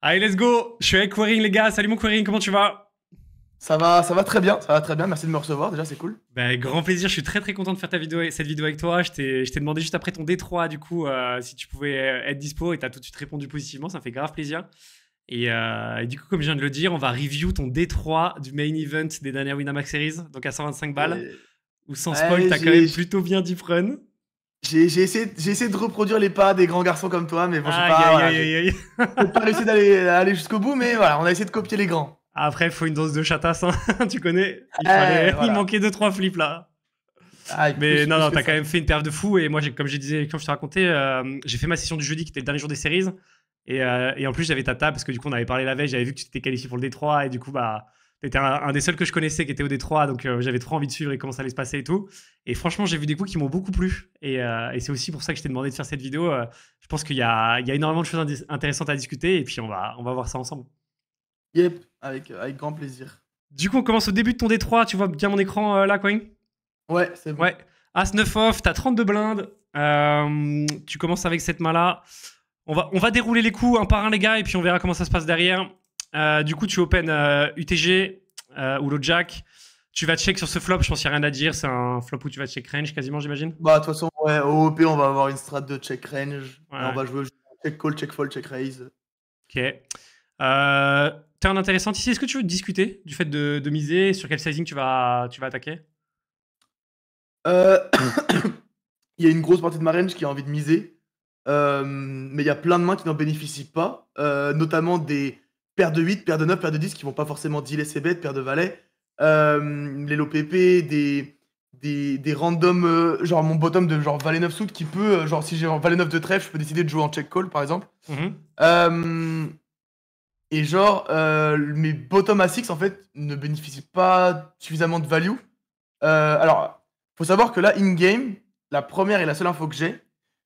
Allez, let's go Je suis avec Quering les gars. Salut mon Quering, comment tu vas ça va, ça va très bien, ça va très bien. Merci de me recevoir, déjà, c'est cool. Ben, grand plaisir, je suis très très content de faire ta vidéo, cette vidéo avec toi. Je t'ai demandé juste après ton D3, du coup, euh, si tu pouvais euh, être dispo et t'as tout de suite répondu positivement, ça me fait grave plaisir. Et, euh, du coup, comme je viens de le dire, on va review ton D3 du main event des dernières Winamax Series, donc à 125 balles, ou où sans spoil, t'as quand même plutôt bien deep run. J'ai essayé, essayé, de reproduire les pas des grands garçons comme toi, mais bon, ah, pas, pas réussi d'aller jusqu'au bout, mais voilà, on a essayé de copier les grands. Après, il faut une dose de chatasse, hein. tu connais. Il, eh, manquait 2-3 flips là. Ah, mais non, non, t'as quand même fait une perte de fou. Et moi, comme je disais, quand je te racontais, euh, j'ai fait ma session du jeudi qui était le dernier jour des séries. Et, euh, et en plus, j'avais ta table parce que du coup, on avait parlé la veille. J'avais vu que tu t'étais qualifié pour le D3 et du coup, bah, T'étais un, des seuls que je connaissais qui était au Détroit, donc euh, j'avais trop envie de suivre et comment ça allait se passer et tout. Et franchement, j'ai vu des coups qui m'ont beaucoup plu. Et, euh, c'est aussi pour ça que je t'ai demandé de faire cette vidéo. Euh, je pense qu'il y, y a, énormément de choses intéressantes à discuter et puis on va, on va voir ça ensemble. Yep, avec, avec grand plaisir. Du coup, on commence au début de ton Détroit. Tu vois bien mon écran là, Coin Ouais, c'est bon. Ouais. As 9 off, t'as 32 blindes. tu commences avec cette main là. On va, on va dérouler les coups un par un, les gars, et puis on verra comment ça se passe derrière. Euh, du coup, tu open UTG euh, euh, ou le jack. Tu vas check sur ce flop, je pense qu'il n'y a rien à dire. C'est un flop où tu vas check range quasiment, j'imagine. Bah, de toute façon, ouais, au OP, on va avoir une strat de check range. On va jouer check call, check fold, check raise. Ok. Euh, turn intéressante ici. Est-ce que tu veux discuter du fait de, miser Sur quel sizing tu vas, tu vas attaquer Il y a une grosse partie de ma range qui a envie de miser. mais il y a plein de mains qui n'en bénéficient pas. notamment des paire de 8, paire de 9, paire de 10 qui vont pas forcément dealer ses bêtes, paire de valets, euh, les pp, des, des, des randoms, euh, genre mon bottom de genre valet 9 suit qui peut, euh, genre si j'ai valet 9 de trèfle, je peux décider de jouer en check call par exemple. Mhm. et genre, mes bottom à 6 en fait ne bénéficient pas suffisamment de value. alors, faut savoir que là, in-game, la première et la seule info que j'ai,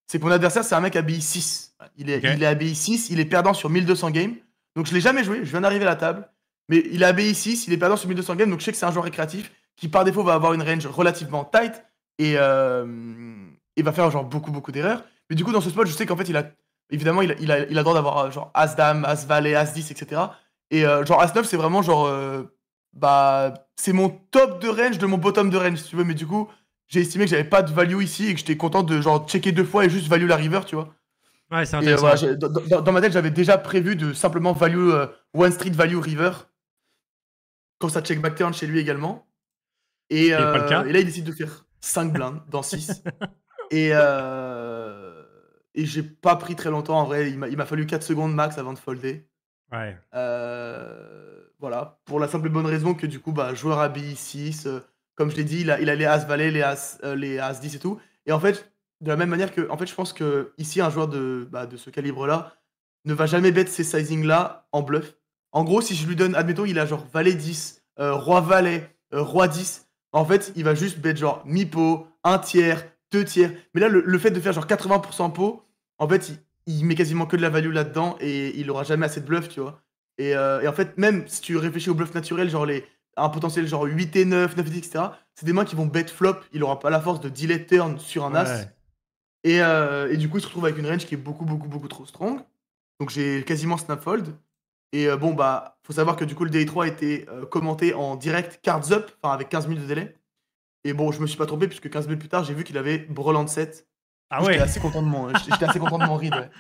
c'est que mon adversaire, c'est un mec à bi 6. Il est, il est 6, il est perdant sur 1200 games. Donc je l'ai jamais joué, je viens d'arriver à la table. Mais il a ici 6 il est perdant sur 1200 games, donc je sais que c'est un joueur récréatif qui par défaut va avoir une range relativement tight euh, et, va faire genre beaucoup beaucoup d'erreurs. Mais du coup dans ce spot je sais qu'en fait il a évidemment il a, il droit d'avoir genre As Dame, As Valet, As 10 etc. Et euh, genre As 9 c'est vraiment genre euh, bah c'est mon top de range de mon bottom de range si tu veux. Mais du coup j'ai estimé que j'avais pas de value ici et que j'étais content de genre checker deux fois et juste value la river tu vois. Euh, dans, ma tête, j'avais déjà prévu de simplement value euh, One Street Value River quand ça check back turn chez lui également. Et, euh, là, il décide de faire 5 blindes dans 6. et et j'ai pas pris très longtemps en vrai. Il m'a fallu 4 secondes max avant de folder. voilà, pour la simple et bonne raison que du coup, bah, joueur à 6 comme je l'ai dit, il, a, les As-Valet, les As-10 et tout. Et en fait, de la même manière que, en fait, je pense que ici, un joueur de, bah, de ce calibre-là ne va jamais bête ces sizings-là en bluff. En gros, si je lui donne, admettons, il a genre valet 10, euh, roi valet, euh, roi 10, en fait, il va juste bête genre mi-pot, un tiers, deux tiers. Mais là, le, fait de faire genre 80% pot, en fait, il, met quasiment que de la value là-dedans et il aura jamais assez de bluff, tu vois. Et, euh, en fait, même si tu réfléchis au bluff naturel, genre les, un potentiel genre 8 et 9, 9 et 10, etc., c'est des mains qui vont bet flop, il aura pas la force de delay turn sur un as. Euh, et, du coup, il se retrouve avec une range qui est beaucoup, beaucoup, beaucoup trop strong. Donc j'ai quasiment snapfold. Et euh, bon, bah, faut savoir que du coup, le DA3 a été commenté en direct, cards up, enfin avec 15 000 de délai. Et bon, je me suis pas trompé, puisque 15 minutes plus tard, j'ai vu qu'il avait Breland 7. Ah ouais J'étais assez content de mon, assez read,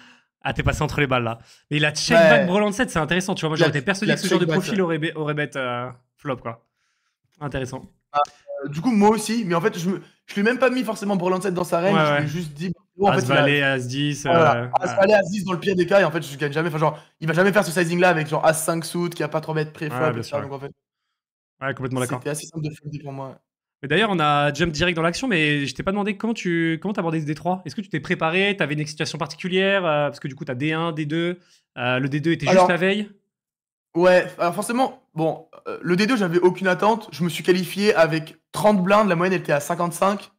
Ah, t'es passé entre les balles là. Mais il a check back Breland 7, c'est intéressant, tu vois. Moi, j'étais persuadé que ce genre de profil aurait, aurait euh, flop, quoi. Intéressant. Ah du coup, moi aussi, mais en fait, je ne l'ai même pas mis forcément pour l'ancêtre dans sa reine. je lui ai juste dit. as valet, As 10. Euh, as valet, As 10 dans le pire des cas, et en fait, je gagne jamais. Enfin, genre, il va jamais faire ce sizing là avec genre As 5 suit qui a pas trop mètres préflop. Ouais, ouais, complètement d'accord. C'était assez simple de faire pour moi. d'ailleurs, on a jump direct dans l'action, mais je t'ai pas demandé comment tu comment abordé ce D3. Est-ce que tu t'es préparé Tu avais une situation particulière euh, Parce que du coup, tu as D1, D2. le D2 était juste la veille Ouais, alors ah, forcément, bon, euh, le D2, j'avais aucune attente. Je me suis qualifié avec 30 blindes, la moyenne était à 55.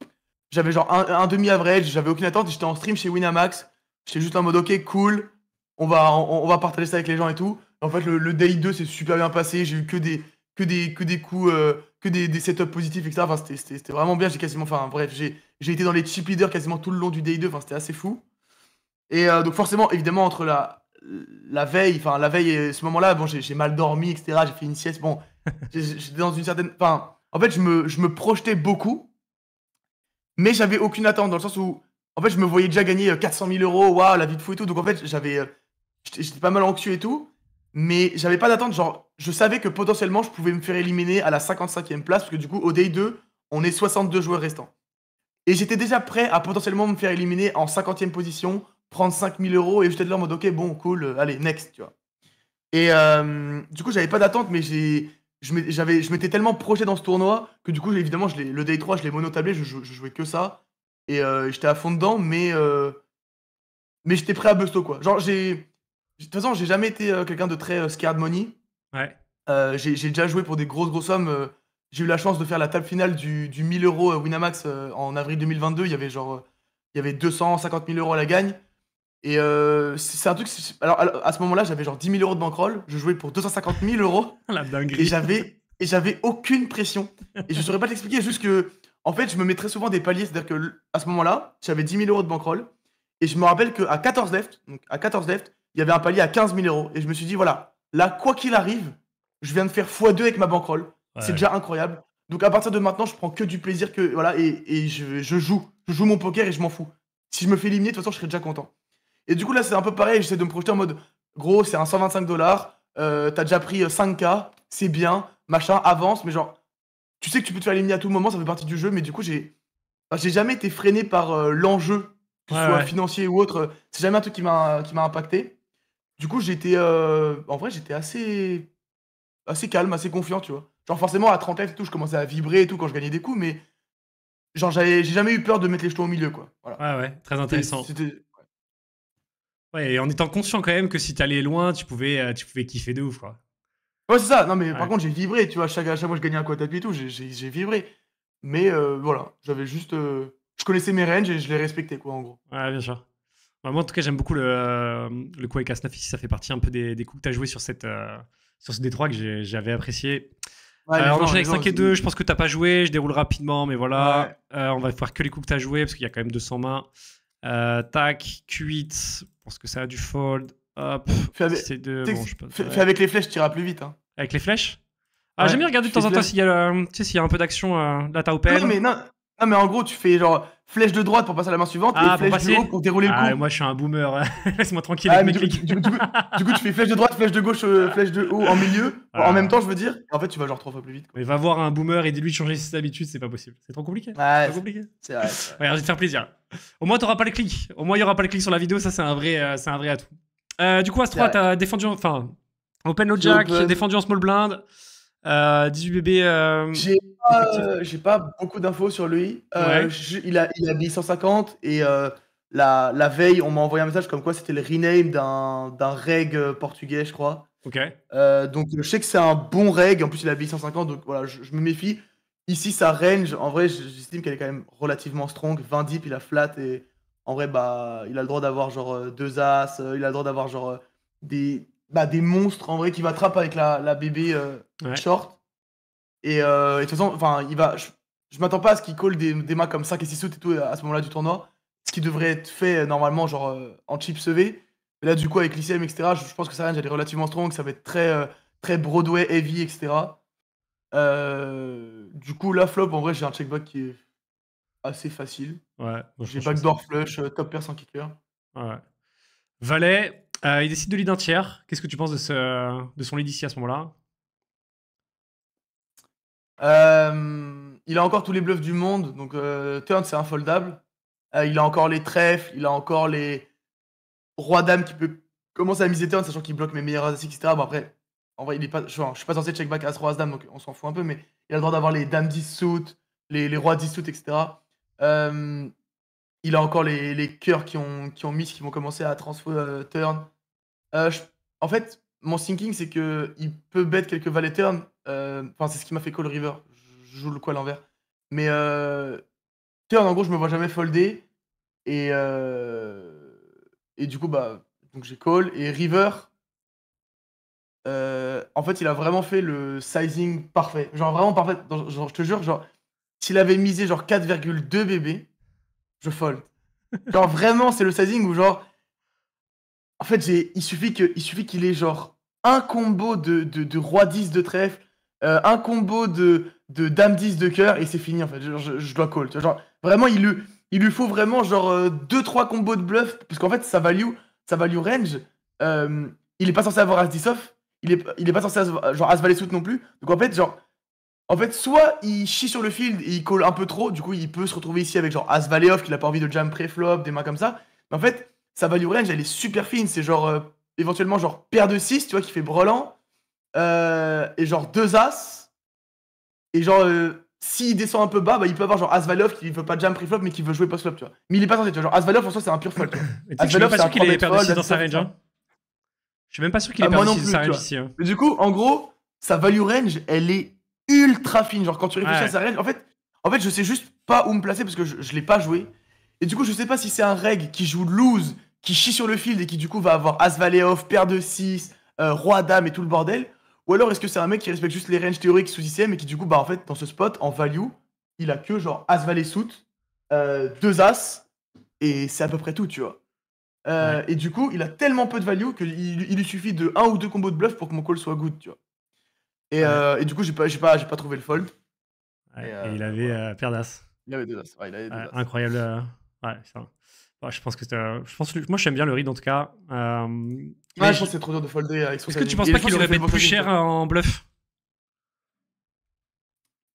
J'avais genre un, un demi-average, j'avais aucune attente. J'étais en stream chez Winamax. J'étais juste en mode, ok, cool, on va, on, va partager ça avec les gens et tout. en fait, le, Day 2 s'est super bien passé. J'ai eu que des, que des, que des coups, euh, que des, setups positifs, etc. Enfin, c'était vraiment bien. J'ai quasiment, enfin, bref, j'ai été dans les cheap leaders quasiment tout le long du Day 2 Enfin, c'était assez fou. Et euh, donc, forcément, évidemment, entre la, la veille, enfin la veille, euh, ce moment-là, bon, j'ai mal dormi, etc. J'ai fait une sieste. Bon, j'étais dans une certaine. Enfin, en fait, je me, je me projetais beaucoup, mais j'avais aucune attente dans le sens où, en fait, je me voyais déjà gagner 400 euh, 000 euros, waouh, la vie de fou et tout. Donc en fait, j'avais, euh, j'étais pas mal anxieux et tout, mais j'avais pas d'attente. Genre, je savais que potentiellement, je pouvais me faire éliminer à la 55e place parce que du coup, au day 2, on est 62 joueurs restants. Et j'étais déjà prêt à potentiellement me faire éliminer en 50e position, prendre 5000 euros et j'étais là en mode ok bon cool euh, allez next tu vois et euh, du coup j'avais pas d'attente mais j'ai je m'étais tellement projeté dans ce tournoi que du coup évidemment je le day 3 je l'ai monotablé je, je, jouais que ça et euh, j'étais à fond dedans mais mais j'étais prêt à busto quoi genre j'ai de toute façon j'ai jamais été quelqu'un de très scared money j'ai déjà joué pour des grosses grosses sommes j'ai eu la chance de faire la table finale du, du 1000 euros Winamax en avril 2022 il y avait genre il y avait 250 000 euros à la gagne et euh, c'est un truc. Alors, à ce moment-là, j'avais genre 10 000 euros de bankroll. Je jouais pour 250 000 euros. La dinguerie. Et j'avais, et j'avais aucune pression. Et je saurais pas t'expliquer, juste que, en fait, je me mets très souvent des paliers. C'est-à-dire que à ce moment-là, j'avais 10 000 euros de bankroll. Et je me rappelle qu'à 14 left, donc à 14 left, il y avait un palier à 15 000 euros. Et je me suis dit, voilà, là, quoi qu'il arrive, je viens de faire x2 avec ma bankroll. c'est déjà incroyable. Donc, à partir de maintenant, je prends que du plaisir que, voilà, et, je, je joue. Je joue mon poker et je m'en fous. Si je me fais éliminer, de toute façon, je serai déjà content. Et du coup, là, c'est un peu pareil. J'essaie de me projeter en mode, gros, c'est un 125 dollars. Euh, t'as déjà pris 5K, euh, c'est bien, machin, avance. Mais genre, tu sais que tu peux te faire éliminer à tout moment, ça fait partie du jeu. Mais du coup, j'ai j'ai jamais été freiné par euh, l'enjeu, que ce soit financier ou autre. C'est jamais un truc qui m'a impacté. Du coup, j'étais. En vrai, j'étais assez. assez calme, assez confiant, tu vois. Genre, forcément, à 30 et tout, je commençais à vibrer et tout quand je gagnais des coups, mais. Genre, j'ai jamais eu peur de mettre les jetons au milieu, quoi. Voilà. Ouais, ouais, très intéressant. C'était Ouais, et en étant conscient quand même que si t'allais loin, tu pouvais, euh, tu pouvais kiffer de ouf, quoi. Ouais, c'est ça. Non, mais par contre, j'ai vibré, tu vois. Chaque, à chaque fois que je gagnais un quota et tout, j'ai vibré. Mais euh, voilà, j'avais juste. Euh, je connaissais mes ranges et je les respectais, quoi, en gros. Ouais, bien sûr. Bah, moi, en tout cas, j'aime beaucoup le, le coup avec Ça fait partie un peu des, des coups que t'as joué sur, cette, sur ce D3 que j'avais apprécié. Ouais, euh, on avec 5 et 2, je pense que t'as pas joué, je déroule rapidement, mais voilà. on va faire que les coups que t'as joué, parce qu'il y a quand même 200 mains. tac, Q8, je pense que ça a du fold. Hop. Fais avec, de... fais, avec les flèches, tu iras plus vite. Hein. Avec les flèches ah, J'aime bien regarder de temps en temps s'il y, a, sais, s'il y a un peu d'action. Euh, là, t'as open. Non, mais non, ah, mais en gros, tu fais genre flèche de droite pour passer à la main suivante et ah, flèche de haut pour dérouler le ah, coup. Ah, moi, je suis un boomer. Laisse-moi tranquille. Ah, avec du, coup, tu fais flèche de droite, flèche de gauche, euh, flèche de haut en milieu. En même temps, je veux dire. En fait, tu vas genre trois fois plus vite. Mais va voir un boomer et lui changer ses habitudes, c'est pas possible. C'est trop compliqué. Ouais, c'est compliqué. C'est vrai. je te faire plaisir. Au moins, t'auras pas le clic. Au moins, il y aura pas le clic sur la vidéo. Ça, c'est un vrai, euh, un vrai atout. Euh, du coup, As3, t'as défendu. Enfin, Open Low Jack, défendu en small blind. 18 euh, bébés. Euh, euh, j'ai pas, beaucoup d'infos sur lui. il, a, il 150 et la, la, veille, on m'a envoyé un message comme quoi c'était le rename d'un reg portugais, je crois. Ok. donc je sais que c'est un bon reg. En plus, il a 150, donc voilà, je, me méfie. Ici, sa range, en vrai, j'estime qu'elle est quand même relativement strong. 20 deep, il a flat et en vrai, bah, il a le droit d'avoir genre deux as, il a le droit d'avoir genre des bah, des monstres en vrai qui va attraper avec la, la bébé euh, short. Euh, et, de toute façon, enfin, il va. Je, je m'attends pas à ce qu'il colle des, des mains comme 5 et 6 et tout à ce moment-là du tournoi. Ce qui devrait être fait euh, normalement, genre en chip CV. Mais là, du coup, avec l'ICM, etc., je, je pense que ça range, elle relativement strong, ça va être très, très Broadway heavy, etc. du coup, la flop, en vrai, j'ai un checkback qui est assez facile. Ouais, j'ai backdoor flush, top pair sans kicker. Valet, euh, il décide de lead un tiers. Qu'est-ce que tu penses de, ce, de son lead ici à ce moment-là euh, Il a encore tous les bluffs du monde. Donc, euh, turn, c'est infoldable. il a encore les trèfles. Il a encore les rois-dames qui peut commencer à miser turn, sachant qu'il bloque mes meilleurs as, etc. Bon, après, en vrai, il est pas, je, suis pas censé check back as, roi, as, donc on s'en fout un peu. Mais il a le droit d'avoir les dames 10 les, rois 10 etc. Il a encore les, les cœurs qui ont, qui ont mis, qui vont commencer à transfer euh, turn. Euh, en fait, mon thinking, c'est que il peut bet quelques valets turn. Euh, enfin, c'est ce qui m'a fait call river. Je joue le quoi à l'envers. Mais turn, en gros, je me vois jamais foldé Et, et du coup, bah, donc j'ai call. Et river, en fait, il a vraiment fait le sizing parfait. Genre vraiment parfait. je te jure, genre, s'il avait misé genre 4,2 bébés, je fold. genre vraiment, c'est le sizing où genre. En fait, j'ai, il suffit que, il suffit qu'il ait genre un combo de, de, roi 10 de trèfle, euh, un combo de, de dame 10 de cœur et c'est fini en fait. je, dois call. genre vraiment, il lui, il lui faut vraiment genre 2-3 euh, combos de bluff parce qu'en fait, sa value, sa value range, euh, il est pas censé avoir as 10 off, il est, il est pas censé avoir, genre as valet non plus. Donc en fait, genre en fait, soit il chie sur le field et il colle un peu trop, du coup il peut se retrouver ici avec genre As qui qu'il a pas envie de jam pré-flop, des mains comme ça. Mais en fait, sa value range elle est super fine, c'est genre euh, éventuellement genre paire de 6, tu vois, qui fait brelan euh, et genre deux As, et genre Si euh, s'il descend un peu bas, bah, il peut avoir genre As qui qui veut pas jam pré-flop mais qui veut jouer post-flop, tu vois. Mais il est pas censé, tu genre As off en soi c'est un pur fold. As Valoff c'est un qu'il est paire de dans sa range, hein. Je suis même pas sûr qu'il ah, ait paire perdu 6 dans sa range hein. Mais du coup, en gros, sa value range elle est ultra fine. Genre, quand tu réfléchis à sa règle, en fait, en fait, je sais juste pas où me placer parce que je, l'ai pas joué. Et du coup, je sais pas si c'est un reg qui joue loose, qui chie sur le field et qui du coup va avoir As Valet off, paire de 6, euh, Roi Dame et tout le bordel. Ou alors est-ce que c'est un mec qui respecte juste les ranges théoriques sous ICM et qui du coup, bah en fait, dans ce spot, en value, il a que genre As Valet suit, euh, deux As, et c'est à peu près tout, tu vois. Euh, et du coup, il a tellement peu de value qu'il il lui suffit de un ou deux combos de bluff pour que mon call soit good, tu vois. Euh, et, du coup, j'ai pas, j'ai pas, j'ai pas trouvé le fold. Euh, et, il avait euh, perdasse. Il avait deux as. Incroyable. ouais, ça. je pense que je pense moi j'aime bien le read en tout cas. ouais, je pense que c'est trop dur de folder avec son Est-ce que tu penses pas qu'il aurait payé plus cher en bluff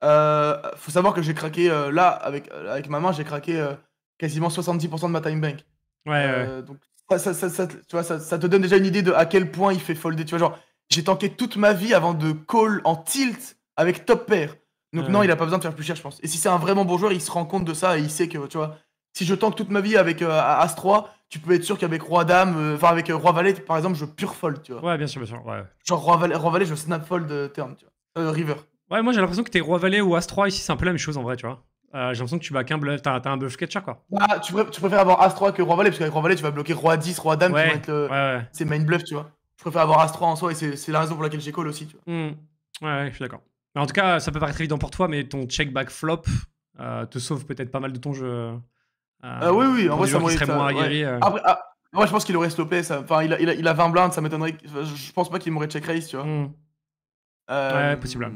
Faut savoir que j'ai craqué là avec avec ma main, j'ai craqué quasiment 70% de ma time bank. Ouais. Donc ça, ça, ça, tu vois, ça, te donne déjà une idée de à quel point il fait folder. Tu vois, genre, j'ai tanké toute ma vie avant de call en tilt avec top pair. Donc non, il a pas besoin de faire plus cher, je pense. Et si c'est un vraiment bon joueur, il se rend compte de ça et il sait que, tu vois, si je tank toute ma vie avec euh, As-3, tu peux être sûr qu'avec Roi-Dame, euh, enfin avec euh, Roi-Valet, par exemple, je pure fold, tu vois. Ouais, bien sûr, bien sûr. Ouais. Genre Roi-Valet, je snap fold turn, tu vois. river. Ouais, moi j'ai l'impression que t'es Roi-Valet ou As-3 ici, c'est un peu la même chose en vrai, tu vois. j'ai l'impression que tu vas qu'un bluff, t'as un bluff catcher quoi. Ah, tu, préfères avoir As-3 que Roi-Valet, parce qu'avec Roi-Valet, tu vas bloquer Roi-10, Roi-Dame, qui être C'est main bluff, tu vois je préfère avoir As-3 en soi et c'est la raison pour laquelle j'ai call aussi. Tu vois. Hmm. Ouais, je suis d'accord. En tout cas, ça peut paraître évident pour toi, mais ton check back flop euh, te sauve peut-être pas mal de ton jeu. Euh, ah oui, oui, en vrai, ça serait moins aguerri. Euh. Ah, moi, je pense qu'il aurait stoppé. Enfin, il a, il, 20 blindes, ça m'étonnerait. Je pense pas qu'il m'aurait check raise tu vois. Hmm. ouais, possible.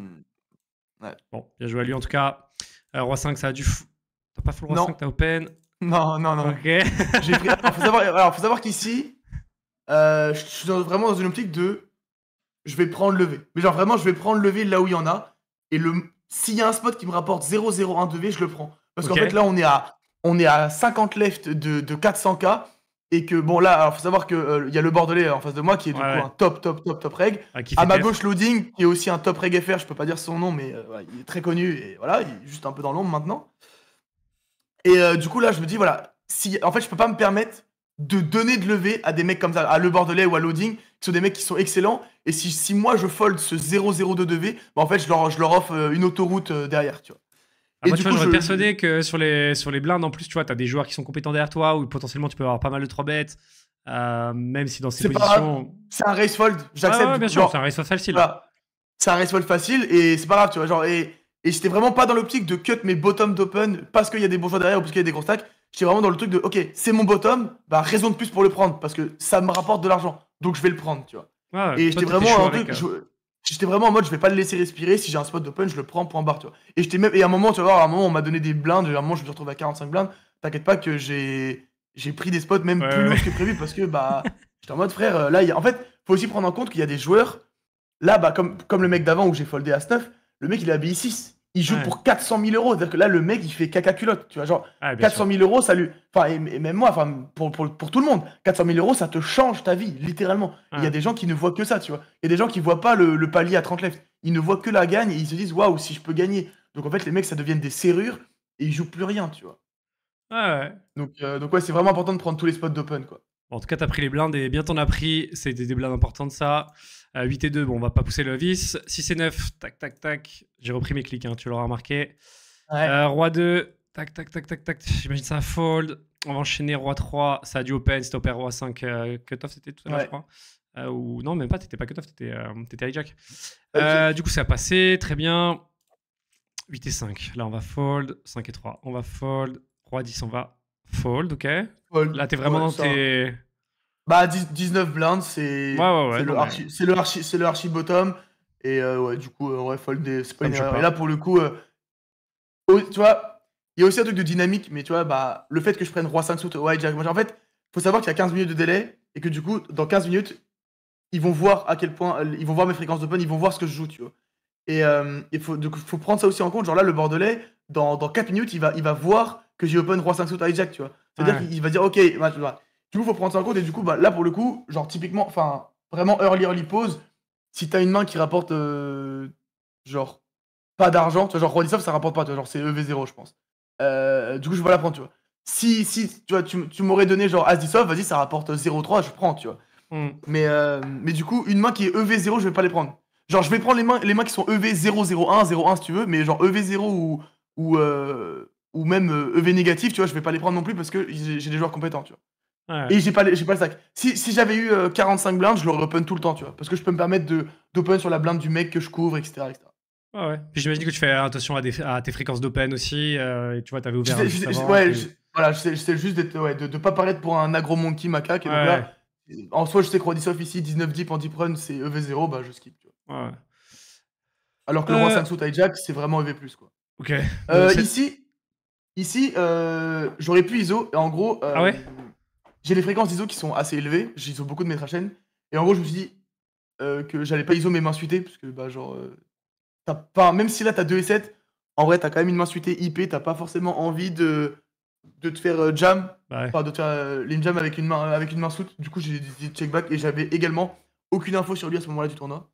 Bon, bien joué à lui en tout cas. Roi 5, ça a dû. T'as pas full Roi non. 5, t'as open. Non, non, non. Ok. alors, faut savoir qu'ici, euh, je suis vraiment dans une optique de je vais prendre le V. Mais genre vraiment, je vais prendre le V là où il y en a. Et le s'il y a un spot qui me rapporte 0,01 de V, je le prends. Parce qu'en fait, là, on est à, on est à 50 left de, 400K. Et que bon, là, Il faut savoir qu'il euh, il y a le Bordelais euh, en face de moi qui est du coup un top, top, top, top reg. Ah, à ma gauche, Loading, qui est aussi un top reg FR. Je peux pas dire son nom, mais il est très connu. Et voilà, il est juste un peu dans l'ombre maintenant. Et du coup, là, je me dis, voilà, si, en fait, je peux pas me permettre de donner de lever à des mecs comme ça, à Le Bordelais ou à Loading, qui sont des mecs qui sont excellents. Et si, si moi je fold ce 0-0 de V, bah en fait je leur, offre euh, une autoroute euh, derrière, tu vois. Ah, et moi, tu vois, persuadé que sur les, sur les blindes, en plus, tu vois, tu as des joueurs qui sont compétents derrière toi, ou potentiellement tu peux avoir pas mal de 3 bêtes, euh, même si dans ces positions. C'est un race fold, j'accepte. c'est un race fold facile. C'est un race fold facile, et c'est pas grave, tu vois. Genre, et, et j'étais vraiment pas dans l'optique de cut mes bottoms d'open parce qu'il y a des bons joueurs derrière ou parce qu'il y a des gros stacks. J'étais vraiment dans le truc de, ok, c'est mon bottom, bah raison de plus pour le prendre, parce que ça me rapporte de l'argent, donc je vais le prendre, tu vois. et j'étais vraiment, hein. j'étais vraiment en mode, je vais pas le laisser respirer, si j'ai un spot d'open, je le prends, point barre, tu Et j'étais même, et à un moment, tu vois, à un moment, on m'a donné des blindes, à un moment, je me retrouve à 45 blindes, t'inquiète pas que j'ai, j'ai pris des spots même plus que prévu, parce que, bah, j'étais en mode, frère, euh, là, y en fait, faut aussi prendre en compte qu'il y a des joueurs, là, bah, comme, comme le mec d'avant où j'ai foldé à 9, le mec il a BI6. Il joue pour 400 000 euros. C'est-à-dire que là, le mec, il fait caca culotte. Tu vois, genre, 400 ah, 000 euros, ça lui. Enfin, et, même moi, enfin, pour, tout le monde, 400 000 euros, ça te change ta vie, littéralement. Il y a des gens qui ne voient que ça, tu vois. Il y a des gens qui voient pas le, palier à 30 left. Ils ne voient que la gagne et ils se disent, waouh, si je peux gagner. Donc, en fait, les mecs, ça devient des serrures et ils jouent plus rien, tu vois. Ouais, Donc, euh, donc ouais, c'est vraiment important de prendre tous les spots d'open, quoi. en tout cas, t'as pris les blindes et bien t'en as pris. C'était des blindes importantes, ça. 8 euh, et 2, bon, on va pas pousser le vice. 6 et 9, tac, tac, tac. J'ai repris mes clics, hein, tu l'auras remarqué. Euh, roi 2, tac, tac, tac, tac, tac. J'imagine ça fold. On va enchaîner roi 3, ça a dû open, stopper roi 5, euh, cutoff, c'était tout à l'heure, je crois. ou non, même pas, t'étais pas cutoff, t'étais hijack. du coup, ça a passé, très bien. 8 et 5, là on va fold. 5 et 3, on va fold. Roi 10, on va fold, ok Là, t'es vraiment dans tes. Bah, 19 blindes, c'est le, archi, le, bottom. Et euh, ouais, du coup, euh, ouais, fold, c'est pas Et là, pour le coup, euh, tu vois, il y a aussi un truc de dynamique, mais tu vois, bah, le fait que je prenne roi 5 sous, ouais, Jack, en fait, faut savoir qu'il y a 15 minutes de délai et que du coup, dans 15 minutes, ils vont voir à quel point, ils vont voir mes fréquences d'open, ils vont voir ce que je joue, tu vois. Et il faut, faut prendre ça aussi en compte. Genre là, le Bordelais, dans, dans 4 minutes, il va, il va voir que j'ai open roi 5 sous, hijack, tu vois. C'est-à-dire qu'il va dire, ok, bah, tu vois, du il faut prendre ça en compte. Et du coup, bah, là, pour le coup, genre, typiquement, enfin, vraiment early, early pause, si t'as une main qui rapporte, euh, genre, pas d'argent, tu vois, genre, Roi ça rapporte pas, tu vois, genre, c'est EV0, je pense. Euh, du coup, je vais la prendre, tu vois. Si, si tu vois, tu, m'aurais donné, genre, As Asdisov, vas-y, ça rapporte 0,3, je prends, tu vois. Hmm. Mais, euh, mais du coup, une main qui est EV0, je vais pas les prendre. Genre, je vais prendre les mains, les mains qui sont ev 001 0,1, si tu veux, mais genre EV0 ou, ou, ou même EV e négatif, tu vois, je vais pas les prendre non plus parce que j'ai des joueurs compétents, tu vois. Et j'ai pas, j'ai pas le sac. Si, si j'avais eu 45 euh, blindes, je l'aurais open tout le temps, tu vois. Parce que je peux me permettre de, d'open sur la blinde du mec que je couvre, etc. etc. ouais. Puis j'imagine que tu fais attention à, tes fréquences d'open aussi. Euh, tu vois, t'avais ouvert un Ouais, voilà, j'essaie juste de, de pas paraître pour un agro monkey macaque. en soi, je sais que Roi 10 ici, 19 deep en deep run, c'est EV0, bah je skip. Tu vois. Ouais. Alors que le Roi 5 euh. sous Hijack, c'est vraiment EV. Quoi. Ok. ici, ici j'aurais pu ISO. En gros. ah ouais j'ai les fréquences d'ISO qui sont assez élevées, j'ISO beaucoup de à chaîne Et en gros, je me suis dit euh, que j'allais pas ISO mes mains suitées, parce que, bah, genre, euh, pas, même si là t'as 2 et 7, en vrai, t'as quand même une main suitée IP, t'as pas forcément envie de, de te faire euh, jam, enfin, de te faire une jam avec une main, avec une main soute. Du coup, j'ai dit check back et j'avais également aucune info sur lui à ce moment-là du tournoi.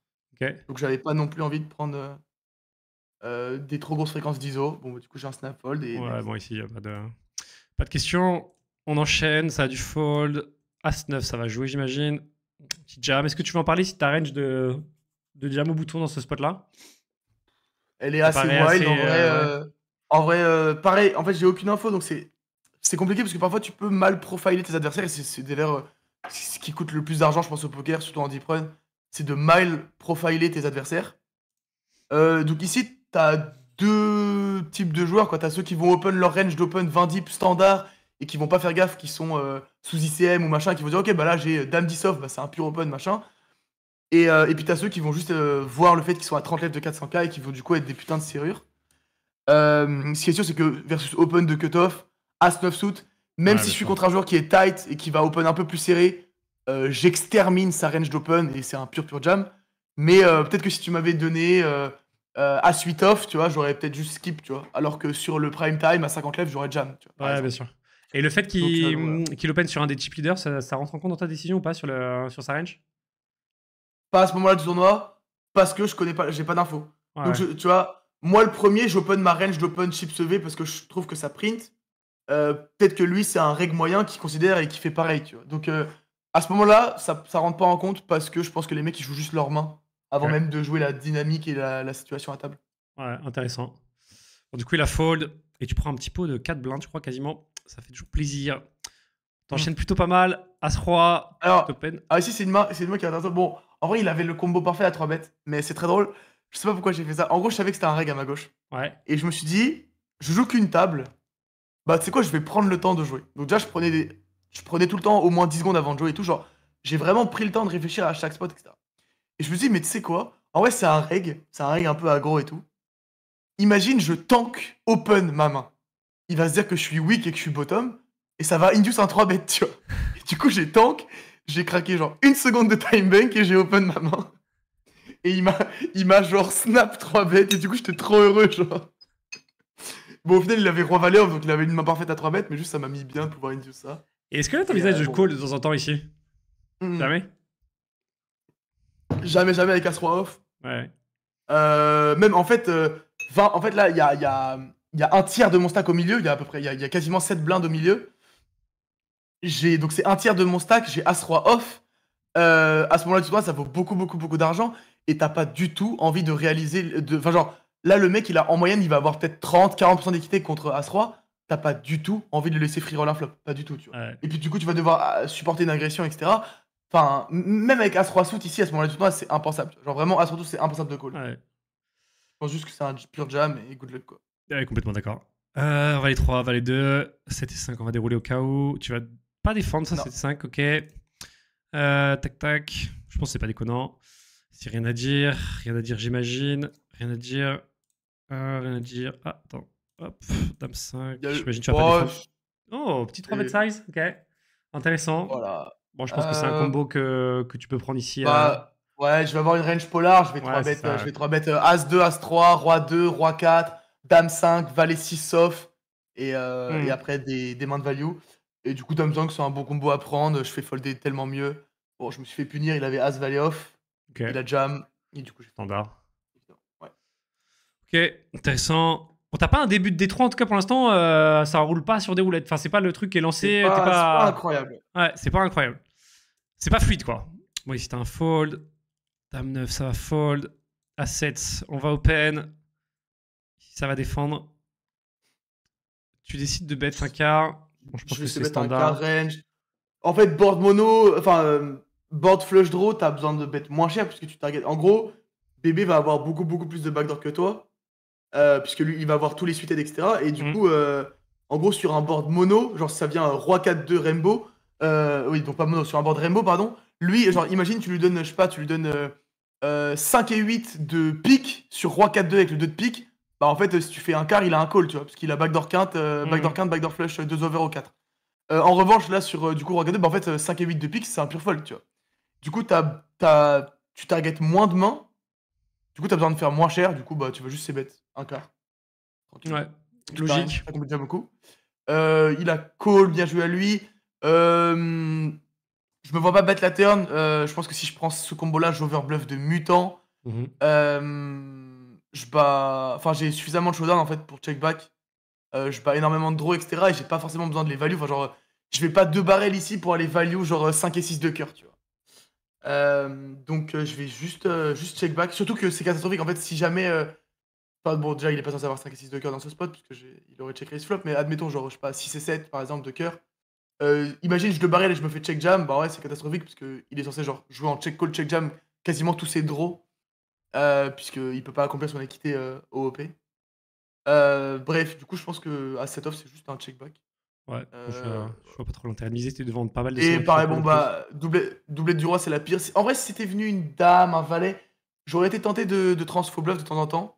Donc, j'avais pas non plus envie de prendre. des trop grosses fréquences d'ISO. Bon, bah, du coup, j'ai un snap Et... Ouais, bon, ici, il n'y a pas de, pas de questions. On enchaîne, ça a du fold. As-9, ah, ça va jouer, j'imagine. jam. Est-ce que tu veux en parler si ta range de, de jam au bouton dans ce spot-là Elle est assez wild en vrai. Euh, euh, en euh, pareil, en fait, j'ai aucune info, donc c'est compliqué parce que parfois tu peux mal profiler tes adversaires et c'est d'ailleurs ce qui coûte le plus d'argent, je pense, au poker, surtout en deep run, c'est de mal profiler tes adversaires. donc ici, tu as deux types de joueurs. Tu as ceux qui vont open leur range d'open 20 deep standard et qui vont pas faire gaffe, qui sont euh, sous ICM ou machin, qui vont dire ok bah là j'ai euh, Dame 10 off, bah, c'est un pur open machin. Et, euh, et puis t'as ceux qui vont juste voir le fait qu'ils sont à 30 lèvres de 400k et qui vont du coup être des putains de serrures. ce qui est sûr c'est que versus open de cutoff, As 9 suit, même si je suis contre un joueur qui est tight et qui va open un peu plus serré, j'extermine sa range d'open et c'est un pur pur jam. Mais peut-être que si tu m'avais donné As 8 off, tu vois, j'aurais peut-être juste skip, tu vois. Alors que sur le prime time à 50 lèvres, j'aurais jam. Tu vois, ouais, bien sûr. Et le fait euh, qu'il open sur un des chip leaders, ça, rentre en compte dans ta décision ou pas sur, sur sa range Pas à ce moment-là du tournoi, parce que je connais pas, j'ai pas d'infos. Donc, tu vois, moi le premier, j'open ma range j'open chip V parce que je trouve que ça print. Euh, peut-être que lui, c'est un reg moyen qui considère et qui fait pareil, Donc, euh, à ce moment-là, ça, ça rentre pas en compte parce que je pense que les mecs, ils jouent juste leurs mains avant même de jouer la dynamique et la, situation à table. Ouais, intéressant. du coup, il a fold et tu prends un petit pot de 4 blindes, je crois, quasiment ça fait toujours plaisir. T'enchaînes mm. plutôt pas mal. as 3 Alors, Ah, si c'est une, main, c'est qui a Bon, en vrai, il avait le combo parfait à 3 bêtes, mais c'est très drôle. Je sais pas pourquoi j'ai fait ça. En gros, je savais que c'était un reg à ma gauche. Ouais. Et je me suis dit, je joue qu'une table. Bah, tu sais quoi, je vais prendre le temps de jouer. Donc, déjà, je prenais, je prenais tout le temps, au moins 10 secondes avant de jouer et tout. Genre, j'ai vraiment pris le temps de réfléchir à chaque spot, etc. Et je me suis dit, mais tu sais quoi, en vrai, c'est un reg. C'est un reg un peu aggro et tout. Imagine, je tank open ma main il va se dire que je suis weak et que je suis bottom, et ça va induce un 3 bet, tu vois. Et du coup, j'ai tank, j'ai craqué genre une seconde de time bank et j'ai open ma main. Et il m'a, il m'a genre snap 3 bet et du coup, j'étais trop heureux, genre. Bon, au final, il avait roi valet donc il avait une main parfaite à 3 bet mais juste ça m'a mis bien de pouvoir induce ça. Et est-ce que là, t'envisages euh, bon. call de temps en temps ici Jamais Jamais, jamais avec as 3 off. Ouais. Euh, même en fait, euh, en fait là, il y a, y a il y a un tiers de mon stack au milieu, il y a à peu près, il y a, quasiment 7 blindes au milieu. J'ai donc c'est un tiers de mon stack, j'ai As-Roi off. Euh, à ce moment-là du ça vaut beaucoup, beaucoup, beaucoup d'argent et t'as pas du tout envie de réaliser. De... Enfin, genre, là, le mec, il a en moyenne, il va avoir peut-être 30, 40% d'équité contre As-Roi. T'as pas du tout envie de le laisser free roll un flop. Pas du tout, tu vois. Et puis, du coup, tu vas devoir euh, supporter une agression, etc. Enfin, même avec As-Roi suit ici, à ce moment-là du ah, c'est impensable. Genre, vraiment, As-Roi c'est impensable de call. Je pense juste que c'est un pure jam et good luck, quoi. Ah ouais, complètement d'accord. Euh, on va les 3, on va les 2. 7 et 5, on va dérouler au cas où. Tu vas pas défendre ça, 7 et 5, ok. Euh, tac, tac. Je pense que c'est pas déconnant. C'est rien à dire. Rien à dire, j'imagine. Rien à dire. Euh, rien à dire. Ah, attends. Hop, dame 5. J'imagine que tu vas pas défendre. Oh, petit 3 bet size, ok. Intéressant. Voilà. Bon, je pense que c'est un euh, combo que, que, tu peux prendre ici. Bah, euh. ouais, je vais avoir une range polar. Je vais 3 bet, je vais 3 bet euh, As 2, As 3, Roi 2, Roi 4. Dame 5, Valet 6 off et, euh, mmh. après des, mains de value. Et du coup, Dame 5, c'est un bon combo à prendre. Je fais folder tellement mieux. Bon, je me suis fait punir. Il avait As Valet off. Il a jam. Et du coup, j'ai Standard. Ok, intéressant. On t'a pas un début de D3 en tout cas pour l'instant, euh, ça roule pas sur des roulettes. Enfin, c'est pas le truc qui est lancé. C'est pas, pas, incroyable. Ouais, c'est pas incroyable. C'est pas fluide quoi. Oui, c'est un fold. Dame 9, ça va fold. A7, on va open ça va défendre. Tu décides de bet un k je pense que c'est standard. En fait, board mono, enfin, euh, board flush draw, t'as besoin de bet moins cher puisque tu target. En gros, bébé va avoir beaucoup, beaucoup plus de backdoor que toi. Euh, puisque lui, il va avoir tous les suites, etc. Et du mm. coup, euh, en gros, sur un board mono, genre si ça vient roi 4-2 rainbow, oui, donc pas mono, sur un board rainbow, pardon, lui, genre, imagine, tu lui donnes, je sais pas, tu lui donnes 5 et 8 de pique sur roi 4-2 avec le 2 de pique bah en fait, euh, si tu fais un quart, il a un call, tu vois, parce qu'il a backdoor quinte, euh, mm. backdoor quinte, backdoor flush, 2 euh, over au 4. en revanche, là, sur du coup, regardez, bah, en fait, 5 et 8 de pique, c'est un pure fold, tu vois. Du coup, as, tu targetes moins de mains, du coup, tu as besoin de faire moins cher, du coup, bah, tu vas juste, c'est bête, un quart. Ouais, logique. beaucoup. il a call, bien joué à lui. je me vois pas battre la turn. je pense que si je prends ce combo-là, j'overbluff de mutant. Mm-hmm je Enfin, j'ai suffisamment de showdown en fait pour check back. Euh, je bats énormément de draw, etc. Et j'ai pas forcément besoin de les value. Enfin, genre, je vais pas deux barrels ici pour aller value genre 5 euh, et 6 de cœur, tu vois. Euh, donc, je vais juste, juste check back. Surtout que c'est catastrophique en fait. Si jamais. bon, déjà, il est pas censé avoir 5 et 6 de cœur dans ce spot parce il aurait check raise flop. Mais admettons, genre, je sais pas, 6 et 7 par exemple de cœur. imagine, je le barrel et je me fais check jam. Bah ouais, c'est catastrophique parce est censé genre jouer en check call, check jam quasiment tous ses draws. Euh, puisqu'il ne peut pas accomplir son équité euh, OOP. Euh, bref, du coup, je pense que à set off, c'est juste un checkback. Ouais, je, vois euh, pas trop l'intérêt de miser, devant pas mal de Et pareil, bon, bah, doublette, du roi, c'est la pire. En vrai, si c'était venu une dame, un valet, j'aurais été tenté de, de transfo de temps en temps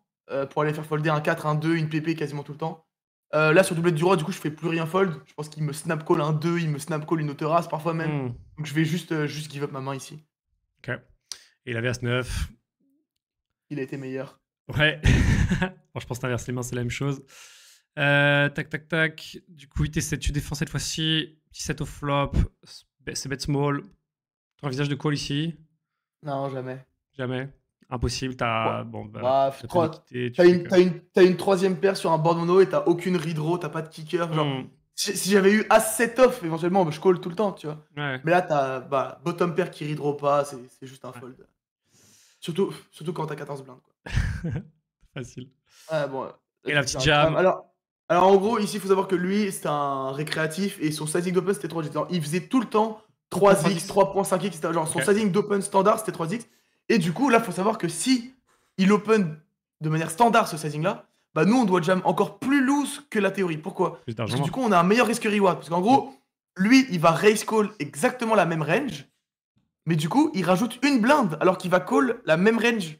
pour aller faire folder un 4, un 2, une PP quasiment tout le temps. là, sur doublette du roi, du coup, je fais plus rien fold. Je pense qu'il me snap call un 2, il me snap call une autre race parfois même. Hmm. Donc, je vais juste, juste give up ma main ici. Ok. Et la verse 9 il a été meilleur. Ouais. je pense l'inverse, les mains, c'est la même chose. Euh, tac, tac, tac. Du coup, tu défends cette fois-ci. set au flop. C'est bête small. Tu visage de call ici Non, jamais. Jamais. Impossible. T'as bon, bah, bah, une, une, une, troisième paire sur un board mono et t'as aucune redraw, t'as pas de kicker. Genre, hmm. Si, j'avais eu As-7 off, éventuellement, bah, je call tout le temps, tu vois. Mais là, t'as bottom pair qui redraw pas, c'est juste un fold. Surtout, surtout quand t'as 14 blindes. Quoi. Facile. Euh, et la petite jam. Alors, alors, en gros, ici, il faut savoir que lui, c'est un récréatif et son sizing d'open, c'était 3x. il faisait tout le temps 3x, 3.5x, genre son sizing d'open standard, c'était 3x. Et du coup, là, il faut savoir que si il open de manière standard ce sizing-là, bah nous, on doit jam encore plus loose que la théorie. Pourquoi Parce que du coup, on a un meilleur risque reward. Parce qu'en gros, lui, il va race call exactement la même range, mais du coup, il rajoute une blinde alors qu'il va call la même range,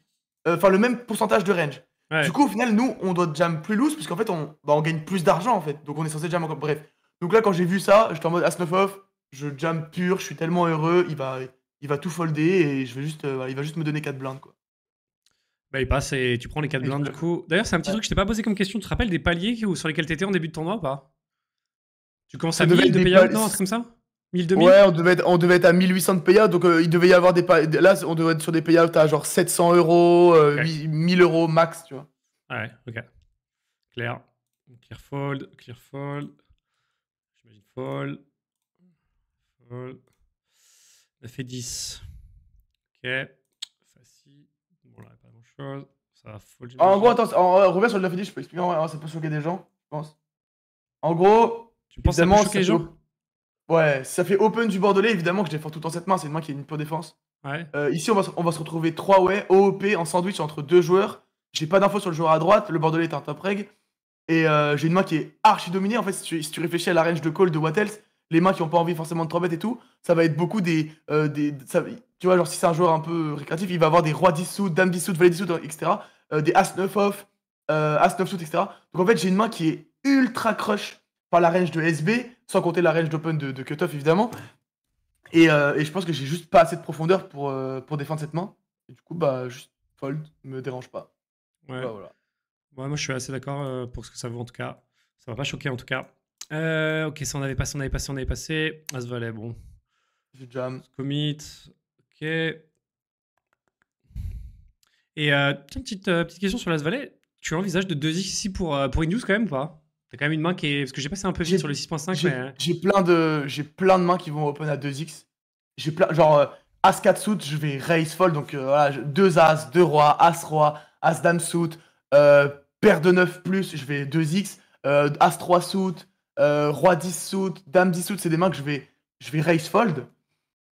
euh, enfin le même pourcentage de range. Du coup, au final, nous, on doit jam plus loose puisqu'en fait, bah, on, gagne plus d'argent en fait. Donc, on est censé jam encore. Bref. Donc là, quand j'ai vu ça, j'étais en mode As-9 ah, off, je jam pur, je suis tellement heureux, il va, il va tout folder et je vais juste, euh, il va juste me donner 4 blindes quoi. Bah, il passe et tu prends les 4 blindes du coup. D'ailleurs, c'est un petit truc que je t'ai pas posé comme question. Tu te rappelles des paliers sur lesquels t'étais en début de tournoi ou pas Tu commences à 1000 de payout, comme ça 1200. Ouais, on devait, être, on devait être à 1800 de payout, donc euh, il devait y avoir des. Là, on devait être sur des payouts à genre 700 euros, 1000 euh, euros max, tu vois. Ouais, ok. Claire. Clear fold, clear fold. J'imagine fold. Fold. Ça fait 10. Ok. Facile. Bon, là, il n'y a pas grand-chose. Ça va fold. Ah, en gros, attends, on revient sur le f 10, je peux expliquer, ça hein, peut choquer des gens, je pense. En gros, tu penses que ça peut choquer les gens Ouais, ça fait open du Bordelais, évidemment que j'ai fort tout en cette main, c'est une main qui est une pure défense. Euh, ici, on va, se, retrouver 3 way, OOP, en sandwich entre deux joueurs. J'ai pas d'infos sur le joueur à droite, le Bordelais est un top reg. Et euh, j'ai une main qui est archi dominée. En fait, si tu, réfléchis à la range de call de Wattels, les mains qui ont pas envie forcément de 3 bet et tout, ça va être beaucoup des. Euh, tu vois, genre si c'est un joueur un peu récréatif, il va avoir des rois 10 sous, dame 10 sous, valet etc. des as 9 off, as neuf sous, etc. Donc en fait, j'ai une main qui est ultra crush par la range de SB, sans compter la range d'open de, de cutoff évidemment. Et, euh, et, je pense que j'ai juste pas assez de profondeur pour, euh, pour défendre cette main. Et du coup, bah, juste fold, me dérange pas. Ouais. Bah, voilà. moi, je suis assez d'accord euh, pour ce que ça vaut en tout cas. Ça va pas choquer, en tout cas. ok, ça on avait passé, on avait passé, on avait passé. As Valet, bon. Je jam. Commit. Ok. Et tiens, petite, petite question sur las Valet. Tu envisages de 2x ici pour, pour news quand même ou pas T'as quand même une main qui est. Parce que j'ai passé un peu vite sur le 6.5. Mais... Hein. J'ai plein, de... plein de mains qui vont open à 2x. J'ai plein. Genre, euh, As 4 suit, je vais raise fold. Donc euh, voilà, 2 As, 2 Rois, As Roi, As Dame suit, euh, Paire de 9 je vais 2x. As 3 suit, Roi 10 suit, Dame 10 suit, c'est des mains que je vais, je vais raise fold.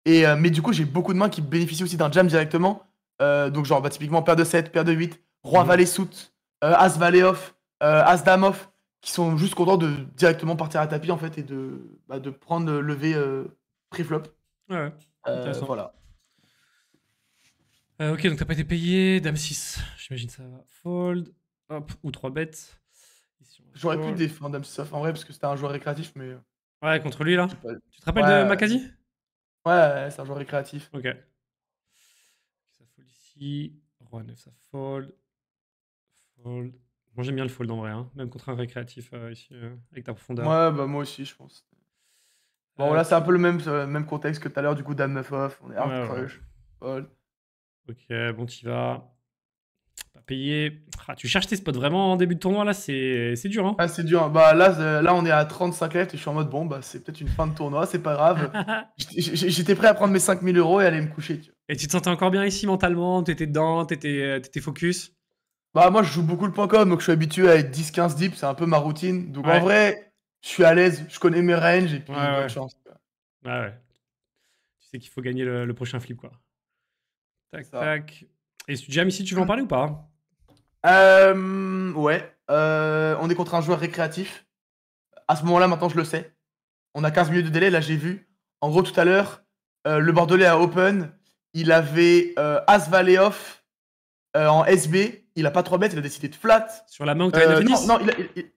Et, mais du coup, j'ai beaucoup de mains qui bénéficient aussi d'un jam directement. donc, genre, bah, typiquement, paire de 7, paire de 8, Roi mhm. Valet suit, As Valet off, As Dame off qui sont juste contents de directement partir à tapis en fait et de, bah, de prendre le V euh, Ouais, euh, voilà. Euh, ok, donc t'as pas été payé. Dame 6, j'imagine ça va. Fold, hop, ou trois bêtes. J'aurais pu défendre Dame 6 en vrai parce que c'était un joueur récréatif, mais. Ouais, contre lui là. Tu te rappelles de Makazi Ouais, ouais c'est un joueur récréatif. Ok. Ça ici. Roi 9, ça fold. Fold. Moi j'aime bien le fold en vrai, hein. même contre un récréatif euh, ici, euh, avec ta profondeur. Ouais, bah moi aussi, je pense. Bon, euh, là c'est un peu le même, même contexte que tout à l'heure, du coup, dame 9 off, on est hard crush, fold. Ok, bon, t'y vas. Pas payé. Ah, tu cherches tes spots vraiment en début de tournoi là, c'est dur. Hein. Ah, c'est dur. Hein. Bah là, là, on est à 35 left et je suis en mode bon, bah c'est peut-être une fin de tournoi, c'est pas grave. J'étais prêt à prendre mes 5000 euros et aller me coucher. Et tu te sentais encore bien ici mentalement T'étais dedans T'étais focus bah, moi, je joue beaucoup le point .com, donc je suis habitué à être 10-15 deep, c'est un peu ma routine. Donc, en vrai, je suis à l'aise, je connais mes ranges et puis bonne chance. ouais. Tu sais qu'il faut gagner le, prochain flip, quoi. Tac, tac. Et Jam, ici, tu veux en parler ou pas Ouais. Euh, on est contre un joueur récréatif. À ce moment-là, maintenant, je le sais. On a 15 minutes de délai, là, j'ai vu. En gros, tout à l'heure, euh, le Bordelais à Open, il avait euh, as off en SB il a pas 3 bêtes il a décidé de flat. Sur la main où tu euh, 9 et 10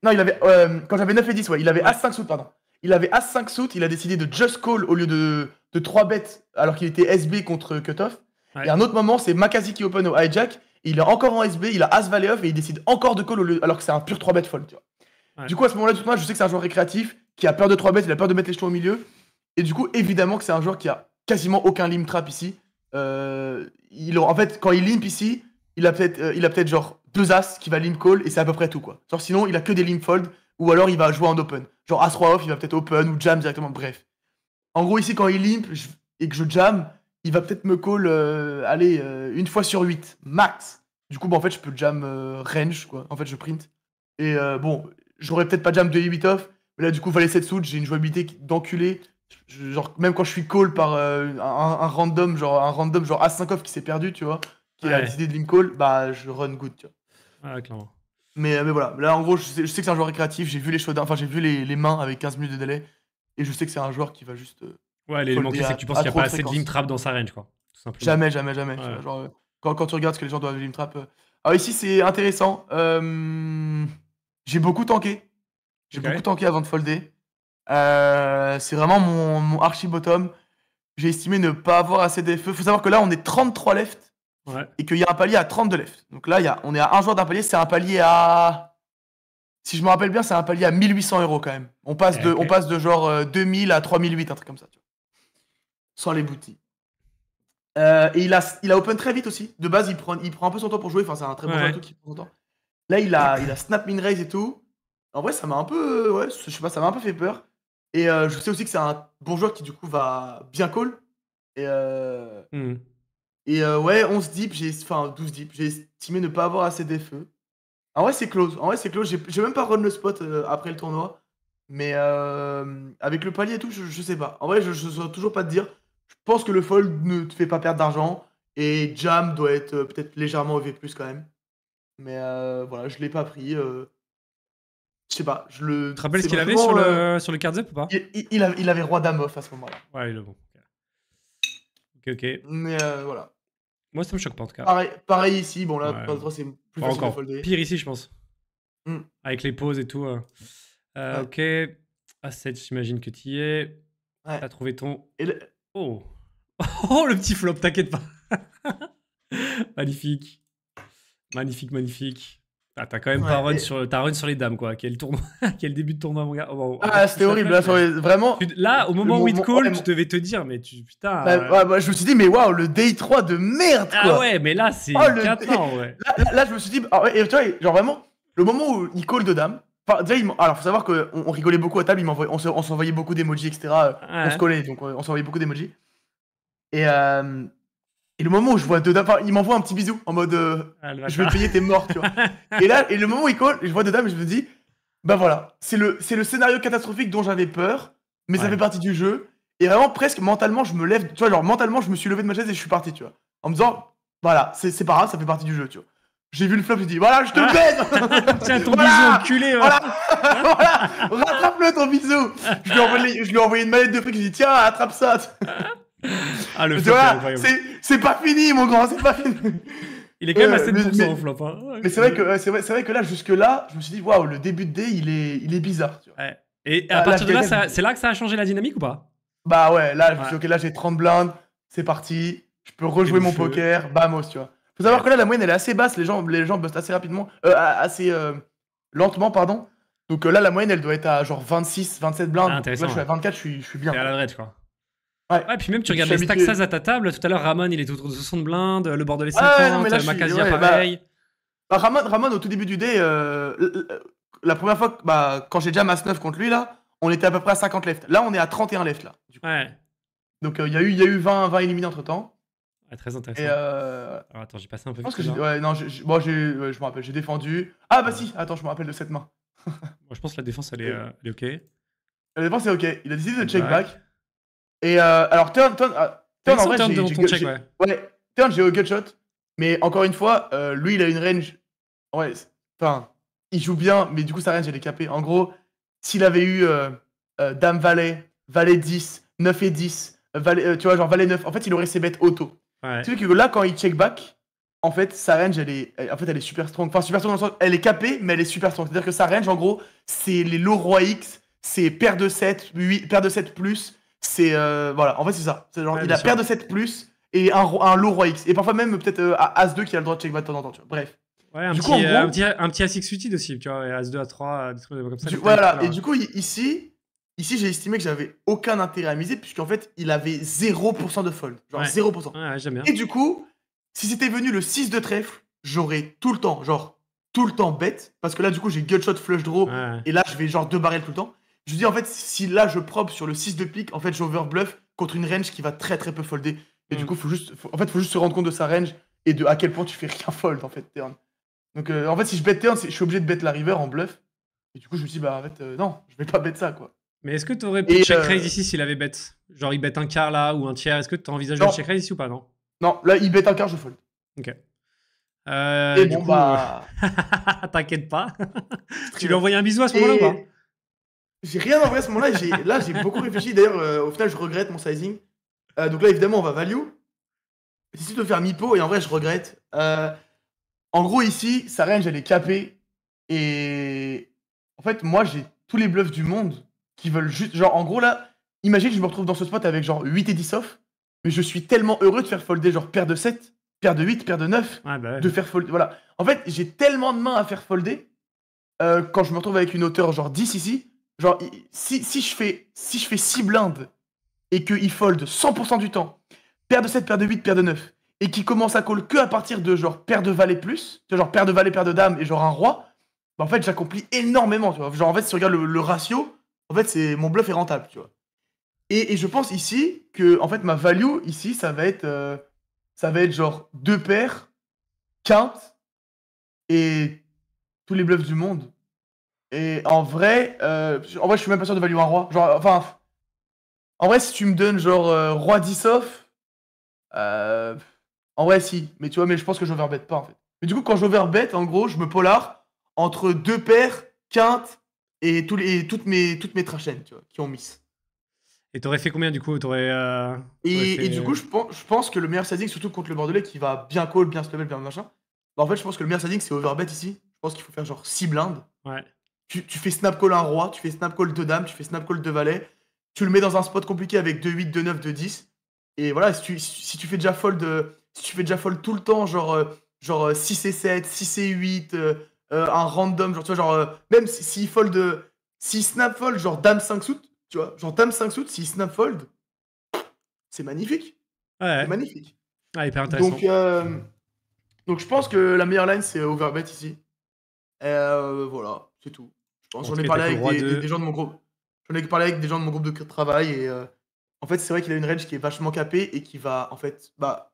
Non, il, avait. Euh, quand j'avais 9 et 10, ouais, il avait a As-5 suit, pardon. Il avait As-5 suit, il a décidé de just call au lieu de, 3 bêtes, alors qu'il était SB contre cutoff. Et à un autre moment, c'est Makazi qui open au hijack, il est encore en SB, il a As Valet off et il décide encore de call alors que c'est un pur 3 bêtes fold, Du coup, à ce moment-là, je sais que c'est un joueur récréatif qui a peur de 3 bêtes, il a peur de mettre les jetons au milieu. Et du coup, évidemment que c'est un joueur qui a quasiment aucun limp trap ici. Euh, en fait, quand il limp ici, il a peut-être euh, il a peut-être genre deux as qui va limp call et c'est à peu près tout quoi. Genre sinon il a que des limp fold ou alors il va jouer en open. Genre as 3 off, il va peut-être open ou jam directement. Bref. En gros ici quand il limp et que je jam, il va peut-être me call euh, allez euh, une fois sur 8 max. Du coup en fait je peux jam range quoi. En fait je print et bon j'aurais peut-être pas jam de 8 off. Mais là du coup fallait 7 sous, j'ai une jouabilité d'enculé. Genre même quand je suis call par un, random genre un random genre as 5 off qui s'est perdu tu vois qui a décidé de Lincoln, bah je run good, tu vois. Ouais, clairement. Mais, euh, mais voilà, là en gros, je sais, que c'est un joueur récréatif, j'ai vu les enfin j'ai vu les, mains avec 15 minutes de délai, et je sais que c'est un joueur qui va juste. Euh, ouais, l'élément clé, c'est que tu penses qu'il n'y a pas assez de link trap dans sa range, quoi. Jamais, jamais, jamais. Euh, quand, tu regardes ce que les gens doivent link trap. Ah Alors ici, c'est intéressant. J'ai beaucoup tanké. J'ai beaucoup tanké avant de folder. c'est vraiment mon, archi-bottom. J'ai estimé ne pas avoir assez d'FE. Faut savoir que là, on est 33 left. Et qu'il y a un palier à 30 de left. Donc là, il y a, on est à un joueur d'un palier, c'est un palier à. Si je me rappelle bien, c'est un palier à 1800 euros quand même. On passe, eh, de, on passe de genre 2000 euh, à 3008, un truc comme ça. Tu vois. Sans les boutis. Euh, et il a, il a open très vite aussi. De base, il prend, il prend un peu son temps pour jouer. Enfin, c'est un très bon joueur qui prend son temps. Là, il a, il a snap min raise et tout. En vrai, ça m'a un peu, euh, ouais, je sais pas, ça m'a un peu fait peur. Et je sais aussi que c'est un bon joueur qui du coup va bien call. Et hmm. Et euh, ouais, 11 deep, j'ai, enfin 12 deep, j'ai estimé ne pas avoir assez feux. En vrai, c'est close. En vrai, c'est close. J'ai, même pas run le spot euh, après le tournoi. Mais euh, avec le palier et tout, je, sais pas. En vrai, je ne saurais toujours pas te dire. Je pense que le fold ne te fait pas perdre d'argent. Et Jam doit être peut-être légèrement EV plus quand même. Mais voilà, je l'ai pas pris. je sais pas. Je le. Tu te rappelles ce qu'il avait sur le, card sur le ou pas il, avait, Roi Dame à ce moment-là. Ouais, il est bon ok. Mais euh, voilà. Moi, ça me choque pas en tout cas. Pareil, ici, bon là, c'est plus folder. pire ici, je pense. Mmh. Avec les pauses et tout. Hein. Euh, ok. A7, j'imagine que tu y es. Ouais. T'as trouvé ton. Oh Oh, le petit flop, t'inquiète pas. magnifique. Magnifique, magnifique. Ah, t'as quand même pas run, sur, run sur les dames, quoi. Quel, tournoi, quel début de tournoi, mon gars. ah, c'était horrible. Là, vraiment. Là, au moment où il te call, tu devais te dire, mais putain. Bah, euh. bah, je me suis dit, mais waouh, le day 3 de merde, ah quoi. Ah ouais, mais là, c'est oh, ans, ouais. là, je me suis dit, ah, genre vraiment, le moment où il call de dames, alors faut savoir qu'on rigolait beaucoup à table, il on s'envoyait beaucoup d'emojis, etc. Euh, ah on se collait, donc euh, on s'envoyait beaucoup d'emojis. Et, euh, et le moment où je vois deux il m'envoie un petit bisou en mode euh, ah, je vais payer, t'es mort, tu vois. et là, et le moment où il colle, je vois deux et je me dis bah voilà, c'est le, c'est le scénario catastrophique dont j'avais peur, mais ça fait partie du jeu. Et vraiment, presque mentalement, je me lève, tu vois, genre mentalement, je me suis levé de ma chaise et je suis parti, tu vois. En me disant voilà, c'est, pas grave, ça fait partie du jeu, tu vois. J'ai vu le flop, j'ai dit voilà, je te ah. baise Tiens, ton bisou enculé Voilà, voilà Rattrape-le ton bisou je lui, ai envoyé, je lui ai envoyé une mallette de fric, j'ai dit tiens, attrape ça ah, le c'est pas fini, mon grand, c'est pas fini. Il est quand même à 7% au flop. Hein. Mais c'est vrai, que, c'est vrai, vrai, que là, jusque-là, je me suis dit, waouh, le début de dé, il est, il est bizarre. Et à, ah, partir de là, c'est là que ça a changé la dynamique ou pas Bah ouais, là, je ok, là, j'ai 30 blindes, c'est parti, je peux rejouer mon poker, bamos, tu vois. Faut savoir que là, la moyenne, elle est assez basse, les gens, les gens bustent assez rapidement, euh, assez euh, lentement, pardon. Donc euh, là, la moyenne, elle doit être à genre 26, 27 blindes. Ah, intéressant, je suis à 24, je suis, bien. Et à la quoi. Ouais. puis même tu regardes les stacks ça à ta table. Tout à l'heure, Ramon, il est autour de 60 blindes, le bord de les 50, pareil. Bah, bah Ramon, au tout début du dé, euh, la première fois, bah, quand j'ai déjà mass 9 contre lui, là, on était à peu près à 50 left. Là, on est à 31 left, là. Donc, euh, il y, a eu, y a eu 20, 20 éliminés entre temps. Ah, très intéressant. Et euh... attends, j'ai passé un peu. plus temps. non, je, je me rappelle, j'ai défendu. Ah, bah si, attends, je me rappelle de cette main. je pense que la défense, elle est, euh, elle est OK. La défense est OK. Il a décidé de check back. Et euh, alors, Turn, Turn, euh, Turn en vrai, j'ai, check, ouais. Turn, j'ai au gut shot. Mais encore une fois, euh, lui, il a une range. enfin, il joue bien, mais du coup, sa range, elle est capée. En gros, s'il avait eu Dame Valet, Valet 10, 9 et 10, tu vois, genre Valet 9, en fait, il aurait ses bêtes auto. Ouais. sais que là, quand il check back, en fait, sa range, elle est, en fait, elle est super strong. Enfin, super strong dans le sens, elle est capée, mais elle est super strong. C'est-à-dire que sa range, en gros, c'est les low Roi X, c'est paire de 7, 8, paire de 7 plus, c'est euh, voilà, en fait c'est ça. genre, il a paire de 7 plus et un, un roi X et parfois même peut-être euh, As 2 qui a le droit de checkmate de temps temps. Tu vois. Bref. Ouais, un, petit, coup, euh, gros, un petit, un petit suited aussi, tu vois, As 2 à 3, des trucs comme ça. voilà, et du coup ici, ici j'ai estimé que j'avais aucun intérêt à miser puisqu'en fait il avait 0% de fold, genre ouais. 0%. Bien. Et du coup, si c'était venu le 6 de trèfle, j'aurais tout le temps, genre tout le temps bête parce que là du coup j'ai gutshot flush draw et là je vais genre 2 barrels tout le temps. Je dis en fait, si là je probe sur le 6 de pique, en fait j'overbluff contre une range qui va très très peu folder. Et du mm. coup, faut juste, faut, en fait, faut juste se rendre compte de sa range et de à quel point tu fais rien fold en fait, Donc euh, en fait, si je bête turn, je suis obligé de bet la river en bluff. Et du coup, je me dis, bah en fait, euh, non, je vais pas bet ça quoi. Mais est-ce que tu aurais pu check euh, raise ici s'il avait bet Genre il bet un quart là ou un tiers, est-ce que tu envisages de check raise ici ou pas Non. Non, là il bet un quart, je fold. Ok. et du bon bah. T'inquiète pas. tu lui as un bisou à ce moment-là ou pas j'ai rien envoyé à ce moment-là. J'ai, là, j'ai beaucoup réfléchi. D'ailleurs, euh, au final, je regrette mon sizing. Euh, donc là, évidemment, on va value. J'essaye de faire mi-pot et en vrai, je regrette. Euh, en gros, ici, sa range, elle est capée. Et en fait, moi, j'ai tous les bluffs du monde qui veulent juste. Genre, en gros, là, imagine, je me retrouve dans ce spot avec genre 8 et 10 off. Mais je suis tellement heureux de faire folder genre paire de 7, paire de 8, paire de 9. Bah de faire folder. Voilà. En fait, j'ai tellement de mains à faire folder. quand je me retrouve avec une hauteur genre 10 ici, Genre, si, je fais, si je fais 6 blindes et qu'il fold 100% du temps, paire de 7, paire de 8, paire de 9, et qu'il commence à call que à partir de genre paire de valet plus, genre paire de valet, paire de dames, et genre un roi, bah en fait j'accomplis énormément. Tu Genre en fait, si tu regardes le, ratio, en fait c'est mon bluff est rentable. Tu vois. Et, je pense ici que en fait ma value ici ça va être euh, ça va être genre 2 paires, quinte et tous les bluffs du monde. Et en vrai, euh, en vrai, je suis même pas sûr de valoir un roi. Genre, enfin, en vrai, si tu me donnes genre euh, roi 10 off, euh, en vrai, si. Mais tu vois, mais je pense que j'overbet pas en fait. Mais du coup, quand j'overbet, en gros, je me polar entre deux paires, quinte et, tous toutes mes, toutes mes trachènes, tu vois, qui ont miss. Et t'aurais fait combien du coup et, et, du coup, je pense, je pense que le meilleur sizing, surtout contre le Bordelais qui va bien call, bien se level, bien machin. Bah, en fait, je pense que le meilleur sizing, c'est overbet ici. Je pense qu'il faut faire genre 6 blindes. Ouais tu, fais snap call un roi, tu fais snap call deux dames, tu fais snap call deux valets, tu le mets dans un spot compliqué avec 2 8 2 9 2 10 et voilà, si tu, si tu fais déjà fold euh, si tu fais déjà fold tout le temps genre euh, genre 6 euh, et 7, 6 et 8 un random genre tu vois genre même s'il si, si fold si snap fold genre dame 5 suit, tu vois, genre dame 5 suit, si snap fold c'est magnifique. Ouais. C'est magnifique. Ah, hyper intéressant. Donc, donc je pense que la meilleure line c'est overbet ici. voilà, c'est tout. J'en ai parlé avec des, gens de mon groupe. parlé avec des gens de mon groupe de travail et euh, en fait c'est vrai qu'il a une range qui est vachement capée et qui va en fait bah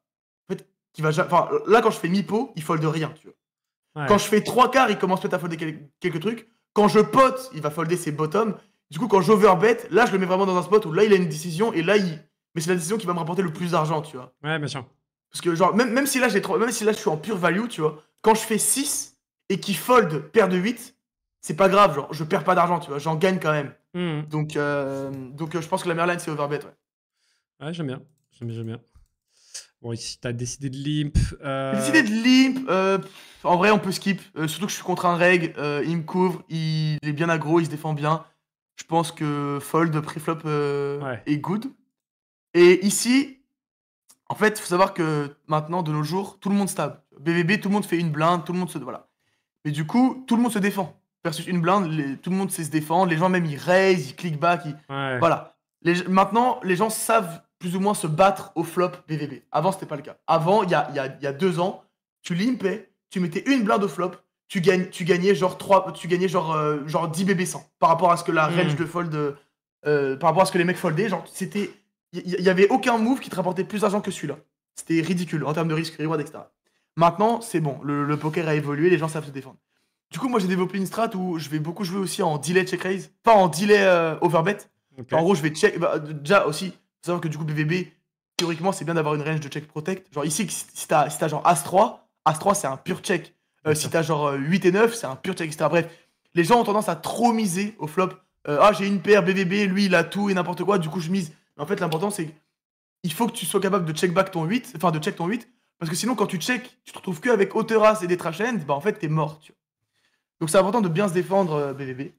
fait qui va enfin là quand je fais mi-pot il fold de rien tu vois. Quand je fais trois quarts il commence peut-être à folder quelques trucs. Quand je pote il va folder ses bottoms. Du coup quand j'overbet là je le mets vraiment dans un spot où là il a une décision et là il mais c'est la décision qui va me rapporter le plus d'argent tu vois. Ouais bien sûr. Parce que genre même, même si là j'ai même si là je suis en pure value tu vois quand je fais 6 et qu'il fold paire de 8 c'est pas grave, genre, je perds pas d'argent, tu vois, j'en gagne quand même. Hmm. Donc, euh, donc euh, je pense que la merline, c'est overbet, ouais. j'aime bien, j'aime bien, j'aime bien. Bon, ici, t'as décidé de limp. Euh. décidé de limp, en vrai, on peut skip, surtout que je suis contre un reg, il me couvre, il, est bien aggro, il se défend bien. Je pense que fold, preflop est good. Et ici, en fait, faut savoir que maintenant, de nos jours, tout le monde stab. Bbb, tout le monde fait une blinde, tout le monde se... Voilà. Mais du coup, tout le monde se défend versus une blinde, tout le monde sait se défendre, les gens même ils raise, ils click back, voilà. Les, maintenant, les gens savent plus ou moins se battre au flop BVB. Avant, n'était pas le cas. Avant, il y a, deux ans, tu limpais, tu mettais une blinde au flop, tu, gagnes, tu gagnais genre 3, tu gagnais genre, euh, genre 10 BB 100 par rapport à ce que la hmm. range de fold, euh, par rapport à ce que les mecs foldaient, genre c'était, il y, avait aucun move qui te rapportait plus d'argent que celui-là. C'était ridicule en termes de risque, reward, etc. Maintenant, c'est bon, le poker a évolué, les gens savent se défendre. Du coup, moi, j'ai développé une strat où je vais beaucoup jouer aussi en delay check raise, pas en delay euh, overbet. En gros, je vais check. Bah, déjà aussi, savoir que du coup, BVB, théoriquement, c'est bien d'avoir une range de check protect. Genre ici, si t'as si genre As-3, As-3, c'est un pur check. Euh, si t'as genre 8 euh, et 9, c'est un pur check, etc. Bref, les gens ont tendance à trop miser au flop. ah, j'ai une paire BVB, lui, il a tout et n'importe quoi, du coup, je mise. Mais en fait, l'important, c'est il faut que tu sois capable de check back ton 8, enfin de check ton 8, parce que sinon, quand tu check, tu te retrouves qu'avec hauteur As et des trash bah en fait, t'es mort, tu donc c'est important de bien se défendre BVB. Euh,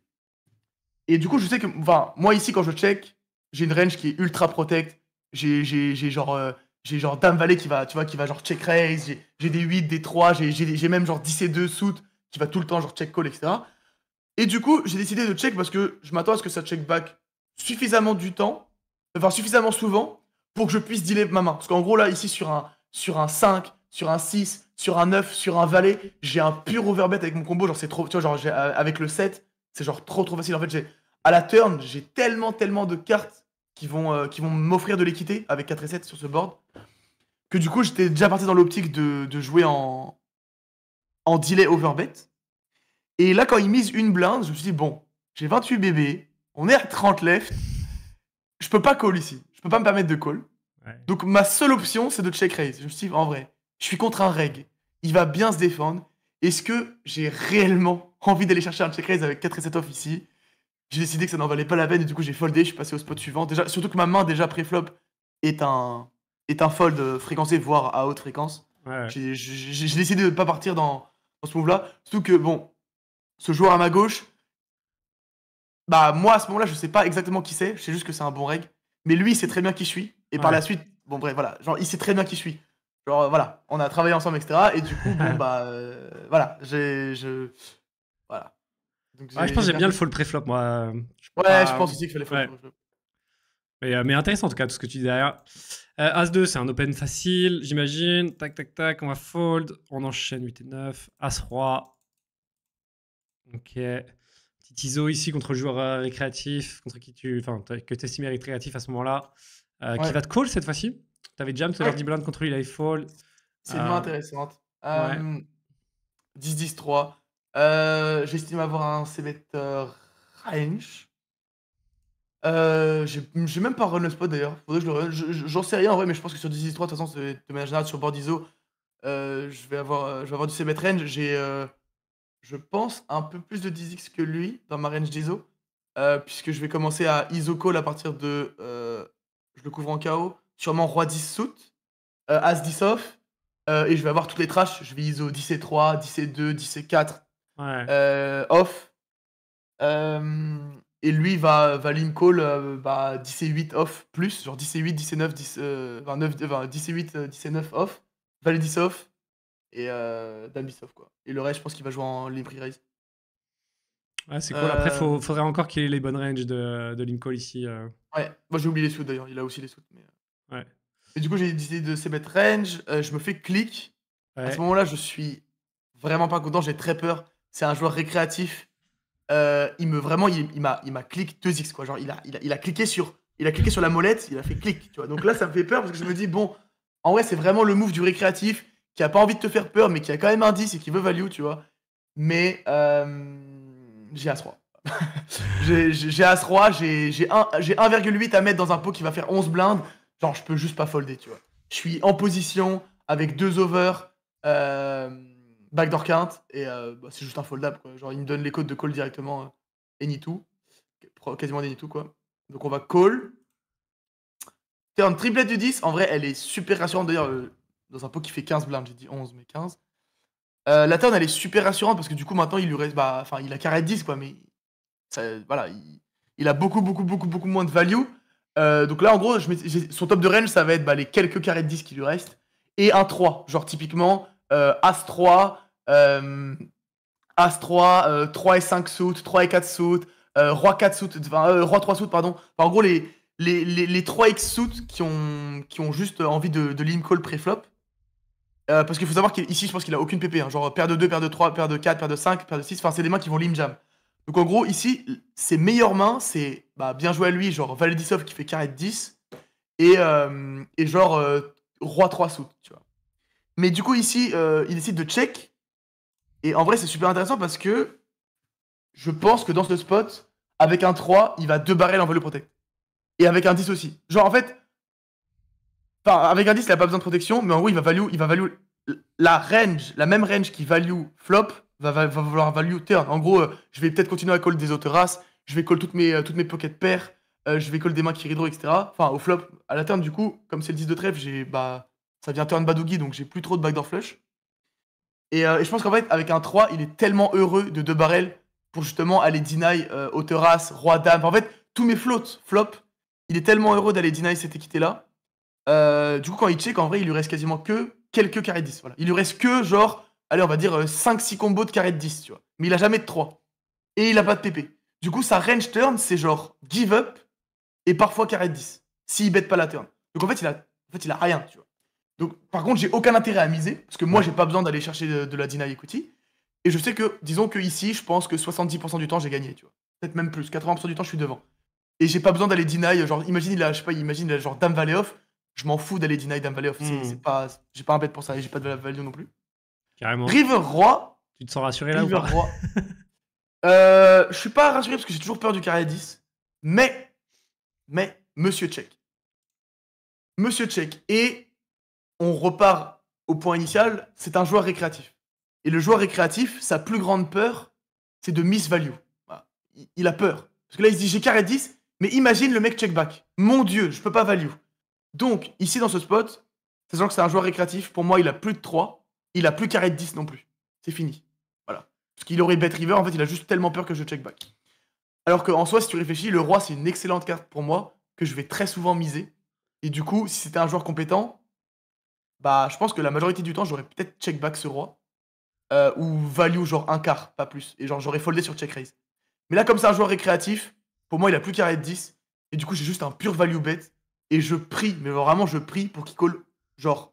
et du coup, je sais que, enfin, moi ici, quand je check, j'ai une range qui est ultra protect. J'ai, genre, euh, j'ai genre Dame Valet qui va, tu vois, qui va genre check raise. J'ai, des 8, des 3, j'ai, j'ai même genre 10 et 2 suit qui va tout le temps genre check call, etc. Et du coup, j'ai décidé de check parce que je m'attends à ce que ça check back suffisamment du temps, enfin suffisamment souvent pour que je puisse dealer ma main. Parce qu'en gros, là, ici, sur un, sur un 5, sur un 6, sur un 9, sur un valet, j'ai un pur overbet avec mon combo, genre c'est trop, tu vois, genre euh, avec le 7, c'est genre trop trop facile. En fait, j'ai à la turn, j'ai tellement tellement de cartes qui vont euh, qui vont m'offrir de l'équité avec 4 et 7 sur ce board que du coup, j'étais déjà parti dans l'optique de, jouer en en delay overbet. Et là, quand il mise une blinde, je me suis dit bon, j'ai 28 bébés, on est à 30 left, je peux pas call ici, je peux pas me permettre de call. Donc ma seule option, c'est de check raise. Je me suis dit en vrai je suis contre un reg, il va bien se défendre. Est-ce que j'ai réellement envie d'aller chercher un check raise avec 4 et 7 off ici J'ai décidé que ça n'en valait pas la peine et du coup j'ai foldé, je suis passé au spot suivant. surtout que ma main déjà pré-flop est un, est un fold euh, fréquencé, voire à haute fréquence. J'ai décidé de ne pas partir dans, ce move-là. Surtout que, bon, ce joueur à ma gauche, bah moi à ce moment-là, je sais pas exactement qui c'est, je sais juste que c'est un bon reg. Mais lui, il sait très bien qui je suis. Et par la suite, bon bref, voilà, genre il sait très bien qui je suis. Genre, euh, voilà, on a travaillé ensemble, etc. Et du coup, bon, bah, euh, voilà, j'ai. Je... Voilà. je pense que j'aime bien le fold préflop, moi. Euh, ouais, je pense aussi qu'il fallait le mais, intéressant, en tout cas, tout ce que tu dis derrière. As-2, c'est un open facile, j'imagine. Tac, tac, tac, on va fold. On enchaîne 8 et 9. as 3 Ok. Petit ISO ici contre le joueur récréatif, contre qui tu. Enfin, que tu estimes récréatif à ce moment-là. Qui va te call cette fois-ci T'avais Jam, ah. leur Verdi Blind contre lui, il fall. C'est une main euh, intéressante. 10-10-3. Euh, euh, j'estime avoir un c range. j'ai même pas run le spot d'ailleurs. J'en sais rien en vrai, mais je pense que sur 10 3 de toute façon, de manière générale, sur board ISO, je, vais avoir, du CBT range. J'ai, je pense, un peu plus de 10x que lui dans ma range d'ISO, puisque je vais commencer à ISO call à partir de. je le couvre en KO sûrement Roi 10 soute, euh, As 10 off, euh, et je vais avoir toutes les trashs. Je vais ISO 10 et 3, 10 et 2, 10 et 4, ouais. euh, off. Euh, et lui va, va link call euh, bah, 10 et 8 off plus, genre 10 et 8, 10 et 9, 10, 29, 10 et 8, 10 euh, et 9 off, Valet 10 off et Dame 10 off quoi. Et le reste, je pense qu'il va jouer en libre raise. Ouais, c'est cool. Après, il faudrait encore qu'il ait les bonnes ranges de, de Lincoln ici. Ouais, moi j'ai oublié les sous d'ailleurs, il a aussi les sous. Mais... Et du coup, j'ai décidé de se mettre range. Euh, je me fais clic. À ce moment-là, je suis vraiment pas content. J'ai très peur. C'est un joueur récréatif. Euh, il me vraiment, il, il m'a, il m'a clic 2x quoi. Genre, il a, il a, il a cliqué sur, il a cliqué sur la molette. Il a fait clic. Tu vois. Donc là, ça me fait peur parce que je me dis bon, en vrai, c'est vraiment le move du récréatif qui a pas envie de te faire peur, mais qui a quand même un 10 et qui veut value, tu vois. Mais euh, j'ai As-3. j'ai As-3, j'ai 1,8 à mettre dans un pot qui va faire 11 blindes genre, je peux juste pas folder, tu vois. Je suis en position avec deux over, euh, backdoor count, et euh, bah, c'est juste un quoi. Genre, il me donne les codes de call directement, Et ni tout, quasiment ni tout quoi. Donc, on va call. Turn triplette du 10, en vrai, elle est super rassurante. D'ailleurs, euh, dans un pot qui fait 15 blindes, j'ai dit 11, mais 15. la turn, elle est super rassurante parce que du coup, maintenant, il lui reste. Bah, enfin, il a carré 10, quoi, mais. voilà, il, il, a beaucoup, beaucoup, beaucoup, beaucoup moins de value. Euh, donc là, en gros, je son top de range, ça va être bah, les quelques carrés de 10 qui lui restent. Et un 3. Genre, typiquement, euh, As 3, euh, As 3, 3 et 5 suites 3 et 4 suites Roi 4 3 suites pardon. en gros, les, les, 3x suits qui ont, qui ont juste envie de, lim call pré-flop. parce qu'il faut savoir qu'ici, je pense qu'il a aucune PP. Hein. genre, paire de 2, paire de 3, paire de 4, paire de 5, paire de 6. Enfin, c'est des mains qui vont lim jam. Donc en gros, ici, ses meilleures mains, c'est bah, bien joué à lui, genre Valdisov qui fait carré de 10 euh, et, genre euh, Roi 3 sous, tu vois. Mais du coup, ici, euh, il décide de check. Et en vrai, c'est super intéressant parce que je pense que dans ce spot, avec un 3, il va 2 barrer en value protect. Et avec un 10 aussi. Genre en fait, enfin, avec un 10, il n'a pas besoin de protection, mais en gros, il va value, il va value la range, la même range qui value flop va, va, va vouloir turn. En gros, euh, je vais peut-être continuer à call des autres races, je vais call toutes mes, euh, toutes mes pocket euh, je vais call des mains qui redraw, etc. Enfin, au flop, à la turn, du coup, comme c'est le 10 de trèfle, j'ai, bah, ça vient turn Badougi, donc j'ai plus trop de backdoor flush. Et, je pense qu'en fait, avec un 3, il est tellement heureux de deux barrels pour justement aller deny haute Races, roi, dame. en fait, tous mes floats flop, il est tellement heureux d'aller deny cette équité-là. du coup, quand il check, en vrai, il lui reste quasiment que quelques carrés 10. Voilà. Il lui reste que genre allez, on va dire 5-6 euh, combos de carré de 10, tu vois. Mais il a jamais de 3. Et il a pas de pp, Du coup, sa range turn, c'est genre give up et parfois carré de 10. S'il bête pas la turn. Donc en fait, il a, fait, il a rien, tu vois. Donc par contre, j'ai aucun intérêt à miser parce que moi, j'ai pas besoin d'aller chercher de, la Dina Equity. Et je sais que, disons que ici, je pense que 70% du temps, j'ai gagné, tu vois. Peut-être même plus, 80% du temps, je suis devant. Et j'ai pas besoin d'aller deny, genre, imagine, il a, je sais pas, imagine, il genre Dame Valley off. Je m'en fous d'aller deny Dame Valley off. Hmm. C'est pas, j'ai pas un bête pour ça et j'ai pas de value non plus. Carrément. River Roy. Tu te sens rassuré là ou pas euh, je suis pas rassuré parce que j'ai toujours peur du carré 10. Mais, mais, Monsieur check. Monsieur check. Et on repart au point initial, c'est un joueur récréatif. Et le joueur récréatif, sa plus grande peur, c'est de miss value. Il a peur. Parce que là, il se dit, j'ai carré 10, mais imagine le mec check back. Mon Dieu, je peux pas value. Donc, ici dans ce spot, sachant que c'est un joueur récréatif, pour moi, il a plus de 3 il a plus carré de 10 non plus. C'est fini. Voilà. Parce qu'il aurait bet river, en fait, il a juste tellement peur que je check back. Alors qu'en soi, si tu réfléchis, le roi, c'est une excellente carte pour moi, que je vais très souvent miser. Et du coup, si c'était un joueur compétent, bah, je pense que la majorité du temps, j'aurais peut-être check back ce roi. Euh, ou value genre un quart, pas plus. Et genre, j'aurais foldé sur check raise. Mais là, comme c'est un joueur récréatif, pour moi, il a plus carré de 10. Et du coup, j'ai juste un pur value bet. Et je prie, mais vraiment, je prie pour qu'il colle, genre,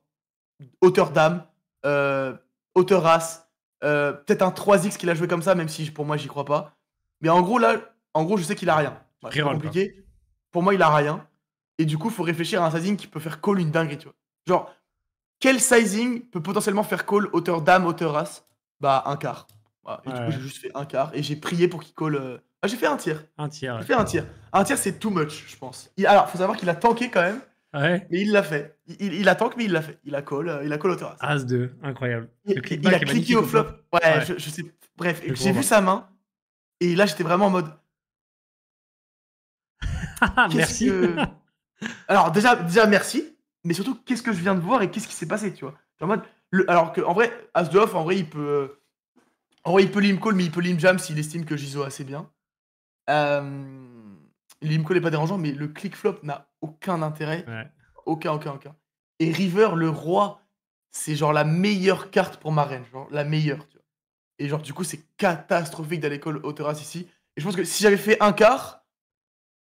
hauteur d'âme, Hauteur euh, race euh, peut-être un 3x qu'il a joué comme ça, même si pour moi j'y crois pas. Mais en gros là, en gros je sais qu'il a rien. compliqué. Pour moi il a rien. Et du coup faut réfléchir à un sizing qui peut faire call une dinguerie, tu vois. Genre quel sizing peut potentiellement faire call hauteur dame hauteur as Bah un quart. Et du coup j'ai juste fait un quart et j'ai prié pour qu'il call. Euh, ah j'ai fait un tir. Un tir. J'ai fait un tir. Un tir c'est too much je pense. Il... Alors faut savoir qu'il a tanké quand même. Mais il l'a fait. Il, il, a que mais il l'a fait. Il a call, euh, il a call au terrasse. As 2, incroyable. Il, a cliqué au flop. Ouais, Je, sais. Bref, j'ai vu sa main. Et là, j'étais vraiment en mode. merci. Alors, déjà, déjà, merci. Mais surtout, qu'est-ce que je viens de voir et qu'est-ce qui s'est passé, tu vois en mode, alors Alors qu'en vrai, As 2 off, en vrai, il peut. En vrai, il peut lim call, mais il peut lim jam s'il estime que Jizo assez bien. Euh... Lim call est pas dérangeant, mais le click flop n'a aucun intérêt. Aucun, aucun, aucun. Et River, le roi, c'est genre la meilleure carte pour ma reine. Genre la meilleure, tu vois. Et genre, du coup, c'est catastrophique d'aller call Autoras ici. Et je pense que si j'avais fait un quart,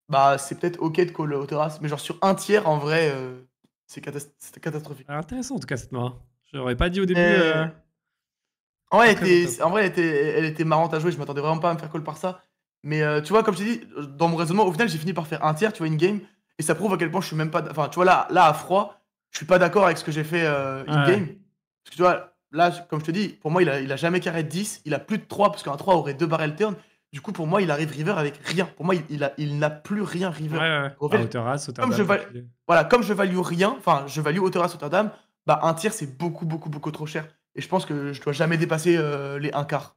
bah, c'est peut-être ok de call Autoras. Mais genre, sur un tiers, en vrai, euh, c'est catastrophique. Ah, intéressant, en tout cas, cette main. n'aurais pas dit au début. Euh, en, vrai, elle était, en vrai, elle était, elle était marrante à jouer. Je m'attendais vraiment pas à me faire call par ça. Mais euh, tu vois, comme je t'ai dit, dans mon raisonnement, au final, j'ai fini par faire un tiers, tu vois, une game. Et ça prouve à quel point je suis même pas. Enfin, tu vois, là, là à froid, je suis pas d'accord avec ce que j'ai fait euh, in-game. Parce que tu vois, là, comme je te dis, pour moi, il a, jamais carré de 10. Il a plus de 3, parce qu'un 3 aurait 2 barrel turn. Du coup, pour moi, il arrive River avec rien. Pour moi, il, a, il n'a plus rien River. Ouais, ouais. comme Voilà, comme je value rien, enfin, je value hauteur race, bah, un tiers, c'est beaucoup, beaucoup, beaucoup trop cher. Et je pense que je dois jamais dépasser euh, les 1 quart.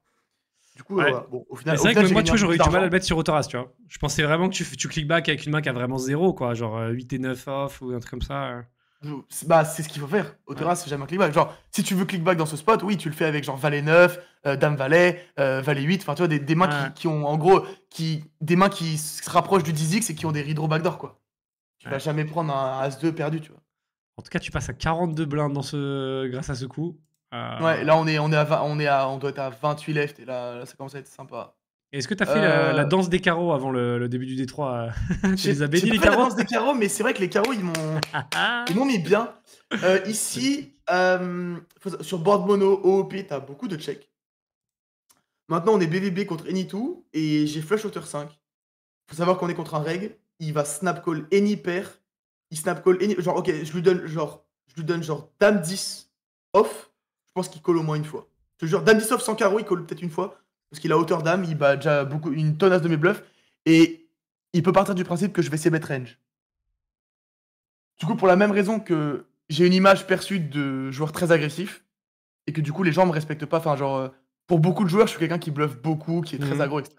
Du coup, euh, au final, c'est vrai que moi, j'aurais eu du mal à le mettre sur Autoras, tu vois. Je pensais vraiment que tu, tu click back avec une main qui a vraiment zéro, quoi, genre 8 euh, et 9 off ou un truc comme ça. Euh. Bah, c'est ce qu'il faut faire. Autoras, c'est jamais un clickback. Genre, si tu veux back dans ce spot, oui, tu le fais avec genre valet 9, dame valet, valet 8, enfin, tu vois, des, mains qui, ont, en gros, qui, des mains qui se rapprochent du 10x et qui ont des redraw backdoor, quoi. Tu vas jamais prendre un as 2 perdu, tu vois. En tout cas, tu passes à 42 blindes dans ce... grâce à ce coup. Euh, ouais, là on est, on est on est à, on doit être à 28 left et là, ça commence à être sympa. Est-ce que tu as fait la, euh, danse des carreaux avant le, début du Détroit euh, Tu les as carreaux la danse des carreaux, mais c'est vrai que les carreaux ils m'ont, mis bien. ici, sur board mono OOP, as beaucoup de checks. Maintenant, on est BBB contre any et j'ai flush hauteur 5. Faut savoir qu'on est contre un reg. Il va snap call any pair. Il snap call Genre, ok, je lui donne genre, je lui donne genre dame 10 off pense qu'il colle au moins une fois. Je te jure, sans carreau, il colle peut-être une fois. Parce qu'il a hauteur d'âme, il bat déjà beaucoup, une tonnasse de mes bluffs. Et il peut partir du principe que je vais bet range. Du coup, pour la même raison que j'ai une image perçue de joueur très agressif. Et que du coup, les gens me respectent pas. Enfin, genre, euh, pour beaucoup de joueurs, je suis quelqu'un qui bluffe beaucoup, qui est très mhm. agro, etc.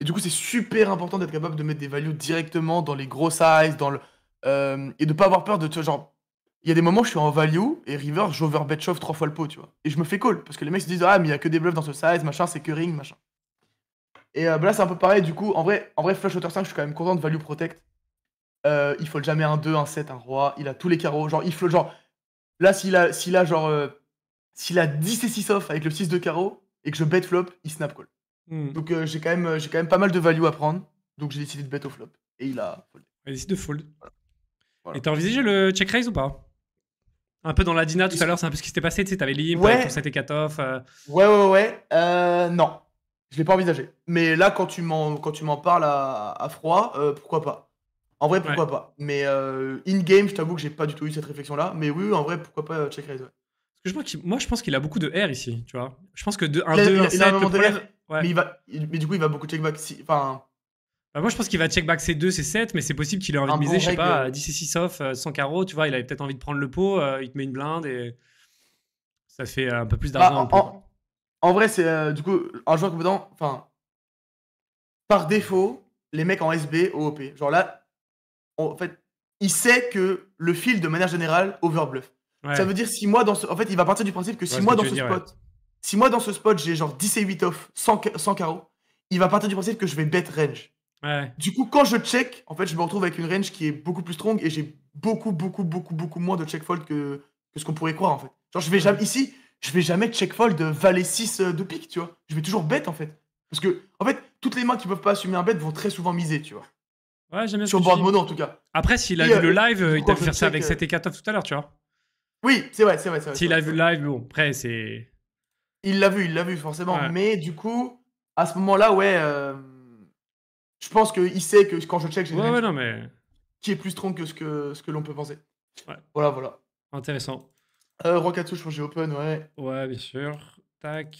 Et du coup, c'est super important d'être capable de mettre des values directement dans les gros sizes, dans le. Euh, et de pas avoir peur de. Genre, il y a des moments, où je suis en value et River, j'overbet off trois fois le pot, tu vois. Et je me fais call parce que les mecs se disent Ah, mais il y a que des bluffs dans ce size, machin, c'est que ring, machin. Et euh, bah là, c'est un peu pareil, du coup, en vrai, en vrai Flush Water 5, je suis quand même content de value protect. Euh, il fold jamais un 2, un 7, un roi, il a tous les carreaux, genre, il fold, genre. Là, s'il a, s'il a genre. Euh, s'il a 10 et 6 off avec le 6 de carreau et que je bet flop, il snap call. Hmm. Donc j'ai quand, même, j'ai quand même pas mal de value à prendre. Donc j'ai décidé de bet au flop. Et il a foldé. Il décidé de fold. Et t'as envisagé le check raise ou pas un peu dans la Dina tout à l'heure, c'est un peu ce qui s'était passé, tu sais, t'avais Lim, ouais. t'avais Katov. Euh... Ouais, ouais, ouais. Euh, non, je l'ai pas envisagé. Mais là, quand tu m'en, quand tu m'en parles à, froid, euh, pourquoi pas En vrai, pourquoi pas Mais euh, in-game, je t'avoue que j'ai pas du tout eu cette réflexion-là. Mais oui, en vrai, pourquoi pas check raise, ouais. Je moi, je pense qu'il a beaucoup de R ici, tu vois. Je pense que 1, 2, 1, 7, mais, il va, mais du coup, il va beaucoup check back. enfin, bah, moi, je pense qu'il va check back ses 2, ses 7, mais c'est possible qu'il ait envie de miser, je sais pas, 10 euh, et 6 off, 100 euh, carreaux, tu vois, il avait peut-être envie de prendre le pot, euh, il te met une blinde et ça fait un peu plus d'argent. Bah, en, vrai, c'est du coup un joueur compétent, enfin, par défaut, les mecs en SB, OOP, genre là, en fait, il sait que le fil de manière générale overbluff. Ça veut dire si moi dans En fait, il va partir du principe que si moi dans ce spot, si moi dans ce spot j'ai genre 10 et 8 off, 100, 100 carreaux, il va partir du principe que je vais bet range. Du coup, quand je check, en fait, je me retrouve avec une range qui est beaucoup plus strong et j'ai beaucoup, beaucoup, beaucoup, beaucoup moins de check fold que, que ce qu'on pourrait croire, en fait. Genre, je vais jamais, ici, je vais jamais check fold valet 6 euh, de pique, tu vois. Je vais toujours bet, en fait. Parce que, en fait, toutes les mains qui peuvent pas assumer un bet vont très souvent miser, tu vois. Ouais, j'aime bien Sur board mono, en tout cas. Après, s'il a vu euh, le live, il t'a fait ça avec 7 et 4 off tout à l'heure, tu vois. Oui, c'est vrai, c'est s'il a vu le live, bon, après, c'est. Il l'a vu, il l'a vu, forcément. Mais du coup, à ce moment-là, ouais. Euh, je pense qu'il sait que quand je check, j'ai ouais, mais... qui est plus strong que ce que, ce que l'on peut penser. Ouais. Voilà, voilà. Intéressant. Euh, je pense j'ai open, ouais. Ouais, bien sûr. Tac.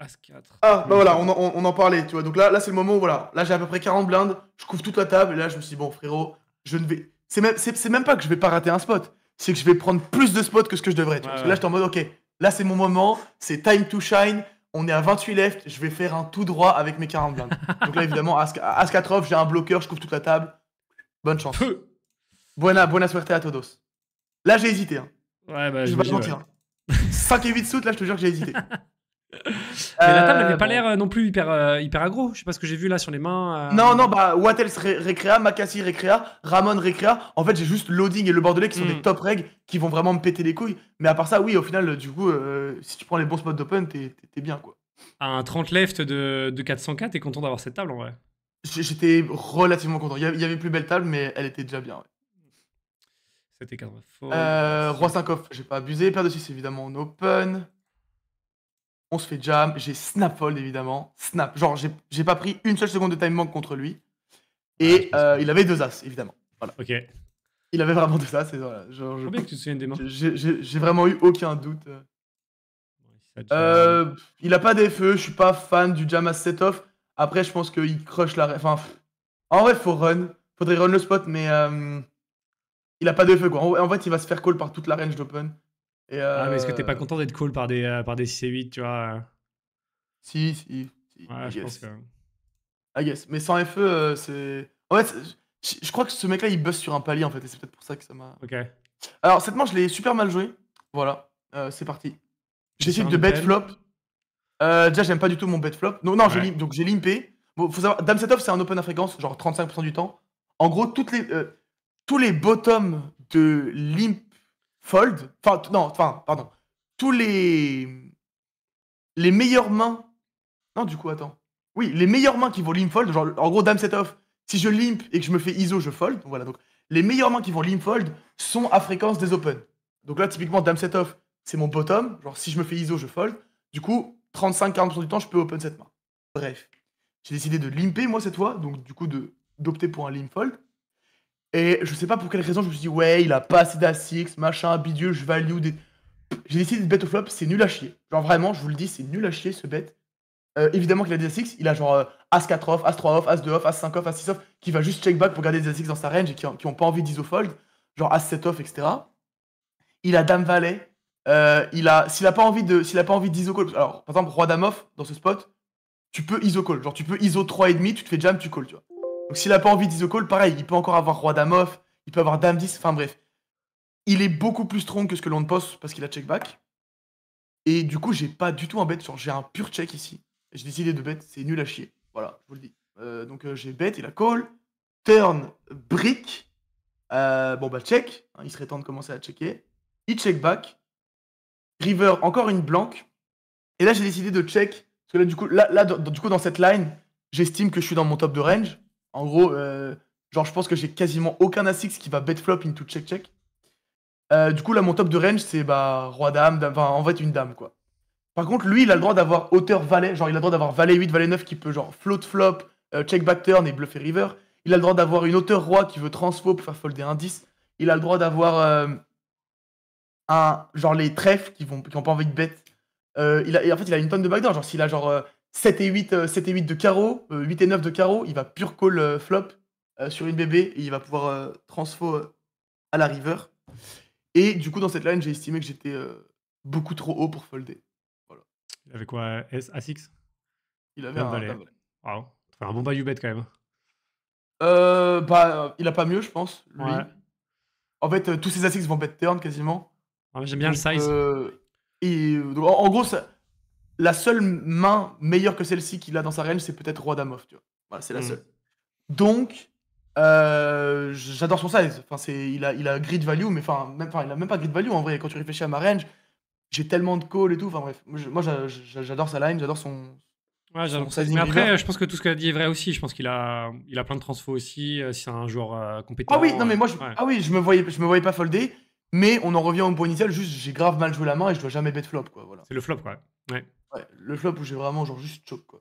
As-4. Ah, bah voilà, on en, parlait, tu vois. Donc là, là c'est le moment où, voilà, là j'ai à peu près 40 blindes, je couvre toute la table, et là je me suis dit, bon, frérot, je ne vais. C'est même, c'est, même pas que je vais pas rater un spot, c'est que je vais prendre plus de spots que ce que je devrais, tu vois. Parce que là, j'étais en mode, ok, là c'est mon moment, c'est time to shine, on est à 28 left, je vais faire un tout droit avec mes 40 blindes. Donc là, évidemment, As-4 j'ai un bloqueur, je couvre toute la table. Bonne chance. Buena, suerte à todos. Là, j'ai hésité. Hein. Ouais, bah, je vais pas mentir. 5 hein. et 8 soutes, là, je te jure que j'ai hésité. Mais la table n'avait euh, pas l'air euh, non plus hyper, euh, hyper agro. Je sais pas ce que j'ai vu là sur les mains. Non, non, bah Wattels récréa, Makassi récréa, Ramon récréa. En fait, j'ai juste Loading et le Bordelais qui sont des hmm. top regs qui vont vraiment me péter les couilles. Mais à part ça, oui, au final, du coup, si tu prends les bons spots d'open, t'es bien quoi un 30 left de, de 404, t'es content d'avoir cette table en vrai J'étais relativement content. Il y avait plus belle table, mais elle était déjà bien. C'était 4 euh, Roi 5 off, j'ai pas abusé. Paire de 6 évidemment en open on se fait jam, j'ai snap-fold évidemment, snap, genre j'ai pas pris une seule seconde de time bank contre lui, et euh, il avait deux as évidemment. Ok. Il avait vraiment deux as, voilà. Genre, J'ai vraiment eu aucun doute. Euh, il a pas des feux, je suis pas fan du jam as set off. Après, je pense qu'il crush la. Enfin, en vrai, faut run. Faudrait run le spot, mais euh, il a pas de quoi. En fait, il va se faire call par toute la range d'open. Ah, mais est-ce que t'es pas euh, content d'être cool par des, euh, par des 6 et 8, tu vois euh? Si, si. si ouais, Mais sans FE, c'est. En fait, je crois que ce mec-là, il bosse sur un palier, en fait, et c'est peut-être pour ça que ça m'a. Ok. Alors, cette manche, je l'ai super mal joué Voilà, c'est parti. essayé de bet flop. déjà, j'aime pas du tout mon bet flop. Non, non, donc j'ai limpé. Bon, faut savoir, off, c'est un open à fréquence, genre 35% du temps. En gros, toutes les, tous les bottoms de limp fold, enfin, non, enfin, pardon, tous les, les meilleures mains, non, du coup, attends, oui, les meilleures mains qui vont limp fold, genre, en gros, dame set off, si je limp et que je me fais iso, je fold, voilà, donc, les meilleures mains qui vont limp fold sont à fréquence des open. Donc là, typiquement, dame set off, c'est mon bottom, genre, si je me fais iso, je fold, du coup, 35-40% du temps, je peux open cette main. Bref, j'ai décidé de limper, moi, cette fois, donc, du coup, de d'opter pour un limp fold. Et je sais pas pour quelle raison, je me suis dit, ouais, il a pas assez d'A6, machin, bidule, je value des. J'ai décidé de bet au flop, c'est nul à chier. Genre vraiment, je vous le dis, c'est nul à chier ce bet. Euh, évidemment qu'il a des A6, il a genre euh, As-4 off, As-3 off, As-2 off, As-5 off, As-6 off, qui va juste check back pour garder des a dans sa range et qui, ont pas envie d'isofold, genre As-7 off, etc. Il a Dame Valet, euh, il a, s'il a pas envie de, s'il a pas envie d'iso call, alors par exemple Roi Dame off dans ce spot, tu peux iso call, genre tu peux iso 3,5, tu te fais jam, tu call, tu vois. Donc s'il a pas envie d'e-the-call, pareil, il peut encore avoir roi dame il peut avoir dame 10, enfin bref. Il est beaucoup plus strong que ce que l'on poste parce qu'il a check back. Et du coup, j'ai pas du tout un bet, genre j'ai un pur check ici. J'ai décidé de bet, c'est nul à chier. Voilà, je vous le dis. Euh, donc euh, j'ai bet, il a call, turn, brick. Euh, bon bah check, hein, il serait temps de commencer à checker. Il check back. River, encore une blanque. Et là, j'ai décidé de check. Parce que là, du coup, là du coup dans cette line, j'estime que je suis dans mon top de range. En gros, euh, genre, je pense que j'ai quasiment aucun As-6 qui va bet flop into check check. Euh, du coup, là, mon top de range, c'est bah, roi-dame, dame, enfin, en fait, une dame, quoi. Par contre, lui, il a le droit d'avoir hauteur valet, genre, il a le droit d'avoir valet 8, valet 9 qui peut, genre, float flop, euh, check back turn et bluffer river. Il a le droit d'avoir une hauteur roi qui veut transfo pour faire folder un 10. Il a le droit d'avoir un, genre, les trèfles qui vont, qui ont pas envie de bet. il a, et en fait, il a une tonne de backdoor, genre, s'il a, genre, 7 et 8, euh, de carreau, 8 euh, et 9 de carreau, il va pure call euh, flop sur une bébé et il va pouvoir transfo à la river. Et du coup, dans cette line, j'ai estimé que j'étais beaucoup trop haut pour folder. Il avait quoi S A6 Il avait un, valet. Wow. un bon value bet quand même. Euh, bah, il a pas mieux, je pense. Lui. En fait, tous ses A6 vont bet turn quasiment. J'aime bien le size. et, en, en, gros, ça, la seule main meilleure que celle-ci qu'il a dans sa range, c'est peut-être Roi Damoff. tu vois. Voilà, c'est la hmm. seule. Donc, euh, j'adore son size. Enfin, c'est, il a, il a grid value, mais enfin, même, enfin, il a même pas grid value en vrai. Quand tu réfléchis à ma range, j'ai tellement de calls et tout. Enfin bref, moi, j'adore sa line, j'adore son. Ouais, Mais après, je pense que tout ce qu'il a dit est vrai aussi. Je pense qu'il a, il a plein de transfos aussi. Euh, c'est un joueur euh, compétent. Ah oui, non mais moi, je, ne ah oui, je me voyais, je me voyais pas folder. Mais on en revient au point initial. Juste, j'ai grave mal joué la main et je dois jamais bet flop quoi. Voilà. C'est le flop quoi. Ouais. Ouais, le flop où j'ai vraiment genre juste choc quoi.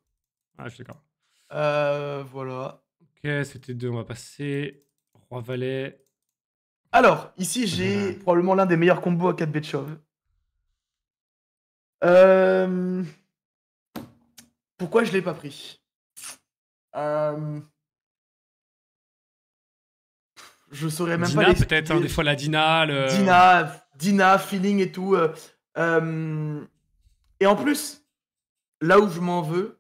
Ah, je suis d'accord. Euh, voilà. Ok, c'était deux. On va passer Roi Valet. Alors, ici, j'ai probablement l'un des meilleurs combos à 4 bêtes euh, Pourquoi je l'ai pas pris euh, Je saurais même pas. Dina, peut-être, hein, des fois la Dina. Le... Dina, Dina, feeling et tout. Euh... Et en plus, là où je m'en veux,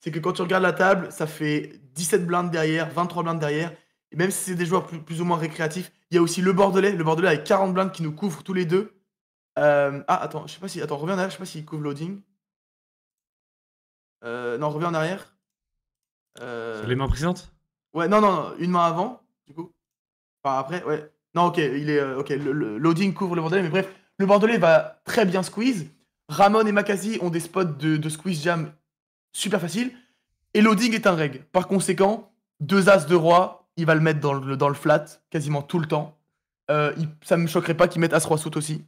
c'est que quand tu regardes la table, ça fait 17 blindes derrière, 23 blindes derrière. Et même si c'est des joueurs plus, ou moins récréatifs, il y a aussi le Bordelais, le Bordelais avec 40 blindes qui nous couvrent tous les deux. Euh, ah, attends, je sais pas si. Attends, reviens en arrière, je sais pas s'il couvre loading. Euh, non, reviens en arrière. Euh, les mains présentes. Ouais, non, non, une main avant, du coup. Enfin, après, ouais. Non, ok, il est. ok, loading couvre le Bordelais, mais bref, le Bordelais va très bien squeeze. Ramon et Makazi ont des spots de, squeeze jam super faciles. Et loading est un reg. Par conséquent, deux as de roi, il va le mettre dans le, dans le flat quasiment tout le temps. Euh, ça ne me choquerait pas qu'il mette as roi saut aussi.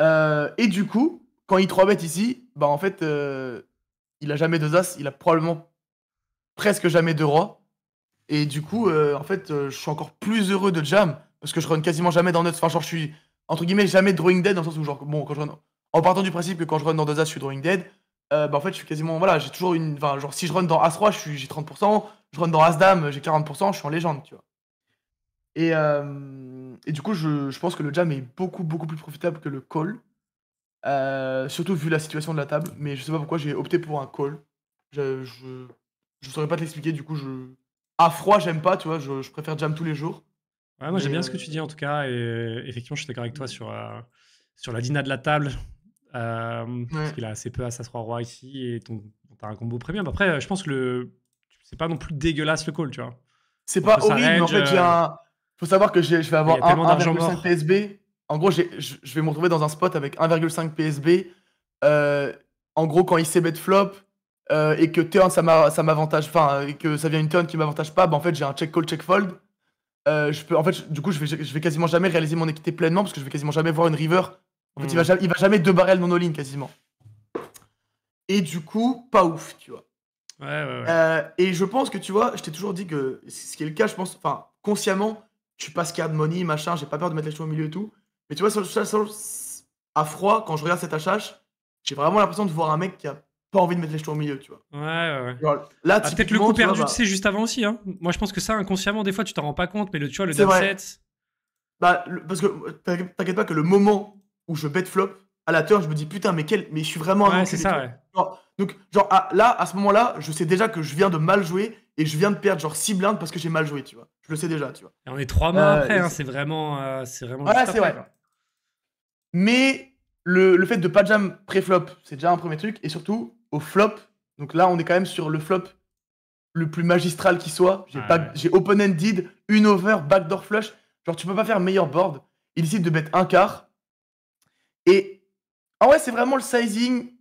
Euh, et du coup, quand il 3 bet ici, bah en fait, euh, il a jamais deux as, il a probablement presque jamais deux rois. Et du coup, en fait, je suis encore plus heureux de jam parce que je run quasiment jamais dans notre Enfin, genre, je suis entre guillemets jamais drawing dead dans le sens où, genre, bon, quand je run en partant du principe que quand je run dans deux as je suis drawing dead, euh, bah en fait, je suis quasiment. Voilà, j'ai toujours une. genre, si je run dans As3, j'ai 30%, je run dans As-Dame, j'ai 40%, je suis en légende, tu vois. Et, euh, du coup, je, pense que le jam est beaucoup, beaucoup plus profitable que le call. Euh, surtout vu la situation de la table, mais je sais pas pourquoi j'ai opté pour un call. Je, je, saurais pas te l'expliquer, du coup, je. À froid, j'aime pas, tu vois, je, préfère jam tous les jours. Ouais, moi, j'aime bien ce que tu dis en tout cas, et effectivement, je suis d'accord avec toi sur, sur la dina de la table euh, parce qu'il a assez peu à sa 3 roi ici et ton, t'as un combo premium. Après, euh, je pense que le, c'est pas non plus dégueulasse le call, tu vois. C'est pas horrible, en fait, il faut savoir que je vais avoir 1,5 PSB. En gros, je vais me retrouver dans un spot avec 1,5 PSB. Euh, en gros, quand il c-bet flop et que turn ça m'avantage, enfin, et que ça vient une turn qui m'avantage pas, bah, en fait, j'ai un check call, check fold. je peux, en fait, du coup, je vais, je vais quasiment jamais réaliser mon équité pleinement parce que je vais quasiment jamais voir une river en fait, il, va hmm. jamais, il deux barrels non all quasiment. Et du coup, pas ouf, tu vois. Ouais, ouais, euh, et je pense que, tu vois, je t'ai toujours dit que ce qui est le cas, je pense, enfin, consciemment, tu passes pas scared money, machin, j'ai pas peur de mettre les choses au milieu et tout. Mais tu vois, sur, sur, à froid, quand je regarde cet HH, j'ai vraiment l'impression de voir un mec qui a pas envie de mettre les choses au milieu, tu vois. Ouais, ouais, ouais. là, ah, peut-être le coup perdu, bah tu, sais, juste avant aussi. Hein. Moi, je pense que ça, inconsciemment, des fois, tu t'en rends pas compte, mais le, tu vois, le downset. Bah, parce que t'inquiète pas que le moment où je bête flop à la turn, je me dis putain, mais quel, mais je suis vraiment ouais, c'est Donc, genre là, à ce moment-là, je sais déjà que je viens de mal jouer et je viens de perdre genre 6 blindes parce que j'ai mal joué, tu vois. Je le sais déjà, tu vois. Et on est trois mains euh, après, hein, c'est vraiment. Euh, c'est vraiment voilà, c'est vrai. Mais le, fait de pas jam pré-flop, c'est déjà un premier truc. Et surtout, au flop, donc là, on est quand même sur le flop le plus magistral qui soit. J'ai, ah j'ai open-ended, une over, backdoor flush. Genre, tu peux pas faire meilleur board. Il décide de mettre un quart et en ah vrai, c'est vraiment le sizing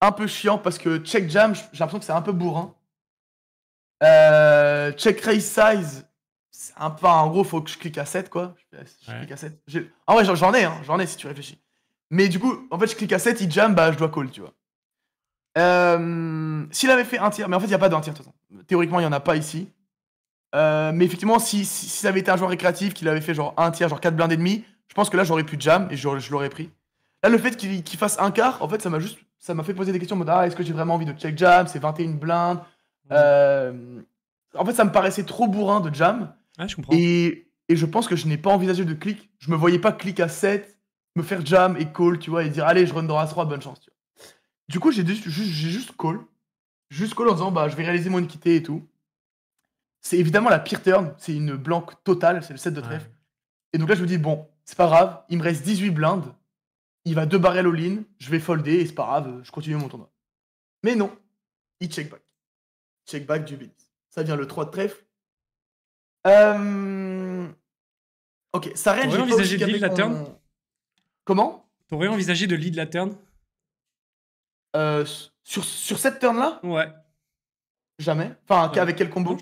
un peu chiant parce que check jam, j'ai l'impression que c'est un peu bourrin. Euh, check raise size, c'est un peu. En gros, faut que je clique à 7, quoi. Ah en vrai, j'en ai, hein, j'en ai si tu réfléchis. Mais du coup, en fait, je clique à 7, il jam, bah je dois call, tu vois. Euh, s'il avait fait un tiers, mais en fait, il n'y a pas d'un tiers, de toute façon. Théoriquement, il n'y en a pas ici. Euh, mais effectivement, si, ça avait été un joueur récréatif, qu'il avait fait genre un tiers, genre 4 blindes et demi, je pense que là, j'aurais pu jam et je, l'aurais pris. Là, le fait qu'il fasse un quart, en fait, ça m'a juste ça m'a fait poser des questions en mode ah, est-ce que j'ai vraiment envie de check jam C'est 21 blindes. Euh, en fait, ça me paraissait trop bourrin de jam. Ah, je comprends. Et, et je pense que je n'ai pas envisagé de click. Je me voyais pas click à 7, me faire jam et call, tu vois, et dire Allez, je run dans As-3, bonne chance. Tu vois. Du coup, j'ai juste, juste call. Juste call en disant Bah, je vais réaliser mon équité et tout. C'est évidemment la pire turn. C'est une blanque totale, c'est le set de trèfle. Et donc là, je me dis Bon, c'est pas grave, il me reste 18 blindes, il va deux barrels all-in, je vais folder et c'est pas grave, je continue mon tournoi. Mais non, il check back. Check back du Billis. Ça vient le 3 de trèfle. Euh, ok, ça range. T'aurais envisagé de lead la turn Comment T'aurais envisagé euh, de lead la turn sur, sur cette turn là Ouais. Jamais Enfin, avec quel combo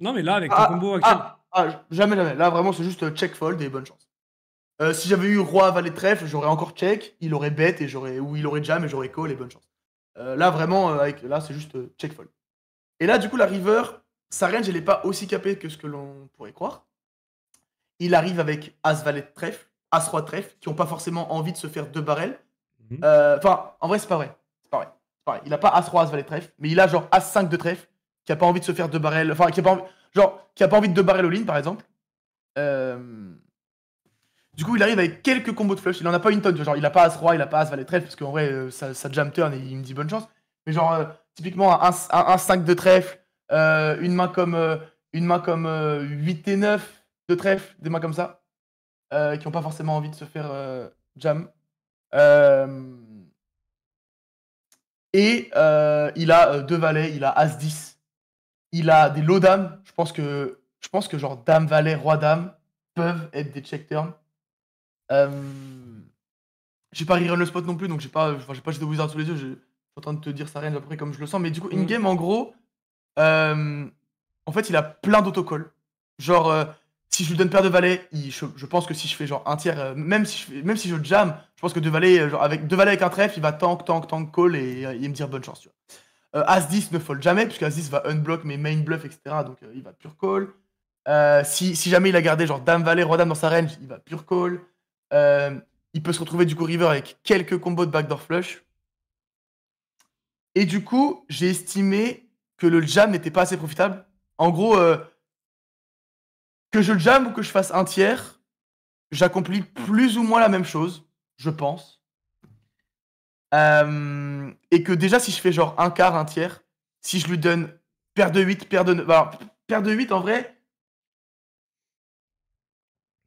non, mais là, avec ah, combo ah, ah, jamais, jamais. Là, vraiment, c'est juste check fold et bonne chance. Euh, si j'avais eu roi, valet, trèfle, j'aurais encore check, il aurait bet et j'aurais ou il aurait jam et j'aurais call et bonne chance. Euh, là vraiment euh, là c'est juste check fold. Et là du coup la river, sa range elle est pas aussi capée que ce que l'on pourrait croire. Il arrive avec as valet trèfle, as roi trèfle qui ont pas forcément envie de se faire deux barrels. Mhm. Enfin en vrai c'est pas vrai, c'est pas vrai, Il a pas as roi as valet trèfle, mais il a genre as 5 de trèfle qui a pas envie de se faire deux barrels, enfin qui a pas envie, genre qui a pas envie de deux barrels au line par exemple. Du coup, il arrive avec quelques combos de flush. Il en a pas une tonne. genre, il a pas As-Roi, il a pas As-Valet trèfle, parce qu'en vrai, euh, ça, jam turn et il me dit bonne chance. Mais genre, euh, typiquement, un, 5 de trèfle, euh, une main comme, une main comme 8 et 9 de trèfle, des mains comme ça, qui ont pas forcément envie de se faire jam. et il a deux valets, il a As-10, il a des low dames. Je pense que, je pense que genre dame-valet, roi-dame peuvent être des check turns euh, j'ai pas rerun le spot non plus, donc j'ai pas, j'ai pas de Wizard sous les yeux. Je suis en train de te dire ça rien à peu près comme je le sens. Mais du coup, mm. in-game, en gros, euh, en fait, il a plein d'autocalls. Genre, euh, si je lui donne paire de valets, je, pense que si je fais genre un tiers, même, si je, même si je jam, je pense que deux valets, genre avec, deux valets avec un trèfle, il va tank, tank, tank, call et il me dire bonne chance. Tu vois. As 10 ne fold jamais, puisque As 10 va unblock mes main bluff, etc. Donc il va pure call. si, jamais il a gardé genre dame valet, roi dame dans sa range, il va pure call. Euh, il peut se retrouver du coup river avec quelques combos de backdoor flush. Et du coup, j'ai estimé que le jam n'était pas assez profitable. En gros, euh, que je le jam ou que je fasse un tiers, j'accomplis hmm. plus ou moins la même chose, je pense. Euh, et que déjà, si je fais genre un quart, un tiers, si je lui donne paire de 8, paire de 9, bah, paire de 8 en vrai,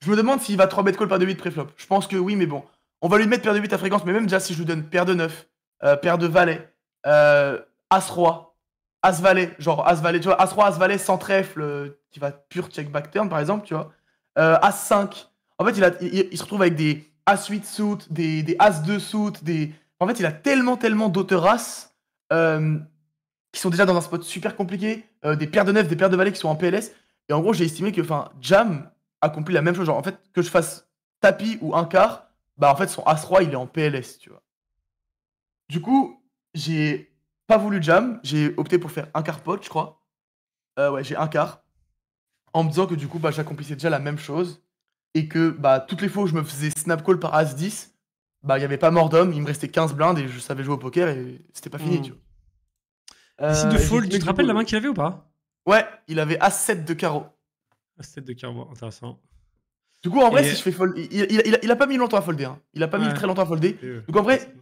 je me demande s'il va 3 bet call paire de 8 préflop. Je pense que oui, mais bon. On va lui mettre paire de 8 à fréquence, mais même déjà si je lui donne paire de 9, euh, paire de valet, euh, as roi, as valet, genre as valet, tu vois, as roi, as valet sans trèfle euh, qui va pure check back turn par exemple, tu vois. as 5. En fait, il, se retrouve avec des as 8 suit, des, as 2 suit, des. En fait, il a tellement, tellement d'autres races qui sont déjà dans un spot super compliqué, des paires de 9, des paires de valets qui sont en PLS. Et en gros, j'ai estimé que, enfin, Jam, accompli la même chose. Genre, en fait, que je fasse tapis ou un quart, bah en fait, son A3 il est en PLS, tu vois. Du coup, j'ai pas voulu jam, j'ai opté pour faire un quart pot, je crois. Euh, ouais, j'ai un quart. En me disant que du coup, bah, j'accomplissais déjà la même chose. Et que bah, toutes les fois où je me faisais snap call par As-10, bah, il y avait pas mort d'homme, il me restait 15 blindes et je savais jouer au poker et c'était pas fini, hmm. tu vois. Euh, de fold, tu te rappelles la main qu'il avait ou pas Ouais, il avait As-7 de carreau. 7 de carreau, intéressant. Du coup, en vrai, je fold. Il, a pas mis longtemps à folder. Hein. Il a pas mis très longtemps à folder. Euh, Donc en vrai,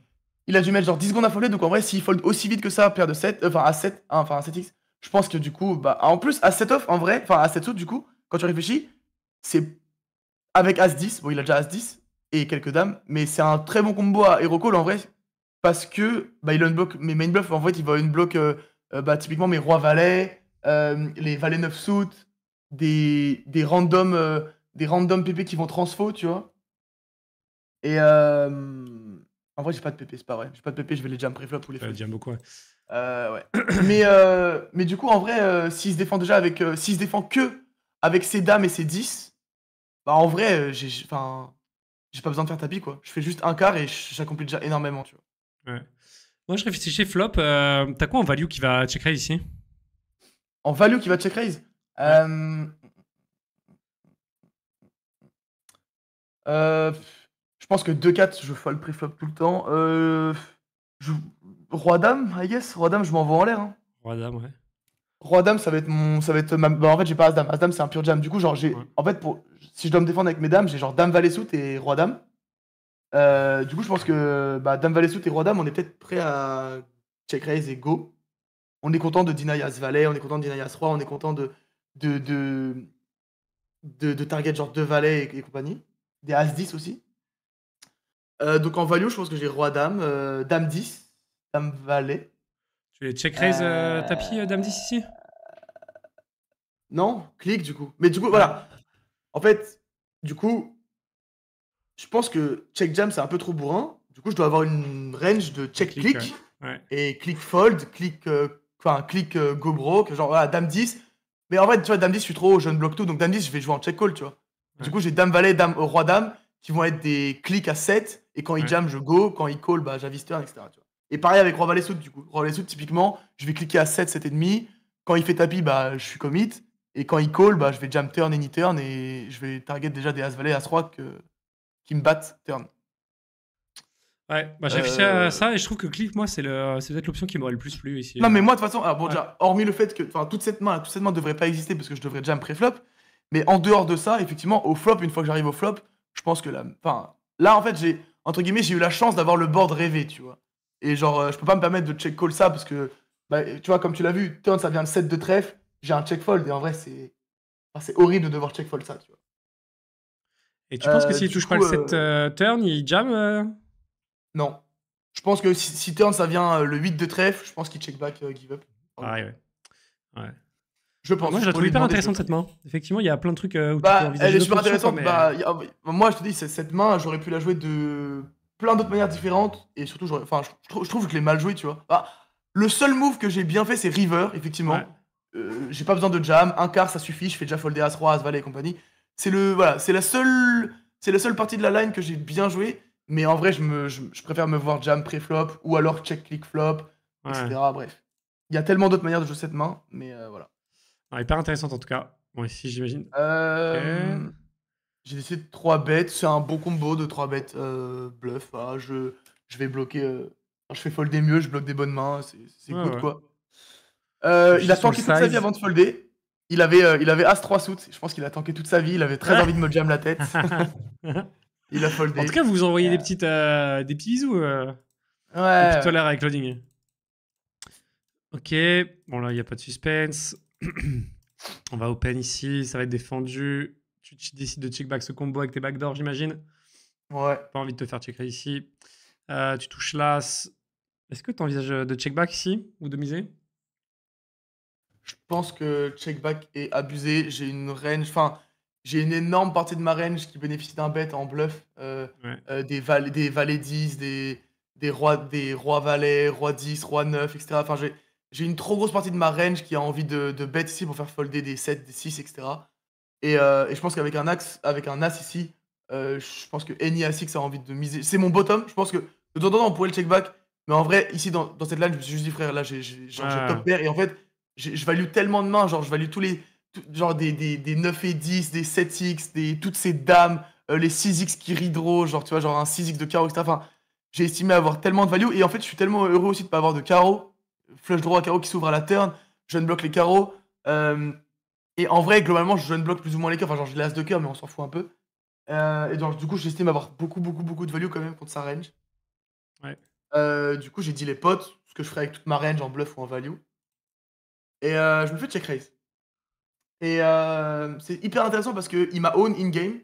il a dû mettre genre 10 secondes à folder. Donc en vrai, s'il fold aussi vite que ça, paire de 7, euh, enfin à 7, hein, enfin à 7x, je pense que du coup, bah, en plus, à 7 off, en vrai, enfin à 7 suit, du coup, quand tu réfléchis, c'est avec As 10. Bon, il a déjà As 10 et quelques dames, mais c'est un très bon combo à Hero Call en vrai, parce que bah, il bloc... mes main bluffs. En fait, il va une bloc, euh, bah, typiquement mes rois valets, les valets 9 suit, des, des random euh, des random PP qui vont transfo, tu vois. Et euh, en vrai, j'ai pas de PP, c'est pas vrai. J'ai pas de PP, je vais les jam préflop ou les euh, faire. beaucoup, ouais. mais, mais du coup, en vrai, s'il se défend déjà avec. s'il se défend que avec ses dames et ses 10, bah en vrai, j'ai, j'ai pas besoin de faire tapis, quoi. Je fais juste un quart et j'accomplis déjà énormément, tu vois. Ouais. Moi, je réfléchis chez Flop. T'as quoi en value qui va check raise ici En value qui va check raise euh, je pense que 2-4, je fold préflop tout le temps. Euh, roi dame, I guess. Roi dame, je m'envoie en l'air. Hein. Roi dame, ouais. Roi dame, ça va être mon, ça va être ma... Bah, en fait, j'ai pas as dame. As dame, c'est un pur jam. Du coup, genre, j'ai, en fait, pour, si je dois me défendre avec mes dames, j'ai genre dame valet soute et roi dame. Euh, du coup, je pense que bah, dame valet soute et roi dame, on est peut-être prêt à check raise et go. On est content de deny as valet, on est content de deny as roi, on est content de de, de, target genre De Valet et, compagnie. Des As-10 aussi. Euh, donc en value, je pense que j'ai Roi-Dame, euh, Dame-10, Dame-Valet. Tu les check raise euh, tapis Dame-10 ici Non, clic du coup. Mais du coup, voilà. Ah. En fait, du coup, je pense que check jam c'est un peu trop bourrin. Du coup, je dois avoir une range de check click, et click fold, click enfin click go broke, genre dame 10, mais en fait, tu vois, Dame 10, je suis trop haut, je ne bloque tout. Donc Dame 10, je vais jouer en check call, tu vois. Du coup, j'ai Dame Valet, Dame Roi Dame qui vont être des clics à 7. Et quand il jam, je go. Quand il call, bah, j'avise turn, etc. Et pareil avec Roi Valet Soute, du coup. Roi Valet Soute, typiquement, je vais cliquer à 7, 7,5. Quand il fait tapis, bah, je suis commit. Et quand il call, bah, je vais jam turn, any turn. Et je vais target déjà des As Valet, As Roi qui me battent turn. Ouais, bah, j'ai réfléchi euh, ça et je trouve que clip moi, c'est peut-être l'option qui m'aurait le plus plu ici. Non, mais moi, de toute façon, bon, déjà, hormis le fait que toute cette main toute cette main devrait pas exister parce que je devrais jam pré-flop, mais en dehors de ça, effectivement, au flop, une fois que j'arrive au flop, je pense que là, enfin, là, en fait, j'ai, entre guillemets, j'ai eu la chance d'avoir le board rêvé, tu vois. Et genre, euh, je peux pas me permettre de check call ça parce que, bah, tu vois, comme tu l'as vu, turn, ça vient de 7 de trèfle, j'ai un check fold et en vrai, c'est, c'est horrible de devoir check fold ça, tu vois. Et tu penses que euh, s'il touche pas le 7 turn, il jam non. Je pense que si, turn ça vient euh, le 8 de trèfle, je pense qu'il check back euh, give up. Ah ouais. ouais. Je pense. Moi, je trouvé trouve hyper intéressante cette main. Effectivement, il y a plein de trucs euh, où tu bah, peux envisager. Elle est super intéressante. Bah, moi, je te dis, cette main, j'aurais pu la jouer de plein d'autres manières différentes. Et surtout, enfin, je, trouve, que je l'ai mal joué, tu vois. Bah, le seul move que j'ai bien fait, c'est River, effectivement. j'ai pas besoin de jam, un quart ça suffit, je fais déjà folder As, Roi, As, Valet et compagnie. C'est le voilà, c'est la seule c'est la seule partie de la line que j'ai bien joué mais en vrai, je, préfère me voir jam pré-flop ou alors check click flop, etc. Bref, il y a tellement d'autres manières de jouer cette main, mais euh, voilà. Ah, hyper intéressante en tout cas. Bon, ici, j'imagine. Euh, j'ai décidé de 3 bêtes. C'est un bon combo de 3 bêtes euh, bluff. Ah, je, je vais bloquer. je fais folder mieux, je bloque des bonnes mains. C'est good quoi. il a tanké toute sa vie avant de folder. Il avait, il avait As 3 suits. Je pense qu'il a tanké toute sa vie. Il avait très envie de me jam la tête. Il a En tout cas, vous envoyez des, petites, euh, des petits bisous. Euh. Ouais. ouais. Des petites avec Loading. Ok. Bon, là, il n'y a pas de suspense. On va open ici. Ça va être défendu. Tu, décides de check back ce combo avec tes backdoors, j'imagine. Ouais. Pas envie de te faire checker ici. Euh, tu touches l'as. Est-ce que tu envisages de check back ici ou de miser Je pense que check back est abusé. J'ai une range. Enfin, j'ai une énorme partie de ma range qui bénéficie d'un bet en bluff, euh, euh, des, des valets 10, des, des rois des rois valets, roi 10, roi 9, etc. Enfin, j'ai une trop grosse partie de ma range qui a envie de, bet ici pour faire folder des 7, des 6, etc. Euh, et, je pense qu'avec un axe, avec un as ici, je pense que any a envie de miser. C'est mon bottom. Je pense que de temps en temps, on pourrait le check back. Mais en vrai, ici, dans, cette lane, je me suis juste dit, frère, là, j'ai top pair. Et en fait, je value tellement de mains. Genre, je value tous les genre des, 9 et 10, des 7x, des, toutes ces dames, euh, les 6x qui ridro, genre tu vois, genre un 6x de carreau, etc. Enfin, j'ai estimé avoir tellement de value et en fait, je suis tellement heureux aussi de pas avoir de carreau. Flush droit à carreau qui s'ouvre à la turn, je ne bloque les carreaux. et en vrai, globalement, je ne bloque plus ou moins les cœurs. Enfin, genre, j'ai l'as de cœur, mais on s'en fout un peu. Euh, et donc, du coup, j'estime avoir beaucoup, beaucoup, beaucoup de value quand même contre sa range. Euh, du coup, j'ai dit les potes, ce que je ferais avec toute ma range en bluff ou en value. Et je me fais check raise. Et euh, c'est hyper intéressant parce qu'il m'a own in-game.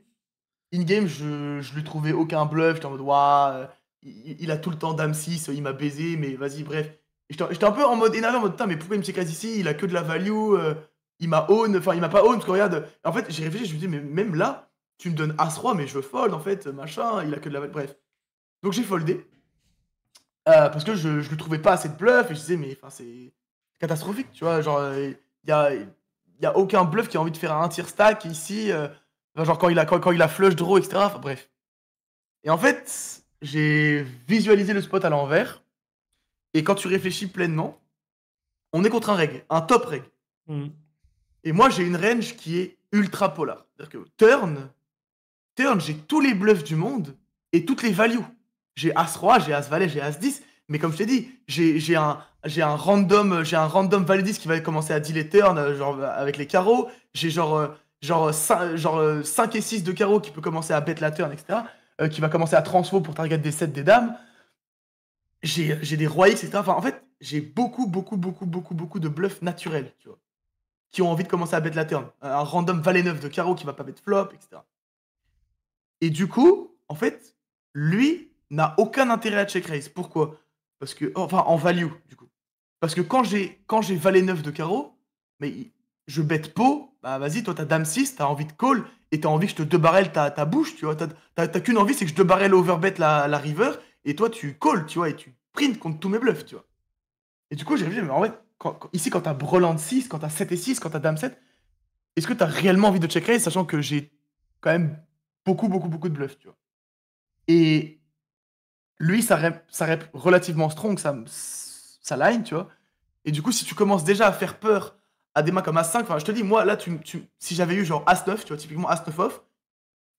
In-game, je, je lui trouvais aucun bluff. J'étais en mode, waouh, il, a tout le temps dame 6, il m'a baisé, mais vas-y, bref. J'étais un peu en mode énervé, en mode, putain, mais pourquoi il me check ici Il a que de la value. Euh, il m'a own, enfin, il m'a pas own parce que regarde, en fait, j'ai réfléchi, je me dis, mais même là, tu me donnes As-Roi, mais je veux fold, en fait, machin, il a que de la value, bref. Donc j'ai foldé. Euh, parce que je, je lui trouvais pas assez de bluff et je disais, mais enfin, c'est catastrophique, tu vois. Genre, il y a il n'y a aucun bluff qui a envie de faire un tir stack ici. Euh, genre quand il, a, quand, il a flush draw, etc. bref. Et en fait, j'ai visualisé le spot à l'envers. Et quand tu réfléchis pleinement, on est contre un reg, un top reg. Hmm. Et moi, j'ai une range qui est ultra polar. C'est-à-dire que turn, turn, j'ai tous les bluffs du monde et toutes les values. J'ai As-Roi, j'ai As-Valet, j'ai As-10. Mais comme je t'ai dit, j'ai un, j'ai un random, j'ai un random qui va commencer à dealer turn, euh, genre avec les carreaux. J'ai genre, euh, genre, 5, genre 5 euh, et 6 de carreaux qui peut commencer à bet la turn, etc. qui va commencer à transfo pour target des 7 des dames. J'ai des rois X, etc. Enfin, en fait, j'ai beaucoup, beaucoup, beaucoup, beaucoup, beaucoup de bluffs naturels, tu vois, qui ont envie de commencer à bet la turn. Un random valet 9 de carreaux qui va pas bet flop, etc. Et du coup, en fait, lui n'a aucun intérêt à check raise. Pourquoi parce que, oh, enfin, en value, du coup. Parce que quand j'ai, quand j'ai valet 9 de carreau, mais je bête pot, bah vas-y, toi t'as dame 6, t'as envie de call, et t'as envie que je te deux ta, bouche, tu vois. T'as, qu'une envie, c'est que je deux barrel overbet la, river, et toi tu calls, tu vois, et tu print contre tous mes bluffs, tu vois. Et du coup, j'ai réfléchi, mais en fait, ici, quand t'as brelan 6, quand t'as 7 et 6, quand t'as dame 7, est-ce que t'as réellement envie de check raise, sachant que j'ai quand même beaucoup, beaucoup, beaucoup de bluffs, tu vois. Et lui, ça rep, relativement strong, ça, line, tu vois. Et du coup, si tu commences déjà à faire peur à des mains comme As5, enfin, je te dis, moi, là, si j'avais eu genre As9, tu vois, typiquement As9 off,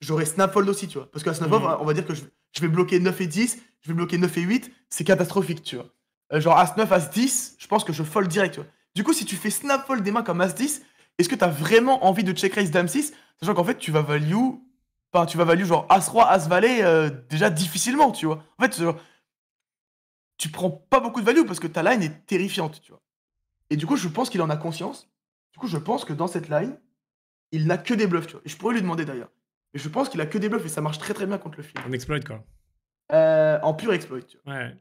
j'aurais snap fold aussi, tu vois. Parce quas 9 off, mhm. on va dire que je, vais bloquer 9 et 10, je vais bloquer 9 et 8, c'est catastrophique, tu vois. Euh, genre As9, As10, je pense que je fold direct, tu vois. Du coup, si tu fais snap fold des mains comme As10, est-ce que tu as vraiment envie de check raise Dame 6 Sachant qu'en fait, tu vas value tu vas value genre As-Roi, As-Valet, euh, déjà difficilement, tu vois. En fait, tu prends pas beaucoup de value parce que ta line est terrifiante, tu vois. Et du coup, je pense qu'il en a conscience. Du coup, je pense que dans cette line, il n'a que des bluffs, tu vois. Et je pourrais lui demander d'ailleurs. Mais je pense qu'il a que des bluffs et ça marche très très bien contre le film. En exploit, quoi. Euh, en pur exploit, tu vois. Ouais.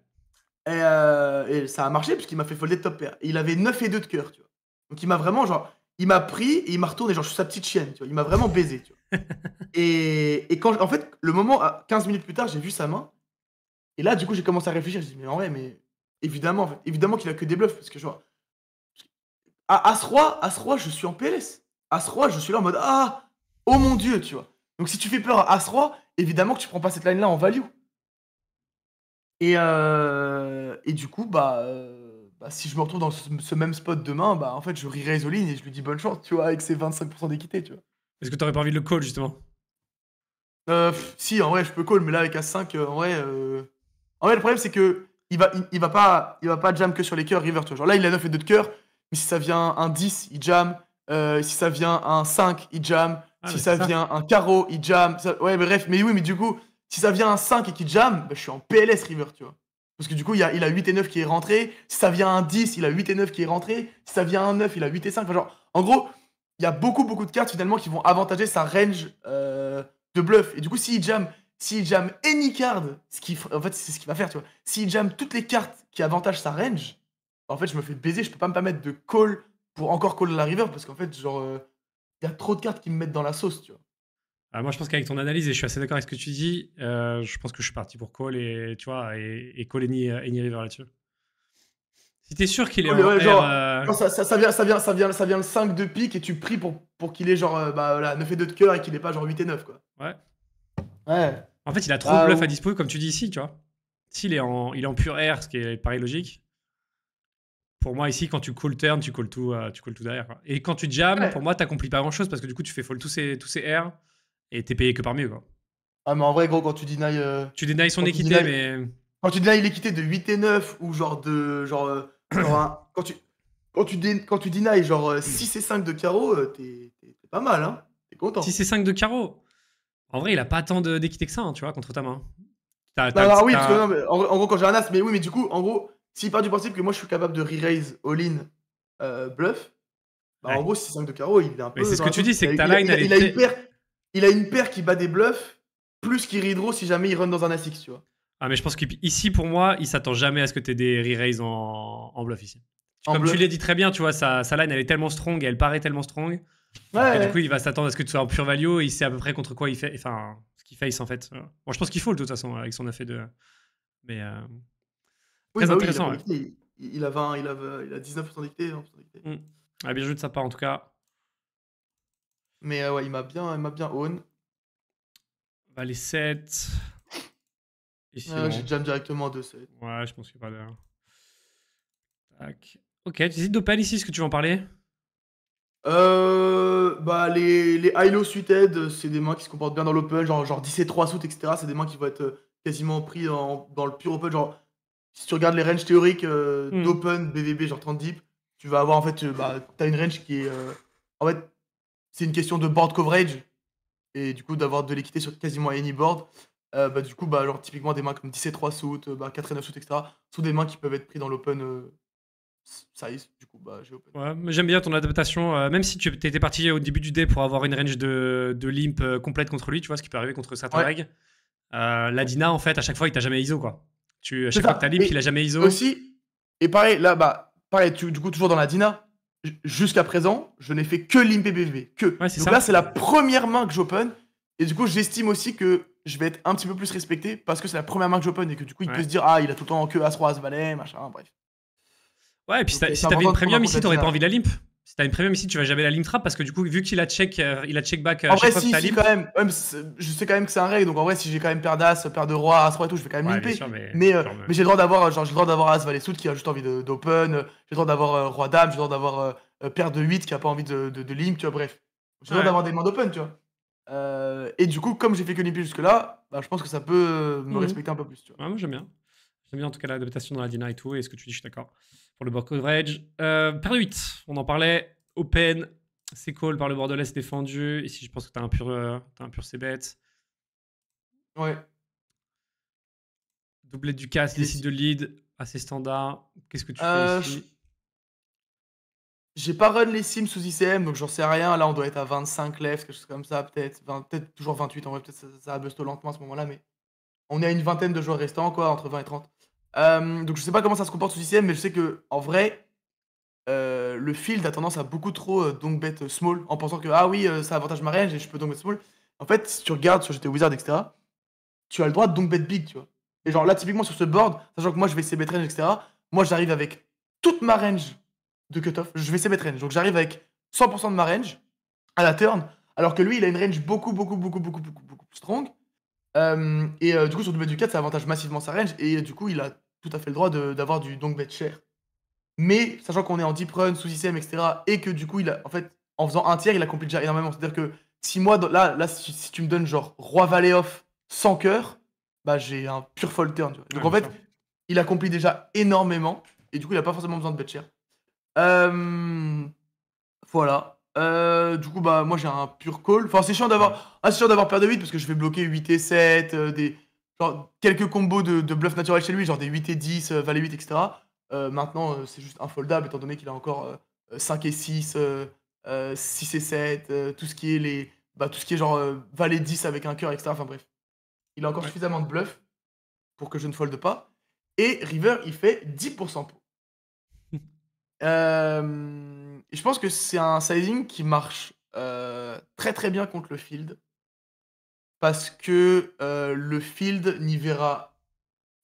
Euh, et, ça a marché puisqu'il m'a fait folder top pair. il avait 9 et 2 de cœur, tu vois. Donc il m'a vraiment, genre, il m'a pris et il m'a retourné, genre, je suis sa petite chienne, tu vois. Il m'a vraiment baisé, tu vois et, quand, en fait, le moment, 15 ah, minutes plus tard, j'ai vu sa main. Et là, du coup, j'ai commencé à réfléchir. Je dit, mais en mais évidemment, évidemment qu'il a que des bluffs. Parce que, je vois. à ce roi, à je suis en PLS. À ce roi, je suis là en mode, ah, oh mon dieu, tu vois. Donc, si tu fais peur à ce roi, évidemment que tu prends pas cette ligne là en value. Et, euh, du coup, bah, euh, bah, si je me retrouve dans ce, même spot demain, bah, en fait, je rirai Isoline et je lui dis bonne chance, tu vois, avec ses 25% d'équité, tu vois. Est-ce que t'aurais pas envie de le call justement euh, Si, en vrai, je peux call, mais là avec A5, euh, en vrai. Euh, en vrai, le problème c'est que il va, il, va pas, il va pas jam que sur les cœurs river. Tu là, il a 9 et 2 de cœur, mais si ça vient un 10, il jam. si ça vient un 5, il jam. Ah, si ça, vient un carreau, il jam. Ouais, mais bref, mais oui, mais du coup, si ça vient un 5 et qu'il jam, bah, je suis en PLS river, tu vois. Parce que du coup, il, a, 8 et 9 qui est rentré. Si ça vient un 10, il a 8 et 9 qui est rentré. Si ça vient un 9, il a 8 et 5. en gros, il y a beaucoup, beaucoup de cartes finalement qui vont avantager sa range euh, de bluff. Et du coup, s'il jam, s'il jam any card, ce qui, en fait, c'est ce qu'il va faire, tu vois. S'il jam toutes les cartes qui avantagent sa range, en fait, je me fais baiser, je peux pas me permettre de call pour encore call la river parce qu'en fait, genre, il euh, y a trop de cartes qui me mettent dans la sauce, tu vois. Ah, moi, je pense qu'avec ton analyse, et je suis assez d'accord avec ce que tu dis, euh, je pense que je suis parti pour call et, tu vois, et, call any, any river là-dessus. Si t'es sûr qu'il est en euh, ça, ça, vient, ça, vient, ça, vient, ça vient le 5 de pique et tu pries pour, pour qu'il ait genre euh, bah, 9 et 2 de cœur et qu'il n'ait pas genre 8 et 9. Quoi. Ouais. Ouais. En fait, il a trop ah, de bluff à dispo, comme tu dis ici, tu vois. S'il est en, il est en pur air, ce qui est pareil logique. Pour moi, ici, quand tu call turn, tu calls tout, euh, tu tout derrière. Et quand tu jam, pour moi, t'accomplis pas grand chose parce que du coup, tu fais fold tous ces, tous ces airs et t'es payé que par mieux. Quoi. Ah, mais en vrai, gros, quand tu denies. Tu denies son équité, mais. Quand tu denies l'équité de 8 et 9 ou genre de. Genre, quand tu, quand tu, denies genre 6 euh, et 5 de carreau, euh, t'es pas mal, hein T'es content. 6 et 5 de carreau En vrai, il a pas tant d'équité que ça, hein, tu vois, contre ta main. T bah, oui, en, gros, quand j'ai un as, mais oui, mais du coup, en gros, s'il part du principe que moi je suis capable de re-raise all-in euh, bluff, bah, en gros, 6 5 de carreau, il est un peu. C'est ce que tu dis, c'est que ta line. Il, a, il, a, une paire, qui bat des bluffs, plus qu'il re-draw si jamais il run dans un as tu vois. Ah, mais je pense qu'ici, pour moi, il s'attend jamais à ce que tu aies des re en, bluff ici. Comme tu l'as dit très bien, tu vois, sa, line, elle est tellement strong, et elle paraît tellement strong. Ouais, Du coup, il va s'attendre à ce que tu sois en pure value et il sait à peu près contre quoi il fait. Enfin, ce qu'il face en fait. Bon, je pense qu'il faut de toute façon avec son affaire de. Mais. Euh, très bah intéressant. il, a il, il a, 19% dicté. Mm. Ah, bien joué de sa part en tout cas. Mais euh, ouais, il m'a bien, il m'a bien own. les 7. J'ai jam directement à 2 Ouais, je pense qu'il n'y a pas Ok, tu hésites d'Opal ici, est-ce que tu veux en parler euh, bah, les, les high-low suited, euh, c'est des mains qui se comportent bien dans l'open, genre, genre 10 et 3 sous etc. C'est des mains qui vont être euh, quasiment pris dans, dans le pur open. Genre, si tu regardes les ranges théoriques euh, hmm. d'open, BVB, genre 30 deep, tu vas avoir en fait, bah, t'as une range qui est. en fait, c'est une question de board coverage et du coup d'avoir de l'équité sur quasiment any board. Euh, bah, du coup, bah, genre, typiquement des mains comme 10 et 3 sautes, euh, bah, 4 et 9 sautes, etc. sont des mains qui peuvent être prises dans l'open euh, size. Du coup, bah, j'ai Ouais, mais j'aime bien ton adaptation. même si tu étais parti au début du dé pour avoir une range de, de limp complète contre lui, tu vois, ce qui peut arriver contre certains ouais. la Dina, en fait, à chaque fois, il t'a jamais ISO, quoi. Tu, à chaque fois que t'as limp, il a jamais ISO. Aussi, et pareil, là, bah, pareil, tu, du coup, toujours dans la Dina, jusqu'à présent, je n'ai fait que limp et BV. Que. Ouais, Donc ça. là, c'est la première main que j'open. Et du coup, j'estime aussi que je vais être un petit peu plus respecté parce que c'est la première marque que j'open et que du coup, il peut se dire Ah, il a tout le temps en queue As-Roi, As-Valet, machin, bref. Ouais, et puis si t'avais une premium ici, t'aurais pas envie de la limp si t'as une premium ici, tu vas jamais la limp trap parce que du coup, vu qu'il a check, euh, il a check back. Euh, en vrai, si, si quand même, je sais quand même que c'est un règle. Donc en vrai, si j'ai quand même paire d'as, paire de roi, as roi et tout, je vais quand même limp limper. mais, euh, mais, j'ai le droit d'avoir, genre, j'ai le droit d'avoir as valet suit qui a juste envie d'open. J'ai le droit d'avoir roi dame. J'ai le droit d'avoir paire de 8 qui a pas envie de, de, limp. Tu vois, bref. J'ai le droit d'avoir des mains d'open, tu vois. Euh, et du coup, comme j'ai fait que plus jusque-là, bah, je pense que ça peut me mhm. respecter un peu plus. moi, j'aime bien. J'aime bien en tout cas l'adaptation dans la Dina et tout. Et ce que tu dis, je suis d'accord pour le board coverage. Euh, 8, on en parlait. Open, c'est call par le de l'Est, défendu. Ici, je pense que tu as euh, un pur, c pur c'est bête. Ouais. Doublé du casse, décide de lead, assez standard. Qu'est-ce que tu fais euh, ici j'ai pas run les sims sous ICM, donc j'en sais rien. Là, on doit être à 25 left, quelque chose comme ça, peut-être. Peut-être toujours 28, en vrai, peut-être ça, ça busto lentement à ce moment-là, mais on est à une vingtaine de joueurs restants, quoi, entre 20 et 30. Euh, donc je sais pas comment ça se comporte sous ICM, mais je sais que en vrai, euh, le field a tendance à beaucoup trop euh, donc bet euh, small en pensant que ah oui, ça avantage ma range et je peux donc bet small. En fait, si tu regardes sur GT Wizard, etc., tu as le droit de donc bet big, tu vois. Et genre là, typiquement sur ce board, sachant que moi je vais essayer bet range, etc., moi j'arrive avec toute ma range de cutoff. Je vais essayer mettre range. Donc j'arrive avec 100% de ma range à la turn, alors que lui, il a une range beaucoup, beaucoup, beaucoup, beaucoup, beaucoup, beaucoup plus strong. Euh, et euh, du coup, sur du du 4, ça avantage massivement sa range, et du coup, il a tout à fait le droit d'avoir du donc bet cher. Mais sachant qu'on est en deep run, sous ICM, etc., et que du coup, il a, en fait, en faisant un tiers, il accomplit déjà énormément. C'est-à-dire que si moi, là, là si, tu me donnes genre roi valet off sans cœur, bah j'ai un pur fold turn. Donc en fait, il accomplit déjà énormément, et du coup, il n'a pas forcément besoin de bet cher voilà. du coup, bah, moi j'ai un pur call. Enfin, c'est chiant d'avoir ah, d'avoir paire de 8 parce que je vais bloquer 8 et 7, des... genre, quelques combos de, bluff naturel chez lui, genre des 8 et 10, valet 8, etc. maintenant, c'est juste infoldable étant donné qu'il a encore 5 et 6, 6 et 7, tout ce qui est les. Bah, tout ce qui est genre valet 10 avec un cœur, etc. Enfin bref. Il a encore suffisamment de bluff pour que je ne folde pas. Et River, il fait 10% pour. Euh, je pense que c'est un sizing qui marche très très bien contre le field. Parce que le field n'y verra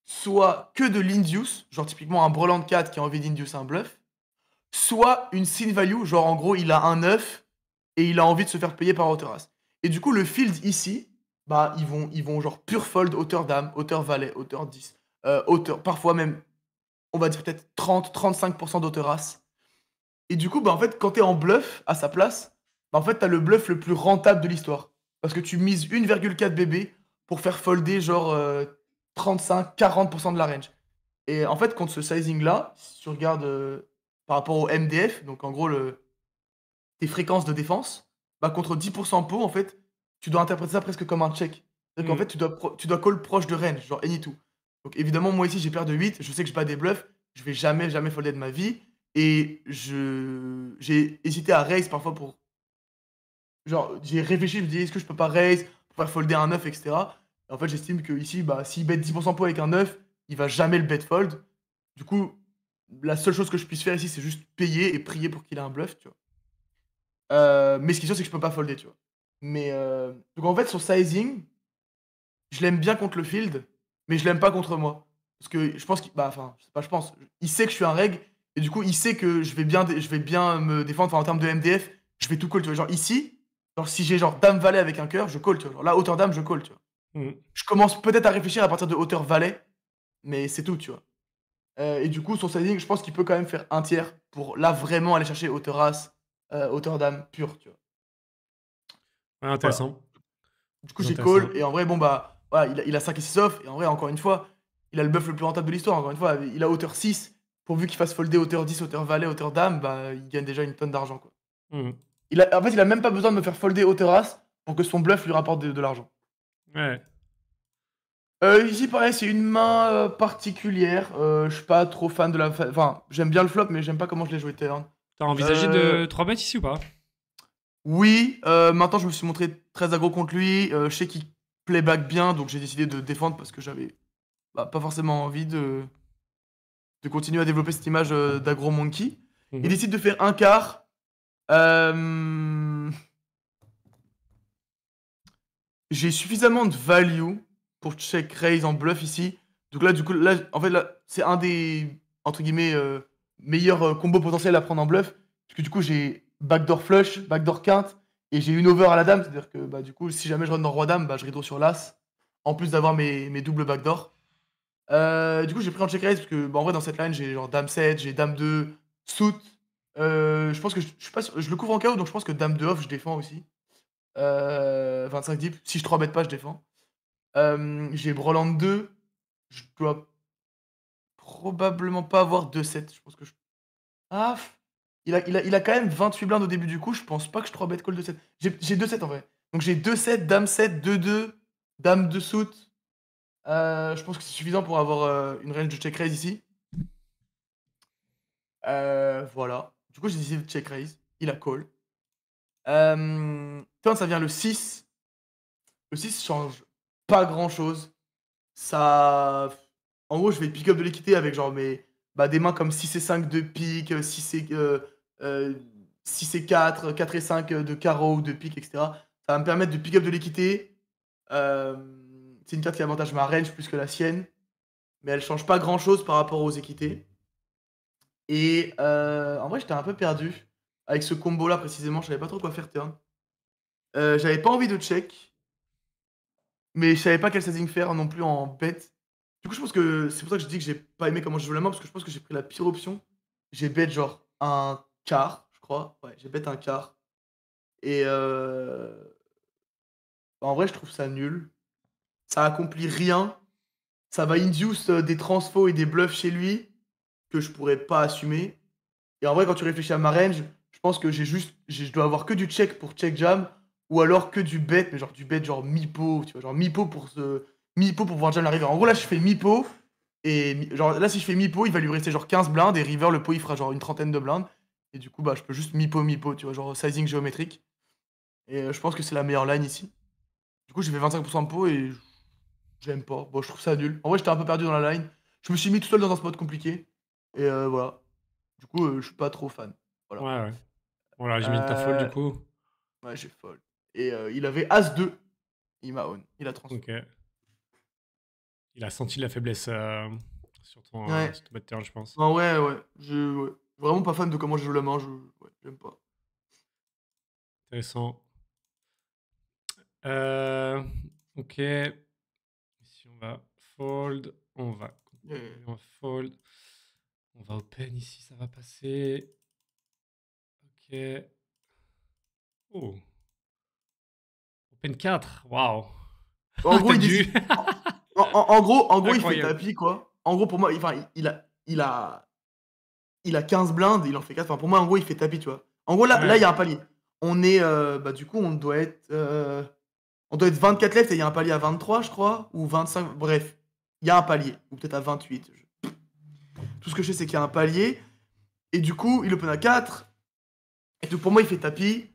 soit que de l'indius, genre typiquement un Breland 4 qui a envie d'indius un bluff, soit une sin value, genre en gros il a un 9 et il a envie de se faire payer par as Et du coup le field ici, bah ils vont, ils vont genre pure fold hauteur dame, hauteur valet, hauteur 10, hauteur, parfois même on va dire peut-être 30-35% races. Et du coup, bah, en fait, quand tu es en bluff à sa place, bah, en fait, tu as le bluff le plus rentable de l'histoire. Parce que tu mises 1,4 bébé pour faire folder genre 35-40% euh, de la range. Et en fait, contre ce sizing-là, si tu regardes euh, par rapport au MDF, donc en gros le, tes fréquences de défense, bah, contre 10% pot, en fait, tu dois interpréter ça presque comme un check. cest à qu'en mm. fait, tu dois, tu dois call proche de range, genre any two. Donc évidemment, moi ici, j'ai perdu de 8, je sais que je bats des bluffs, je vais jamais, jamais folder de ma vie. Et je j'ai hésité à raise parfois pour. Genre, j'ai réfléchi, je me dis, est-ce que je peux pas raise, pas folder un 9, etc. Et en fait, j'estime que ici, bah, s'il bête 10% pot avec un 9, il va jamais le bet fold. Du coup, la seule chose que je puisse faire ici, c'est juste payer et prier pour qu'il ait un bluff, tu vois. Euh, mais ce qui est sûr, c'est que je peux pas folder, tu vois. Mais euh, donc en fait, son sizing, je l'aime bien contre le field mais je l'aime pas contre moi. Parce que je pense qu'il. Bah, enfin, je sais pas, je pense. Il sait que je suis un reg, et du coup, il sait que je vais bien, je vais bien me défendre. Enfin, en termes de MDF, je vais tout call, tu vois. Genre ici, genre, si j'ai genre dame valet avec un cœur, je call, tu vois. là, hauteur dame, je call, tu vois. Mm. Je commence peut-être à réfléchir à partir de hauteur valet, mais c'est tout, tu vois. Euh, et du coup, son sizing, je pense qu'il peut quand même faire un tiers pour là vraiment aller chercher hauteur as, euh, hauteur dame pure, tu vois. intéressant. Du coup, j'ai call, et en vrai, bon, bah il, a, 5 et 6 off. Et en vrai, encore une fois, il a le buff le plus rentable de l'histoire. Encore une fois, il a hauteur 6. Pourvu qu'il fasse folder hauteur 10, hauteur valet, hauteur dame, bah, il gagne déjà une tonne d'argent. quoi. Mmh. Il en fait, il a même pas besoin de me faire folder hauteur as pour que son bluff lui rapporte de, l'argent. Ouais. Euh, ici, pareil, c'est une main euh, particulière. Euh, je suis pas trop fan de la. Enfin, j'aime bien le flop, mais j'aime pas comment je l'ai joué turn. T'as envisagé de 3 euh, bêtes ici ou pas Oui. maintenant, je me suis montré très aggro contre lui. je sais qu'il playback bien, donc j'ai décidé de défendre parce que j'avais bah, pas forcément envie de, de continuer à développer cette image euh, d'agro monkey. Mhm. Il décide de faire un quart. Euh, j'ai suffisamment de value pour check raise en bluff ici. Donc là, du coup, là, en fait, c'est un des entre guillemets euh, meilleurs combos potentiels à prendre en bluff, parce que du coup, j'ai backdoor flush, backdoor quinte, et j'ai une over à la dame, c'est-à-dire que bah, du coup, si jamais je rentre dans Roi-Dame, bah, je rideau sur l'As, en plus d'avoir mes, doubles backdoor. Euh, du coup, j'ai pris en check raise parce que, bah, en vrai, dans cette line, j'ai genre Dame 7, j'ai Dame 2, Soot. Euh, je pense que je, suis pas je le couvre en KO, donc je pense que Dame 2 off, je défends aussi. 25 euh, deep, si je 3 bête pas, je défends. j'ai Broland 2, je dois probablement pas avoir 2-7. Je pense que je. Ah, il a, quand même 28 blindes au début du coup. Je pense pas que je 3 bet call 2-7. J'ai 2-7 en vrai. Donc j'ai 2-7, dame 7, 2-2, dame 2 soute. Euh, je pense que c'est suffisant pour avoir euh, une range de check raise ici. Euh, voilà. Du coup, j'ai décidé de check raise. Il a call. ça vient le 6. Le 6 change pas grand chose. Ça. En gros, je vais pick up de l'équité avec genre mes. Bah, des mains comme 6 et 5 de pique, 6 et. 6 euh, et 4, 4 et 5 de carreau ou de pique, etc. Ça va me permettre de pick up de l'équité. Euh, c'est une carte qui avantage ma range plus que la sienne. Mais elle change pas grand chose par rapport aux équités. Et euh, en vrai, j'étais un peu perdu. Avec ce combo là précisément, je savais pas trop quoi faire turn. j'avais pas envie de check. Mais je savais pas quel sizing faire non plus en bet. Du coup, je pense que c'est pour ça que je dis que j'ai pas aimé comment je joue la main, parce que je pense que j'ai pris la pire option. J'ai bet genre un car, je crois. Ouais, j'ai bête un quart. Et euh... en vrai, je trouve ça nul. Ça accomplit rien. Ça va induce euh, des transfos et des bluffs chez lui que je pourrais pas assumer. Et en vrai, quand tu réfléchis à ma range, je pense que j'ai juste, je dois avoir que du check pour check jam ou alors que du bet, mais genre du bet genre mi tu vois, genre mi pour ce mi pour voir jam la river. En gros, là, je fais mi et genre là, si je fais mi il va lui rester genre 15 blindes et river le pot il fera genre une trentaine de blindes. Et du coup, bah, je peux juste mipo mipo, tu vois, genre sizing géométrique. Et euh, je pense que c'est la meilleure line ici. Du coup, j'ai fait 25% de pot et j'aime pas. Bon, je trouve ça nul. En vrai, j'étais un peu perdu dans la line. Je me suis mis tout seul dans un spot compliqué. Et euh, voilà. Du coup, euh, je suis pas trop fan. Voilà. Ouais, ouais. Voilà, j'ai mis de ta folle du coup. Ouais, j'ai folle. Et il avait As-2. Il m'a own. Il a trans Ok. Il a senti la faiblesse sur ton, ouais. je pense. Ah ouais, ouais. Je, ouais vraiment pas fan de comment je joue la main. Je... Ouais, j'aime pas. Intéressant. Euh, ok. Ici, on va fold. On va, on va fold. On va open ici, ça va passer. Ok. Oh. Open 4. Waouh. En gros, en, gros, il fait tapis, quoi. En gros, pour moi, il, a, il a il a 15 blindes, il en fait 4. pour moi, en gros, il fait tapis, tu vois. En gros, là, là, il y a un palier. On est, euh, bah, du coup, on doit être, euh, on doit être 24 left et il y a un palier à 23, je crois, ou 25. Bref, il y a un palier, ou peut-être à 28. Tout ce que je sais, c'est qu'il y a un palier. Et du coup, il open à 4. Et donc, pour moi, il fait tapis.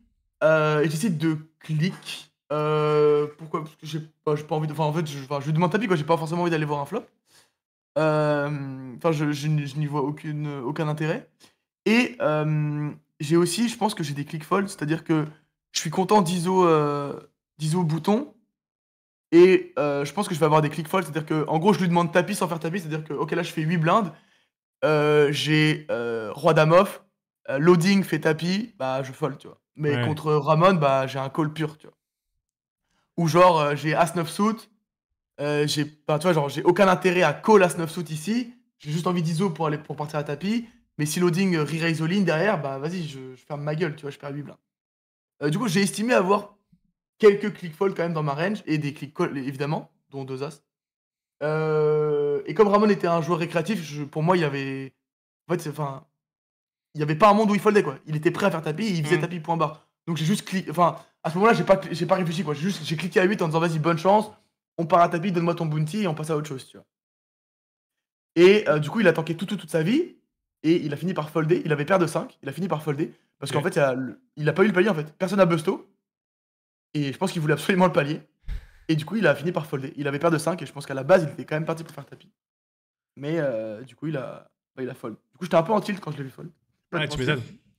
Euh, et j'essaie de clic. pourquoi Parce que j'ai pas, pas, envie de. Enfin, en fait, je, lui demande tapis, quoi. J'ai pas forcément envie d'aller voir un flop. Enfin, je, n'y vois aucune, aucun intérêt. Et j'ai aussi, je pense que j'ai des click folds, c'est-à-dire que je suis content d'ISO bouton. Et je pense que je vais avoir des click folds, c'est-à-dire que en gros, je lui demande tapis sans faire tapis, c'est-à-dire que, ok, là, je fais 8 blindes. j'ai Roi Damoff, Loading fait tapis, bah je fold, tu vois. Mais contre Ramon, bah j'ai un call pur, tu vois. Ou genre j'ai As 9 suit, euh, j'ai tu vois, genre, j'ai aucun intérêt à call as 9 suit ici. J'ai juste envie d'ISO pour aller pour partir à tapis. Mais si loading euh, re-raise all-in derrière, bah vas-y, je, ferme ma gueule, tu vois, je perds 8 blindes. Euh, du coup, j'ai estimé avoir quelques click fold quand même dans ma range et des click évidemment, dont deux as. et comme Ramon était un joueur récréatif, pour moi, il y avait. En fait, enfin. Il n'y avait pas un monde où il foldait, quoi. Il était prêt à faire tapis il faisait mm. tapis, point barre. Donc j'ai juste cliqué. Enfin, à ce moment-là, j'ai pas, j'ai pas réfléchi, quoi. J'ai juste j'ai cliqué à 8 en disant, vas-y, bonne chance on part à tapis, donne-moi ton bounty et on passe à autre chose, tu vois. Et euh, du coup, il a tanké tout, tout, toute sa vie et il a fini par folder. Il avait paire de 5, il a fini par folder parce qu'en fait, il a, pas eu le palier en fait. Personne à Busto et je pense qu'il voulait absolument le palier. Et du coup, il a fini par folder. Il avait paire de 5 et je pense qu'à la base, il était quand même parti pour faire tapis. Mais euh, du coup, il a, bah, il a fold. Du coup, j'étais un peu en tilt quand je l'ai vu fold. tu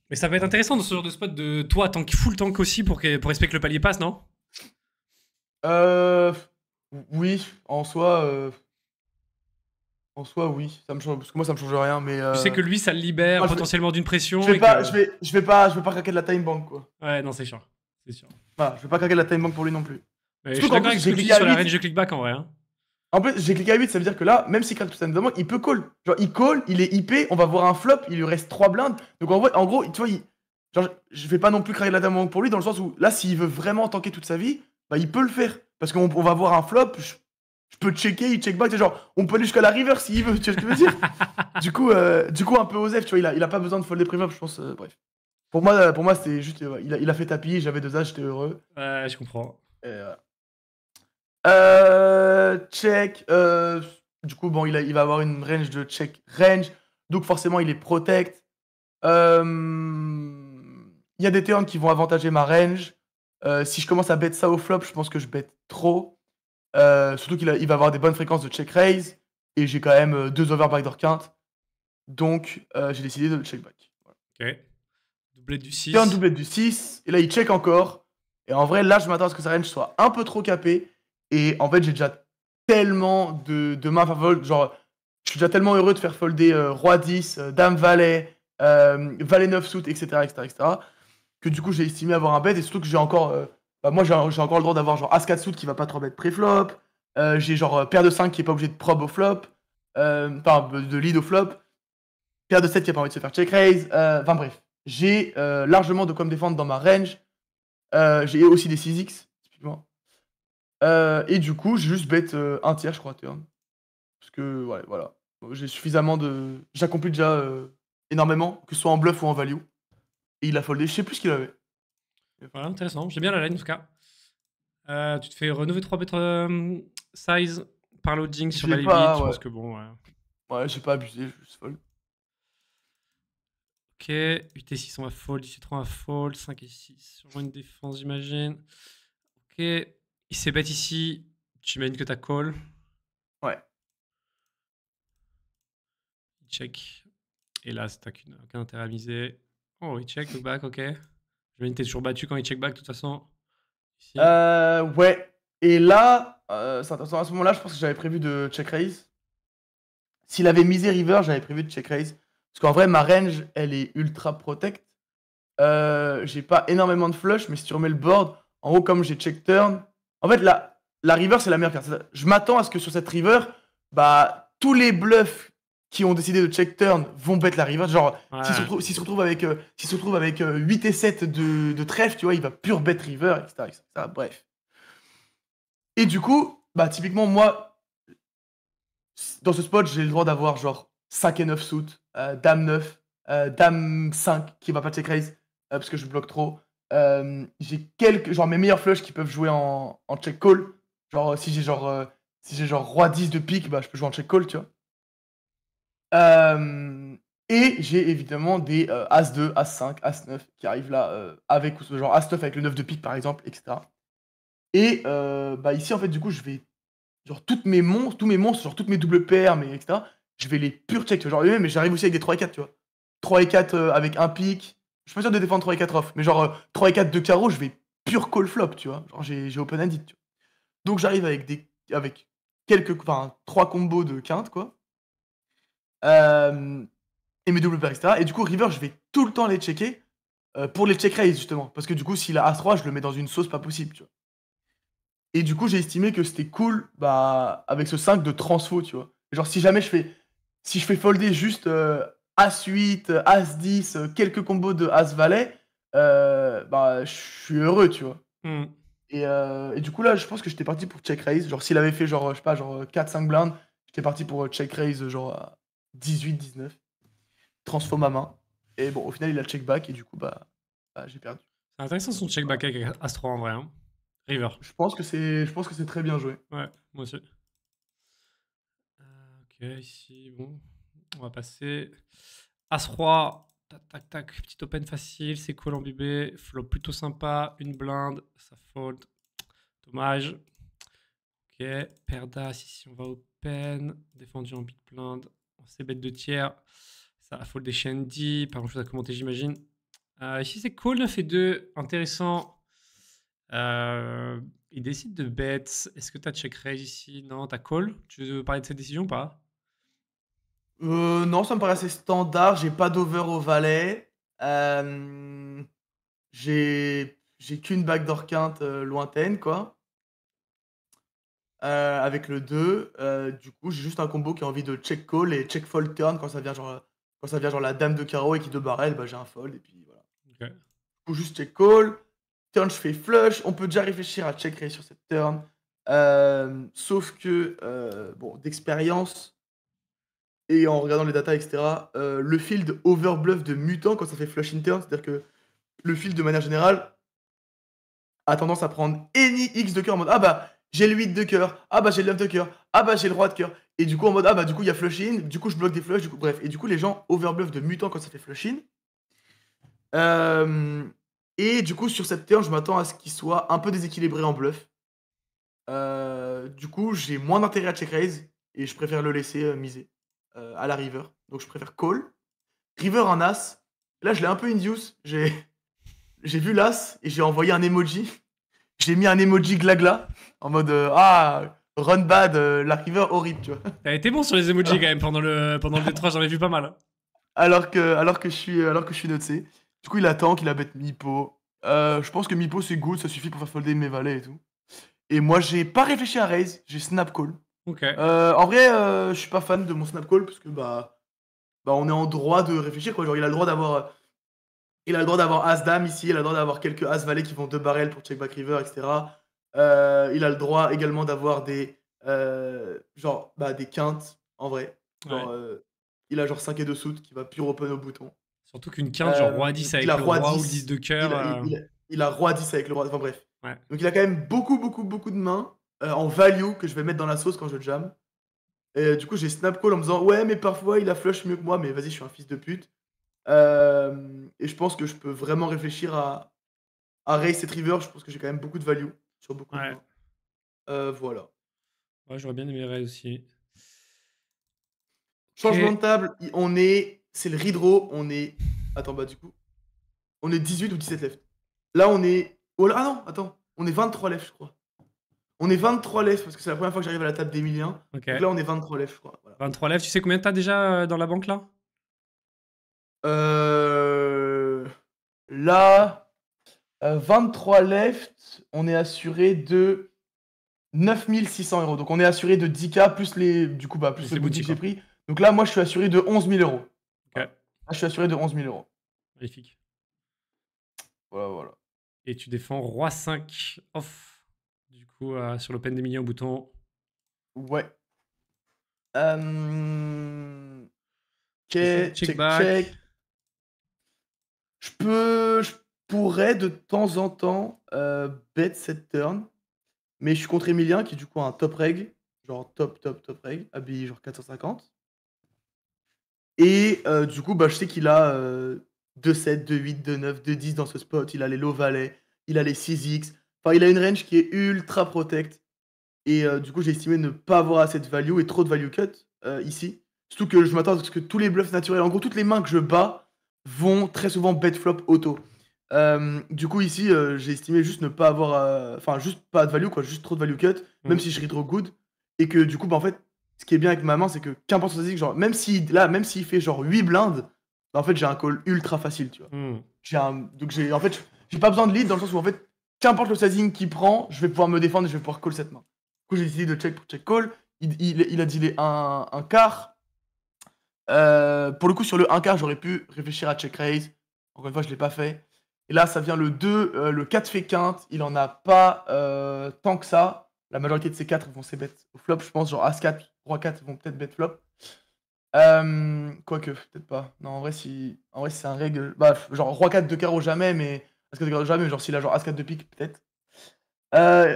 Mais ça va être intéressant dans ce genre de spot de toi, tank, full tank aussi pour, que, pour respecter que le palier passe, non euh, oui, en soi. Euh, en soi, oui. Ça me change... Parce que moi, ça me change rien. Mais, Tu sais euh, que lui, ça le libère potentiellement d'une pression. je ne pas, vais, pas, craquer de la time bank, quoi. Ouais, non, c'est sûr. C'est sûr. Bah, je vais pas craquer de la time bank pour lui non plus. Mais je clique sur la range de clickback en vrai. Hein. En plus, j'ai cliqué à 8, ça veut dire que là, même s'il craque tout ça il peut call. Genre, il call, il est IP, on va voir un flop, il lui reste trois blindes. Donc, en, en gros, tu vois, il- je vais pas non plus craquer de la time bank pour lui, dans le sens où là, s'il veut vraiment tanker toute sa vie, bah, il peut le faire. Parce qu'on va voir un flop, je, peux checker, il check back, c'est genre, on peut aller jusqu'à la river s'il veut, tu vois ce que je veux dire du, coup, euh, du coup, un peu Osef, tu vois, il a, il a pas besoin de fold des je pense, euh, bref. Pour moi, pour moi c'était juste, euh, il, a, fait tapis, j'avais deux âges, j'étais heureux. je comprends. check. du coup, bon, il, il, va avoir une range de check range. Donc, forcément, il est protect. Il y a des turns qui vont avantager ma range. Euh, si je commence à bet ça au flop, je pense que je bet trop. Euh, surtout qu'il il va avoir des bonnes fréquences de check raise. Et j'ai quand même euh, deux over backdoor quinte. Donc j'ai décidé de le check back. Ok. Doublette du 6. un doublette du 6. Et là, il check encore. Et en vrai, là, je m'attends à ce que sa range soit un peu trop capée. Et en fait, j'ai déjà tellement de, de mains fold Genre, je suis déjà tellement heureux de faire folder Roi 10, Dame Valet, Valet 9 suit, etc., etc., etc que du coup j'ai estimé avoir un bet et surtout que j'ai encore. Euh, bah, moi j'ai encore le droit d'avoir genre Askatsu qui va pas trop bet pré-flop. Euh, j'ai genre euh, paire de 5 qui est pas obligé de probe au flop. Enfin, de lead au flop. Paire de 7 qui a pas envie de se faire check raise. Enfin bref. J'ai largement de quoi me défendre dans ma range. j'ai aussi des 6x, typiquement. et du coup, j'ai juste bet un tiers, je crois, Parce que, voilà. J'ai suffisamment de. J'accomplis déjà énormément, que ce soit en bluff ou en value. Et il a foldé, je sais plus ce qu'il avait. Voilà, intéressant. J'aime bien la line en tout cas. Euh, tu te fais renouveler 3 bêtes euh, size par loading sur la limite. ouais. Je pense que bon. Ouais, ouais j'ai pas abusé, je suis fold. Ok, UT6 on va fold, UT3 on va fold, 5 et 6 sur une défense j'imagine. Ok, il s'est bête ici, Tu imagines que as call. Ouais. Check. Hélas, là, n'as t'as aucun intérêt à miser. Oh, il check back, ok. Je t'es toujours battu quand il check back, de toute façon. Euh, ouais. Et là, euh, À ce moment-là, je pense que j'avais prévu de check raise. S'il avait misé river, j'avais prévu de check raise. Parce qu'en vrai, ma range, elle est ultra protect. Euh, j'ai pas énormément de flush, mais si tu remets le board, en haut, comme j'ai check turn. En fait, la, la river, c'est la meilleure carte. Je m'attends à ce que sur cette river, bah, tous les bluffs qui ont décidé de check turn vont bet la river. Genre, s'ils se, retrouvent avec, se retrouve avec 8 euh, euh, et 7 de, de trèfle, tu vois, il va pure bet river, etc., etc., Bref. Et du coup, bah, typiquement, moi, dans ce spot, j'ai le droit d'avoir genre 5 et 9 suit, euh, dame 9, dame 5 qui va pas check raise parce que je bloque trop. j'ai quelques, genre mes meilleurs flush qui peuvent jouer en, en check call. Genre, si j'ai genre, si j'ai genre roi 10 de pique, bah, je peux jouer en check call, tu vois. Euh, et j'ai évidemment des As2, As5, As9 qui arrivent là euh, avec ou ce genre As9 avec le 9 de pique par exemple, etc. Et euh, bah, ici en fait du coup je vais genre toutes mes monstres, tous mes monstres, genre toutes mes doubles paires, mais etc. Je vais les pure check, genre mais j'arrive aussi avec des 3 et 4, tu vois. 3 et 4 avec un pique. Je suis pas sûr de défendre 3 et 4 off, mais genre 3 et 4 de carreau, je vais pure call flop, tu vois. Genre j'ai open handed, tu vois. Donc j'arrive avec des avec quelques enfin 3 combos de quinte quoi. Euh, et mes double pairs, etc. Et du coup, River, je vais tout le temps les checker euh, pour les check raise, justement. Parce que du coup, s'il a As-3, je le mets dans une sauce pas possible, tu vois. Et du coup, j'ai estimé que c'était cool, bah, avec ce 5 de transfo, tu vois. Genre, si jamais je fais, si je fais folder juste A As-8, As-10, quelques combos de As-Valet, euh, bah, je suis heureux, tu vois. Hmm. Et, et, du coup, là, je pense que j'étais parti pour check raise. Genre, s'il avait fait, genre, je sais pas, genre 4-5 blindes, j'étais parti pour check raise, genre 18-19. Transforme à main. Et bon, au final, il a le check back et du coup, bah, bah j'ai perdu. C'est intéressant son check back avec Astro en vrai. Hein. River. Je pense que c'est, je pense que c'est très bien joué. Ouais, moi aussi. Euh, ok, ici, bon, on va passer. as 3 tac, tac, tac, petit open facile, c'est cool en flop plutôt sympa, une blinde, ça fold, dommage. Ok, Perdas, ici on va open, défendu en big blinde, c'est bête de tiers. Ça fold des Shandy, Pas grand chose à commenter, j'imagine. Euh, ici, c'est cool. 9 et 2. Intéressant. Euh, il décide de bet. Est-ce que tu as check raise ici Non, tu as call. Tu veux parler de cette décision ou pas euh, Non, ça me paraissait standard. J'ai pas d'over au valet. J'ai qu'une backdoor quinte lointaine, quoi. Euh, avec le 2. Euh, du coup, j'ai juste un combo qui a envie de check call et check fold turn quand ça vient genre, quand ça vient genre la dame de carreau et qui de barrel, bah, j'ai un fold et puis voilà. Okay. Du juste check call, turn je fais flush, on peut déjà réfléchir à check raise sur cette turn. Euh, sauf que, bon, d'expérience et en regardant les datas, etc., le field bluff de mutant quand ça fait flush in turn, c'est-à-dire que le field de manière générale a tendance à prendre any X de cœur en mode Ah bah j'ai le 8 de cœur, ah bah j'ai le 9 de cœur, ah bah j'ai le roi de cœur. Et du coup, en mode, ah bah du coup, il y a flush in, du coup, je bloque des flushs, du coup, bref. Et du coup, les gens overbluffent de mutants quand ça fait flush in. Euh, et du coup, sur cette terre je m'attends à ce qu'il soit un peu déséquilibré en bluff. Euh, du coup, j'ai moins d'intérêt à check raise et je préfère le laisser euh, miser à la river. Donc, je préfère call. River en as. Là, je l'ai un peu induce. J'ai vu l'as et j'ai envoyé un emoji j'ai mis un emoji glagla en mode euh, ah run bad, euh, la river horrible, tu vois. T'as été bon sur les emojis quand même pendant le pendant 3 j'en ai vu pas mal. Hein. Alors que alors que je suis euh, alors que je suis noté. Du coup, il attend qu'il a bête Mipo. je pense que Mipo c'est good, ça suffit pour faire folder mes valets et tout. Et moi, j'ai pas réfléchi à raise, j'ai snap call. Ok. en vrai, je suis pas fan de mon snap call parce que bah bah on est en droit de réfléchir quoi. Genre, il a le droit d'avoir il a le droit d'avoir As-Dame ici, il a le droit d'avoir quelques as valets qui vont deux barrels pour check back river, etc. Euh, il a le droit également d'avoir des, euh, genre, bah, des quintes, en vrai. Euh, il a genre 5 et 2 soutes qui va pure open au bouton. Surtout qu'une quinte, genre roi 10 avec le roi, 10, de cœur. Il, a roi 10 avec le roi, enfin bref. Donc il a quand même beaucoup, beaucoup, beaucoup de mains en value que je vais mettre dans la sauce quand je jam. Et du coup, j'ai snap call en me disant Ouais, mais parfois il a flush mieux que moi, mais vas-y, je suis un fils de pute et je pense que je peux vraiment réfléchir à, à cette River. Je pense que j'ai quand même beaucoup de value sur beaucoup de points. voilà. j'aurais bien aimé Race aussi. Changement de table, on est. C'est le redraw, on est. Attends, bah du coup. On est 18 ou 17 left. Là, on est. Oh là, ah non, attends. On est 23 left, je crois. On est 23 left parce que c'est la première fois que j'arrive à la table d'Emilien. Donc là, on est 23 left, je crois. 23 left, tu sais combien t'as déjà dans la banque là euh, là, 23 euh, left, on est assuré de 9600 euros. Donc on est assuré de 10K plus les, du coup, bah, plus les hein. Donc là, moi, je suis assuré de 11 000 euros. Là, je suis assuré de 11 000 euros. Magnifique. Voilà, voilà. Et tu défends Roi 5 off, du coup, sur l'Open des millions au bouton. Ouais. Euh, check, check, back. check. Je peux, je pourrais de temps en temps euh, bet cette turn, mais je suis contre Emilien qui est du coup a un top reg, genre top, top, top reg, habillé genre 450. Et euh, du coup, bah, je sais qu'il a 2-7, 2-8, 2-9, 2-10 dans ce spot. Il a les low valets, il a les 6x. Enfin, il a une range qui est ultra protect. Et euh, du coup, j'ai estimé ne pas avoir assez de value et trop de value cut euh, ici. Surtout que je m'attends à ce que tous les bluffs naturels, en gros, toutes les mains que je bats, vont très souvent bet flop auto. Euh, du coup, ici, euh, j'ai estimé juste ne pas avoir. Euh, enfin, juste pas de value, quoi, juste trop de value cut, mm. même si je read trop good. Et que du coup, bah, en fait, ce qui est bien avec ma main, c'est que qu'importe son genre, même si là, même s'il fait genre 8 blindes, bah, en fait, j'ai un call ultra facile, tu vois. Mm. J'ai donc, j'ai, en fait, j'ai pas besoin de lead dans le sens où, en fait, qu'importe le sizing qu'il prend, je vais pouvoir me défendre et je vais pouvoir call cette main. Du coup, j'ai décidé de check pour check call. Il, il, a dealé un, un quart. Euh, pour le coup, sur le 1 quart j'aurais pu réfléchir à check raise. Encore une fois, je ne l'ai pas fait. Et là, ça vient le 2, euh, le 4 fait quinte. Il en a pas euh, tant que ça. La majorité de ces 4 vont se bêtes au flop, je pense. Genre As-4, Roi-4 vont peut-être bet flop. Quoique, peut-être pas. Non, en vrai, si, en vrai, c'est un règle. Bah, genre Roi-4 de carreau jamais, mais. As-4 de carreau jamais, mais genre s'il a genre As-4 de pique, peut-être.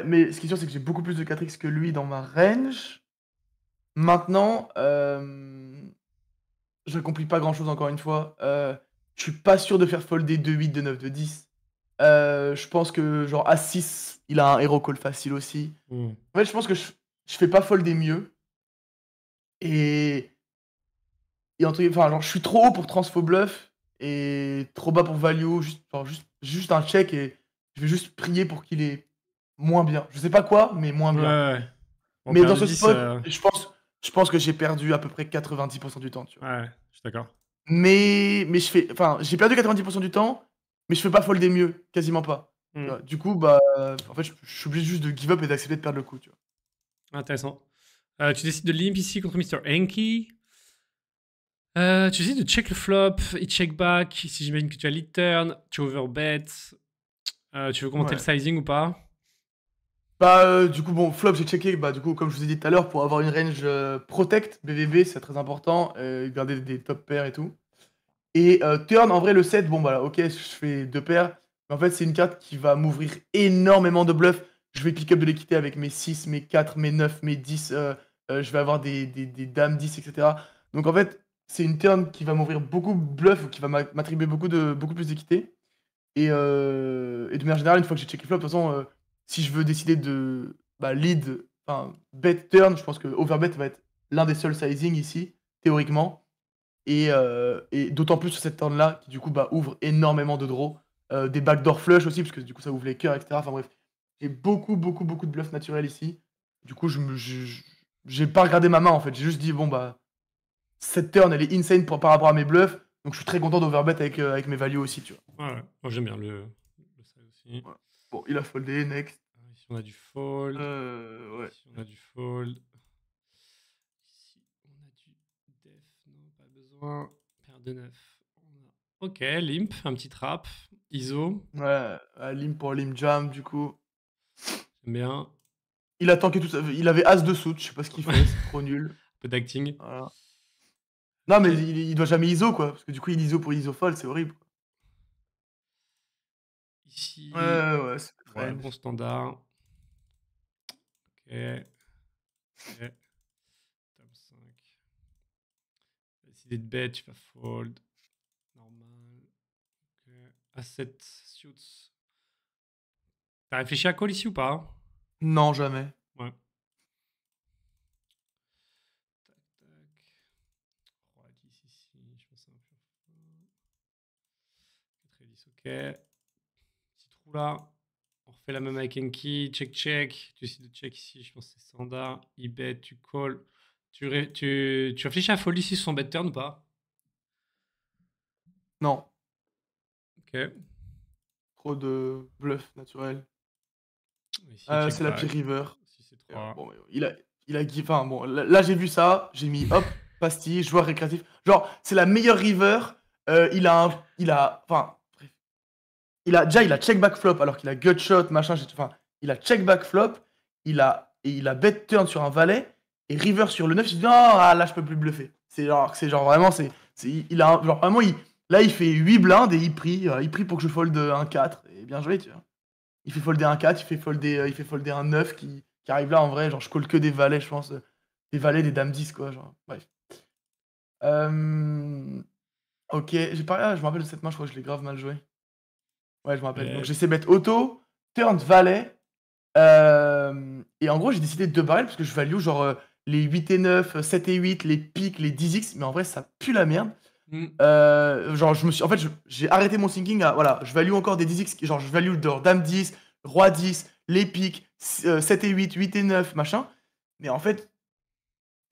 mais ce qui est sûr, c'est que j'ai beaucoup plus de 4x que lui dans ma range. Maintenant, euh, je j'accomplis pas grand chose encore une fois. Euh, ne suis pas sûr de faire folder 2-8, 2-9, 2-10. je pense que genre A6, il a un hero call facile aussi. Hmm. En fait, je pense que je, je fais pas folder mieux. Et. Et entre enfin, je suis trop haut pour transfo bluff et trop bas pour value. Juste, juste, juste un check et je vais juste prier pour qu'il ait moins bien. Je sais pas quoi, mais moins bien. Mais dans ce spot, euh, je pense je pense que j'ai perdu à peu près 90% du temps. Tu vois. Ouais, je suis d'accord. Mais, mais je fais. Enfin, j'ai perdu 90% du temps, mais je fais pas folder mieux, quasiment pas. Hmm. Du coup, bah, en fait, je, suis obligé juste de give up et d'accepter de perdre le coup. Tu vois. Intéressant. Euh, tu décides de limp ici contre Mr. Enki. Euh, tu décides de check le flop, et check back. Si j'imagine que tu as lead turn, tu overbet. Euh, tu veux commenter le sizing ou pas bah, euh, du coup, bon, flop, j'ai checké. Bah, du coup, comme je vous ai dit tout à l'heure, pour avoir une range euh, protect BBB, c'est très important. Euh, garder des top pairs et tout. Et turn, en vrai, le 7, bon, voilà, ok, je fais deux paires. Mais en fait, c'est une carte qui va m'ouvrir énormément de bluffs. Je vais pick up de l'équité avec mes 6, mes 4, mes 9, mes 10. je vais avoir des, dames 10, etc. Donc, en fait, c'est une turn qui va m'ouvrir beaucoup de bluffs ou qui va m'attribuer beaucoup, de, beaucoup plus d'équité. Et, et, de manière générale, une fois que j'ai checké flop, de toute façon si je veux décider de bah, lead, enfin, bet turn, je pense que overbet va être l'un des seuls sizing ici, théoriquement. Et, euh, d'autant plus sur cette turn-là, qui du coup bah, ouvre énormément de draws. Euh, des backdoor flush aussi, parce que du coup ça ouvre les cœurs, etc. Enfin bref, j'ai beaucoup, beaucoup, beaucoup de bluffs naturels ici. Du coup, je j'ai pas regardé ma main en fait. J'ai juste dit, bon bah, cette turn elle est insane pour, par rapport à mes bluffs. Donc je suis très content d'overbet avec, euh, mes values aussi, tu vois. Ouais, j'aime bien le, aussi. Bon, il a foldé, next. Ici, on a du fold. Euh, ouais. Ici, on a du fold. on a du def. Non, pas besoin. Paire de neuf. Ok, limp, un petit trap. ISO. Ouais, limp pour limp jam, du coup. J'aime bien. Il a tanké tout ça. Il avait as de soute, je sais pas ce qu'il fait, c'est trop nul. Un peu d'acting. Voilà. Non, mais il, il, doit jamais ISO, quoi. Parce que du coup, il ISO pour ISO fold, c'est horrible. Ouais, ouais, c'est bon standard. Ok. okay. Top 5. Décider de bet, tu vas fold. Normal. Ok. Asset suits. T'as réfléchi à call ici ou pas Non, jamais. Ouais. Tac, tac. ici, je ok. Bah, on refait la même avec Enki. Check, check. Tu sais de check ici. Je pense que c'est standard. il bet tu call. Tu, tu... réfléchis à folie si son bet turn ou pas Non. Ok. Trop de bluff naturel. Euh, c'est la pire river. bon, il a, il a, enfin, bon, là, j'ai vu ça, j'ai mis hop, pastille, joueur récréatif. Genre, c'est la meilleure river. Euh, il a, il a, enfin, il a déjà il a check back flop alors qu'il a gut shot machin. Enfin, il a check back flop, il a et il a bet turn sur un valet et river sur le 9. Il dit non oh, ah, là je peux plus bluffer. C'est genre c'est genre vraiment c'est il a genre vraiment il là il fait 8 blindes et il prie euh, il prie pour que je fold un 4 et bien joué tu vois. Il fait folder un 4, il fait folder euh, il fait un 9 qui, qui arrive là en vrai genre je colle que des valets je pense euh, des valets des dames 10 quoi genre bref. Ok, j'ai pas ah, je me rappelle de cette main, je crois que je l'ai grave mal joué. Ouais, je me rappelle. Donc j'essaie de mettre auto, turn valet. Euh, et en gros, j'ai décidé de deux parce que je value genre euh, les 8 et 9, 7 euh, et 8, les piques, les 10x. Mais en vrai, ça pue la merde. Mm. genre, je me suis. En fait, j'ai arrêté mon thinking à. Voilà, je value encore des 10x. Genre, je value genre dame 10, roi 10, les piques, 7 et 8, 8 et 9, machin. Mais en fait,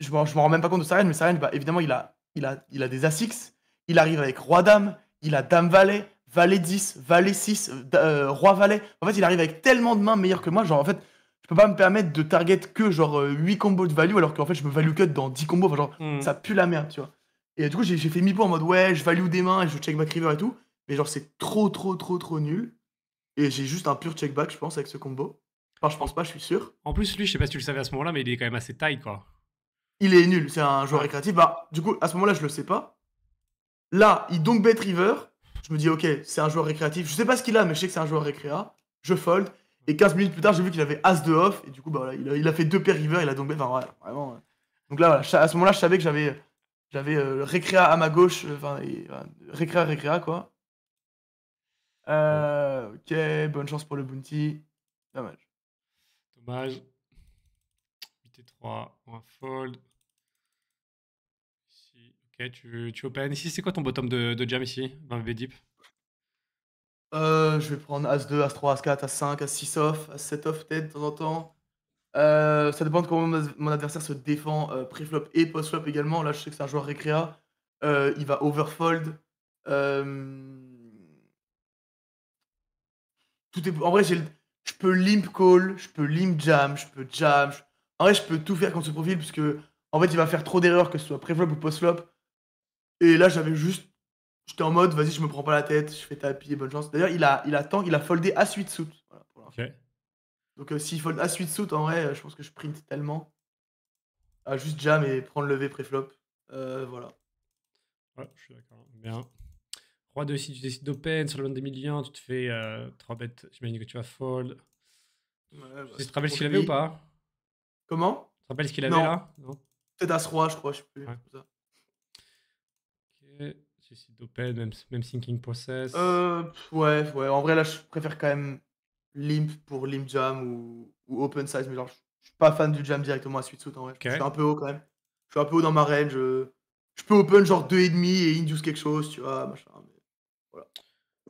je m'en rends même pas compte de Saren, mais Saren, bah, évidemment, il a, il, a, il a des 6 il arrive avec Roi-Dame, il a Dame-Valet, valet 10, valet 6, roi valet. En fait, il arrive avec tellement de mains meilleures que moi. Genre, en fait, je peux pas me permettre de target que genre 8 euh, combos de value alors qu'en fait, je me value cut dans 10 combos. Enfin, genre, hmm. ça pue la merde, tu vois. Et du coup, j'ai fait mi-pot en mode ouais, je value des mains et je check back river et tout. Mais genre, c'est trop, trop, trop, trop nul. Et j'ai juste un pur check back, je pense, avec ce combo. Enfin, je pense pas, je suis sûr. En plus, lui, je sais pas si tu le savais à ce moment-là, mais il est quand même assez taille, quoi. Il est nul, c'est un joueur récréatif. Bah, du coup, à ce moment-là, je le sais pas. Là, il donc bet river. Je me dis, ok, c'est un joueur récréatif. Je sais pas ce qu'il a, mais je sais que c'est un joueur récréa. Je fold. Et 15 minutes plus tard, j'ai vu qu'il avait As de off. Et du coup, bah, il, a, fait deux paires river. Il a donc Enfin, vraiment. Euh. Donc là, à ce moment-là, je savais que j'avais j'avais euh, récréa à ma gauche. Euh, enfin, et, récréa, quoi. ok, bonne chance pour le bounty. Dommage. Dommage. 8 3, on va fold tu, open. Ici, c'est quoi ton bottom de, jam ici, dans le V-Deep euh, Je vais prendre As2, As3, As4, As5, As6 off, As7 off peut-être de temps en temps. Euh, ça dépend de comment mon adversaire se défend euh, flop et post-flop également. Là, je sais que c'est un joueur récréa. il va overfold. Tout est... En vrai, j'ai je peux limp call, je peux limp jam, je peux jam. En vrai, je peux tout faire contre ce profil puisque en fait, il va faire trop d'erreurs, que ce soit pré-flop ou post-flop. Et là, j'avais juste. J'étais en mode, vas-y, je me prends pas la tête, je fais tapis bonne chance. D'ailleurs, il a, il a il a foldé à suite suit. Voilà, pour Donc, euh, s'il fold à suite suit, en vrai, euh, je pense que je print tellement. à ah, juste jam et prendre lever préflop. Euh, voilà. Ouais, je suis d'accord. Bien. Roi 2, si tu décides d'open, sur le des millions, tu te fais euh, 3 bêtes. J'imagine que tu vas fold. Bah, tu te rappelles ce qu'il avait ou pas Comment Tu te rappelles ce qu'il avait là Peut-être As-Roi, je crois, je sais plus même, même Thinking Process. Euh, ouais, ouais. En vrai, là, je préfère quand même Limp pour Limp Jam ou, Open Size, mais genre, je, suis pas fan du Jam directement à suite Suit en vrai. Je suis un peu haut quand même. Je suis un peu haut dans ma range. Je, peux Open genre 2,5 et, et Induce quelque chose, tu vois, machin.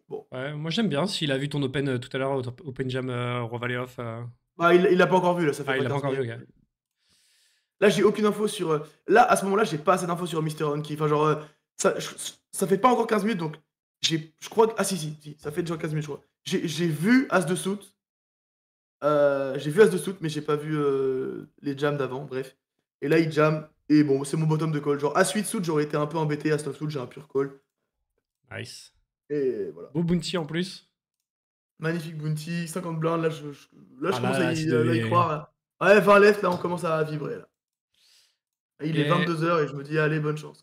Bon. moi, j'aime bien. S'il a vu ton Open euh, tout à l'heure, Open Jam euh, Off. Euh. Bah, il, l'a pas encore vu, là. Ça fait ah, il l'a pas encore vu, Là, j'ai aucune info sur. Euh, là, à ce moment-là, j'ai pas assez d'infos sur Mister qui Enfin, genre, ça, fait pas encore 15 minutes, donc je crois que. Ah si, si, ça fait déjà 15 minutes, je crois. J'ai vu As de Soute. j'ai vu As de Soute, euh, mais j'ai pas vu euh, les jams d'avant, bref. Et là, il jam, et bon, c'est mon bottom de call. Genre, As 8 Soute, j'aurais été un peu embêté. As 9 Soute, j'ai un pur call. Nice. Et voilà. Beau bounty en plus. Magnifique bounty, 50 blindes. Là, je, là, je ah, commence à, y, croire. Ouais, 20 left, là, on commence à vibrer. Là. il est 22h et je me dis, allez, bonne chance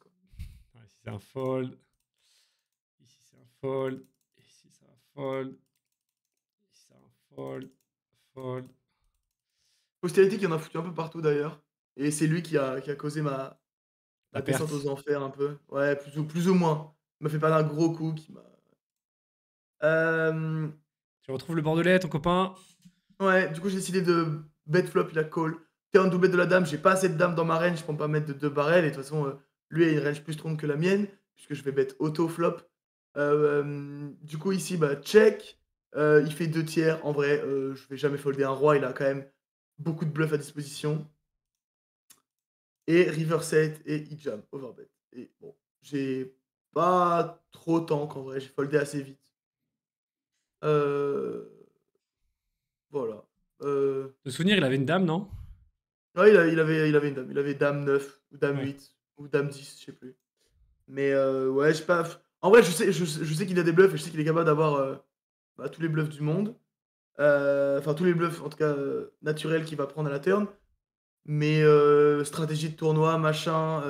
c'est un fold. Ici, c'est un fold. Ici, c'est un fold. Ici, c'est un fold. Fold. Postérité qui en a foutu un peu partout d'ailleurs. Et c'est lui qui a, qui a causé ma, descente aux enfers un peu. Ouais, plus ou, plus ou moins. Il m'a fait pas un gros coup qui m'a. Euh, tu retrouves le bordelais, ton copain Ouais, du coup j'ai décidé de bet flop, il a call. Turn un de la dame, j'ai pas assez de dame dans ma reine, je peux pas mettre de deux barrels. Et de toute façon, euh, lui a une range plus strong que la mienne, puisque je vais mettre auto-flop. Euh, euh, du coup, ici, bah, check. Euh, il fait deux tiers. En vrai, je je vais jamais folder un roi. Il a quand même beaucoup de bluffs à disposition. Et river set et hijab, jam, overbet. Et bon, j'ai pas trop tank en vrai. J'ai foldé assez vite. Voilà. De souvenir, il avait une dame, non Non, il, avait, il avait une dame. Il avait dame 9 ou dame 8. Dame 10, je sais plus. Mais euh, ouais, je sais En vrai, je sais, je, sais qu'il a des bluffs et je sais qu'il est capable d'avoir euh, bah, tous les bluffs du monde. Euh, enfin, tous les bluffs, en tout cas, naturels qu'il va prendre à la turn. Mais stratégie de tournoi, machin.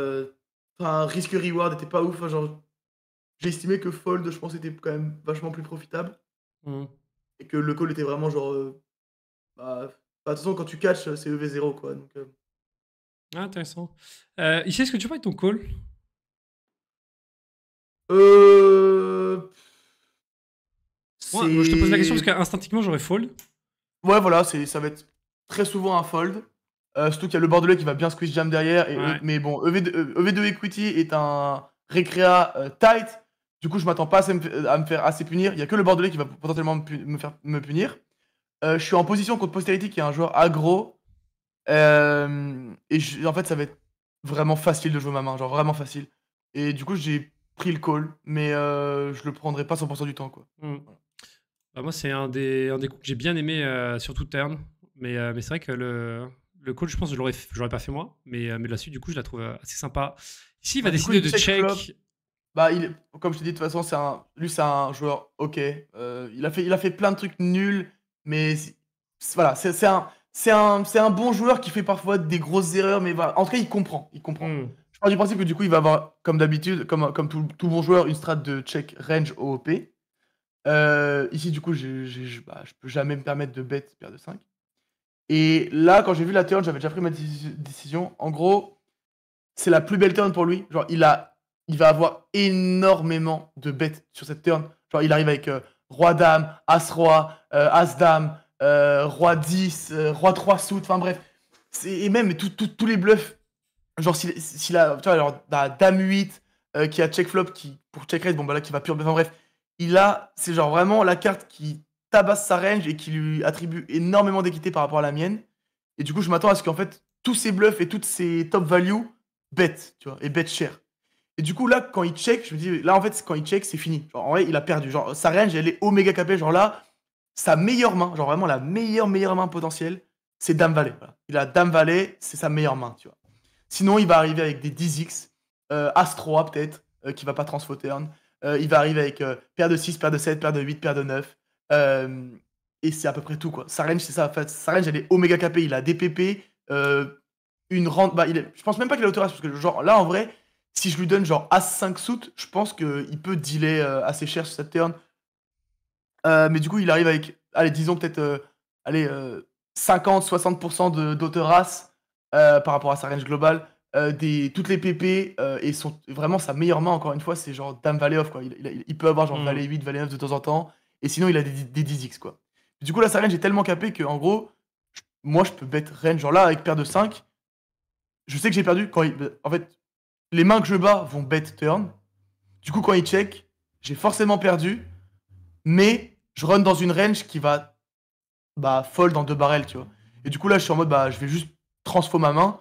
Enfin, risque-reward était pas ouf. Hein, genre, j'ai estimé que fold, je pense, était quand même vachement plus profitable. Mmh. Et que le call était vraiment genre. Bah, bah, de toute façon, quand tu catches, c'est EV0, quoi. Donc, intéressant. Euh, ici, est-ce que tu être ton call Euh. je te pose la question parce qu'instinctivement, j'aurais fold. Ouais, voilà, ça va être très souvent un fold. Euh, surtout qu'il y a le Bordelais qui va bien squeeze jam derrière. E, mais bon, EV2, e, e Equity est un récréa euh, tight. Du coup, je m'attends pas à me, faire assez punir. Il y a que le Bordelais qui va potentiellement me, faire me punir. Euh, je suis en position contre Posterity qui est un joueur aggro et en fait, ça va être vraiment facile de jouer ma main, genre vraiment facile. Et du coup, j'ai pris le call, mais je le prendrai pas 100% du temps, quoi. Mmh. Bah, moi, c'est un des, un des coups que j'ai bien aimé, euh, surtout turn. Mais, mais c'est vrai que le, le call, je pense que je l'aurais, pas fait moi. Mais, mais la suite, du coup, je la trouve assez sympa. Ici, bah, il va décider de check Bah, il, comme je te dis, de toute façon, c'est un, lui, c'est un joueur OK. il, a fait, il a fait plein de trucs nuls, mais voilà, c'est un, c'est un, c'est un bon joueur qui fait parfois des grosses erreurs, mais voilà. En tout cas, il comprend. Il comprend. Hmm. Je pars du principe que du coup, il va avoir, comme d'habitude, comme, comme tout, bon joueur, une strat de check range OOP. Euh, ici, du coup, je ne bah, je peux jamais me permettre de bet paire de 5. Et là, quand j'ai vu la turn, j'avais déjà pris ma décision. En gros, c'est la plus belle turn pour lui. Genre, il, a, il va avoir énormément de bêtes sur cette turn. Genre, il arrive avec euh, Roi-Dame, As-Roi, euh, As-Dame, euh, roi 10, euh, Roi 3 Sous, enfin bref. Et même tous les bluffs, genre si, si la, tu vois, alors, Dame 8 euh, qui a check flop qui, pour check raise, bon bah là qui va pure, enfin bref. Il a, c'est genre vraiment la carte qui tabasse sa range et qui lui attribue énormément d'équité par rapport à la mienne. Et du coup, je m'attends à ce qu'en fait, tous ses bluffs et toutes ses top value bête, tu vois, et bête cher. Et du coup, là, quand il check, je me dis, là, en fait, quand il check, c'est fini. Genre, en vrai, il a perdu. Genre, sa range, elle est oméga capé, Genre là, sa meilleure main, genre vraiment la meilleure, meilleure main potentielle, c'est Dame Valley. Il a Dame Valley, c'est sa meilleure main, tu vois. Sinon, il va arriver avec des 10x, As 3 peut-être, qui euh, qui va pas transfo turn. Euh, il va arriver avec euh, paire de 6, paire de 7, paire de 8, paire de 9. et c'est à peu près tout, quoi. Sa range, c'est ça. sa range, elle est oméga KP, il a DPP, une rente. Bah, il Je pense même pas qu'il a autorisé parce que genre là, en vrai, si je lui donne genre As 5 soutes, je pense qu'il peut dealer assez cher sur cette turn euh, mais du coup, il arrive avec, allez, disons peut-être euh, allez, 50-60% euh, races par rapport à sa range globale. des, toutes les PP et vraiment sa meilleure main, encore une fois, c'est genre Dame Valley off. Quoi. Il, peut avoir genre mm. Valley 8, Valley 9 de temps en temps. Et sinon, il a des, 10x. Quoi. Du coup, là, sa range est tellement capée que, en gros, moi, je peux bet range genre là avec paire de 5. Je sais que j'ai perdu quand bah, En fait, les mains que je bats vont bet turn. Du coup, quand il check, j'ai forcément perdu. Mais je run dans une range qui va bah, fold dans deux barrels, tu vois. Et du coup, là, je suis en mode, bah, je vais juste transfo ma main,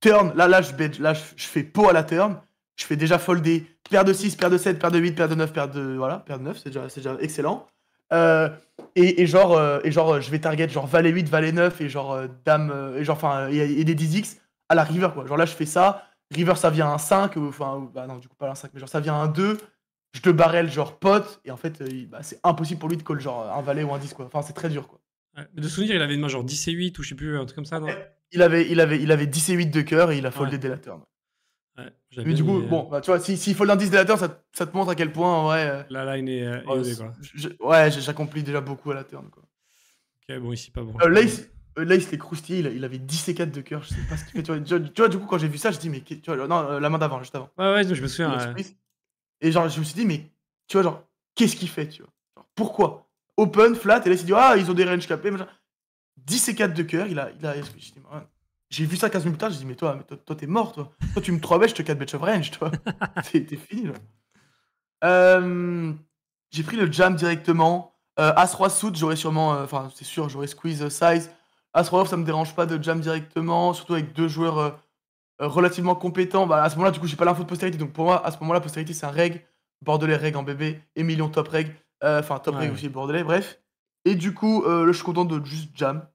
turn, là, là, je, je, fais pot à la turn, je fais déjà folder paire de 6, paire de 7, paire de 8, paire de 9, paire de. Voilà, paire de 9, c'est déjà, excellent. Euh, et, genre, euh, et genre euh, je vais target genre valet 8, valet 9 et genre dame, et genre, enfin, et, des 10x à la river, quoi. Genre là, je fais ça, river ça vient un 5, enfin, bah non, du coup, pas un 5, mais genre ça vient un 2, je te barrel genre pote, et en fait, euh, bah, c'est impossible pour lui de call genre un valet ou un 10, quoi. Enfin, c'est très dur, quoi. de souvenir, il avait une main genre 10 et 8 ou je sais plus, un truc comme ça, eh, il avait, il, avait, il avait 10 et 8 de cœur et il a foldé dès la turn. Ouais, mais du coup, euh, bon, bah, tu vois, s'il si, fold un 10 dès la turn, ça, te montre à quel point, en La euh, line est. Oh, quoi. ouais, j'accomplis déjà beaucoup à la turn, quoi. Ok, bon, ici, pas bon. Lace, les il, avait 10 et 4 de cœur, je sais pas Tu vois, du coup, quand j'ai vu ça, je dis, mais tu vois, non, la main d'avant, juste avant. Ouais, ouais, je me souviens. Et genre, je me suis dit, mais tu vois, genre, qu'est-ce qu'il fait, tu vois Pourquoi Open, flat, et là, il s'est dit, ah, ils ont des range capés. 10 et 4 de cœur, il a. Il a j'ai vu ça 15 minutes plus tard, j'ai dit, mais toi, toi, t'es mort, toi. Toi, tu me 3 bêches, je te 4 bêches of range, toi. t'es, fini, euh, j'ai pris le jam directement. Euh, As-Roi suit, j'aurais sûrement. Euh, enfin, c'est sûr, j'aurais squeeze euh, size. as off ça me dérange pas de jam directement, surtout avec deux joueurs euh, relativement compétent. Bah, à ce moment-là, du coup, j'ai pas l'info de postérité. Donc pour moi, à ce moment-là, postérité, c'est un reg. Bordelais reg en bébé. Emilion top reg. Euh, enfin, top reg aussi, Bordelais, bref. Et du coup, euh, je suis content de juste jam.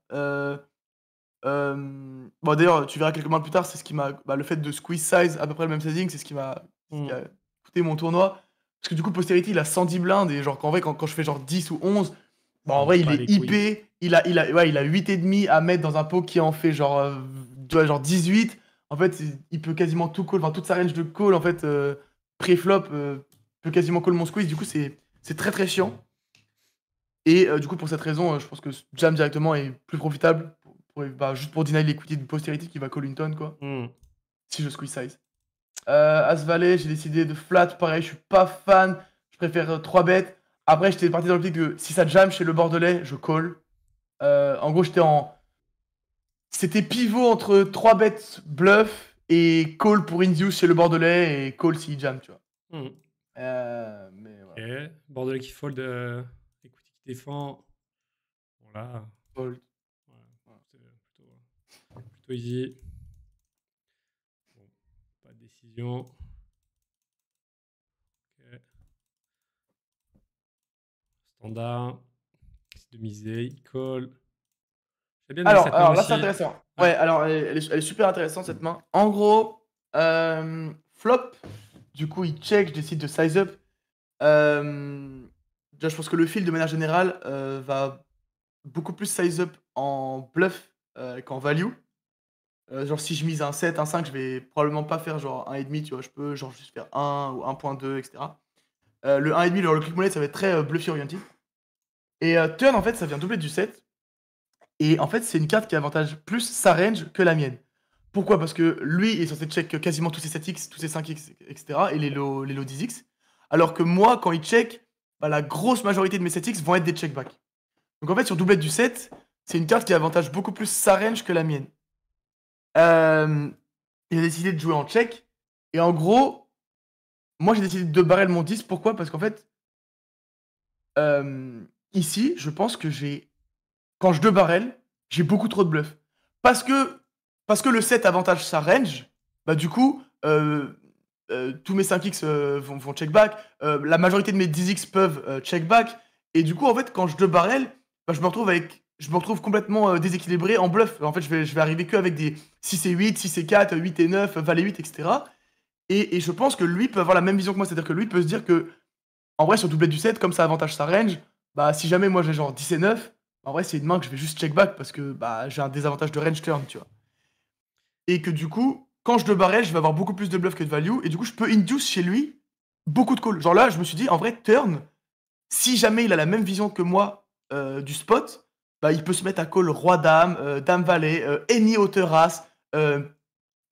bon, d'ailleurs, tu verras quelques mois plus tard, c'est ce qui m'a. Bah, le fait de squeeze size, à peu près le même sizing, c'est ce qui m'a mm. coûté mon tournoi. Parce que du coup, Posterity, il a 110 blindes. Et genre, qu'en vrai, quand, je fais genre 10 ou 11, bon en mm, vrai, il est hypé. Il a, il, a, ouais, il a 8,5 à mettre dans un pot qui en fait genre, genre 18 en fait, il, peut quasiment tout call, enfin toute sa range de call, en fait, euh, pré-flop, euh, peut quasiment call mon squeeze. Du coup, c'est très très chiant. Et euh, du coup, pour cette raison, euh, je pense que Jam directement est plus profitable, pour, bah, juste pour deny l'équité de postérité qui va call une tonne, quoi. Hmm. Si je squeeze size. As Valet, j'ai décidé de flat, pareil, je suis pas fan, je préfère 3 bêtes. Après, j'étais parti dans l'optique que si ça jam chez le Bordelais, je call. en gros, j'étais en c'était pivot entre 3 bêtes bluff et call pour Indius chez le Bordelais et call s'il jam, tu vois. Mhm. Euh, Bordelais qui fold, euh, écoute, qui défend. Fold. C'est plutôt, euh, easy. pas de décision. Standard. C'est de miser, il call alors, là, c'est intéressant. Ouais, alors elle est, super intéressante cette main. En gros, euh, flop, du coup, il check, je décide de size up. Euh, je pense que le fil, de manière générale, euh, va beaucoup plus size up en bluff qu'en value. genre, si je mise un 7, un 5, je vais probablement pas faire genre 1,5, tu vois. Je peux genre juste faire 1 ou 1,2, etc. le 1,5, le click money, ça va être très bluffy orienté. Et turn, en fait, ça vient doubler du 7. Et en fait, c'est une carte qui avantage plus sa range que la mienne. Pourquoi Parce que lui, il est censé check quasiment tous ses 7x, tous ses 5x, etc. et les low les 10x. Alors que moi, quand il check, bah, la grosse majorité de mes 7x vont être des checkbacks. Donc en fait, sur doublette du 7, c'est une carte qui avantage beaucoup plus sa range que la mienne. Euh, il a décidé de jouer en check. Et en gros, moi, j'ai décidé de barrer le mon 10. Pourquoi Parce qu'en fait, euh, ici, je pense que j'ai quand je deux barrel, j'ai beaucoup trop de bluff. Parce que, parce que le 7 avantage sa range, bah du coup, euh, euh, tous mes 5x euh, vont, check back, la majorité de mes 10x peuvent check back, et du coup, en fait, quand je deux barrel, bah, je me retrouve avec. Je me retrouve complètement déséquilibré en bluff. En fait, je vais, je vais arriver que avec des 6 et 8, 6 et 4, 8 et 9, valet 8, etc. Et, je pense que lui peut avoir la même vision que moi. C'est-à-dire que lui peut se dire que, en vrai, sur doublette du 7, comme ça avantage sa range, bah si jamais moi j'ai genre 10 et 9, en vrai, c'est une main que je vais juste check back parce que bah, j'ai un désavantage de range turn, tu vois. Et que du coup, quand je le barrel, je vais avoir beaucoup plus de bluff que de value. Et du coup, je peux induce chez lui beaucoup de calls. Genre là, je me suis dit, en vrai, turn, si jamais il a la même vision que moi euh, du spot, bah, il peut se mettre à call roi-dame, euh, dame-valet, euh, any hauteur as,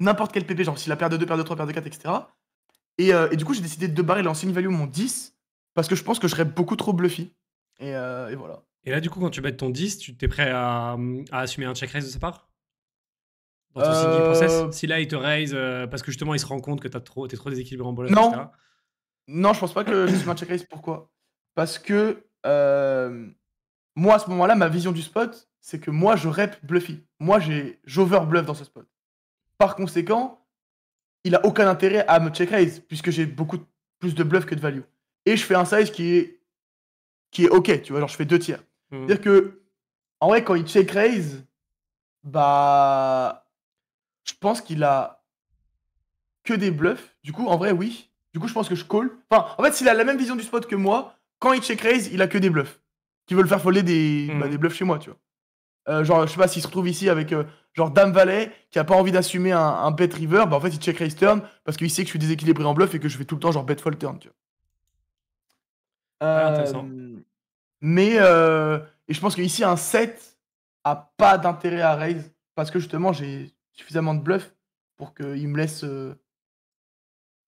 n'importe quel PP, genre s'il a paire de 2, paire de 3, paire de 4, etc. Et, du coup, j'ai décidé de barrer en value mon 10 parce que je pense que je serais beaucoup trop bluffy. et voilà. Et là, du coup, quand tu bêtes ton 10, tu t'es prêt à, assumer un check raise de sa part euh, Si là, il te raise euh, parce que justement, il se rend compte que t'es trop, es trop déséquilibré en bol, non. Etc. Non, je pense pas que j'assume un check raise. Pourquoi Parce que euh, moi, à ce moment-là, ma vision du spot, c'est que moi, je rep bluffy. Moi, j'over bluff dans ce spot. Par conséquent, il a aucun intérêt à me check raise puisque j'ai beaucoup plus de bluff que de value. Et je fais un size qui est, qui est ok, tu vois, genre je fais deux tiers. C'est-à-dire hmm. que, en vrai, quand il check raise, bah. Je pense qu'il a que des bluffs. Du coup, en vrai, oui. Du coup, je pense que je call. Enfin, en fait, s'il a la même vision du spot que moi, quand il check raise, il a que des bluffs. Qui veulent faire foller des, bah, hmm. des bluffs chez moi, tu vois. Euh, genre, je sais pas s'il se retrouve ici avec euh, genre Dame Valet qui a pas envie d'assumer un, bet river, bah en fait il check raise turn parce qu'il sait que je suis déséquilibré en bluff et que je fais tout le temps genre bet fold turn, tu vois. Ah, euh, mais euh, et je pense qu'ici, un 7 a pas d'intérêt à raise parce que justement, j'ai suffisamment de bluff pour qu'il me laisse euh,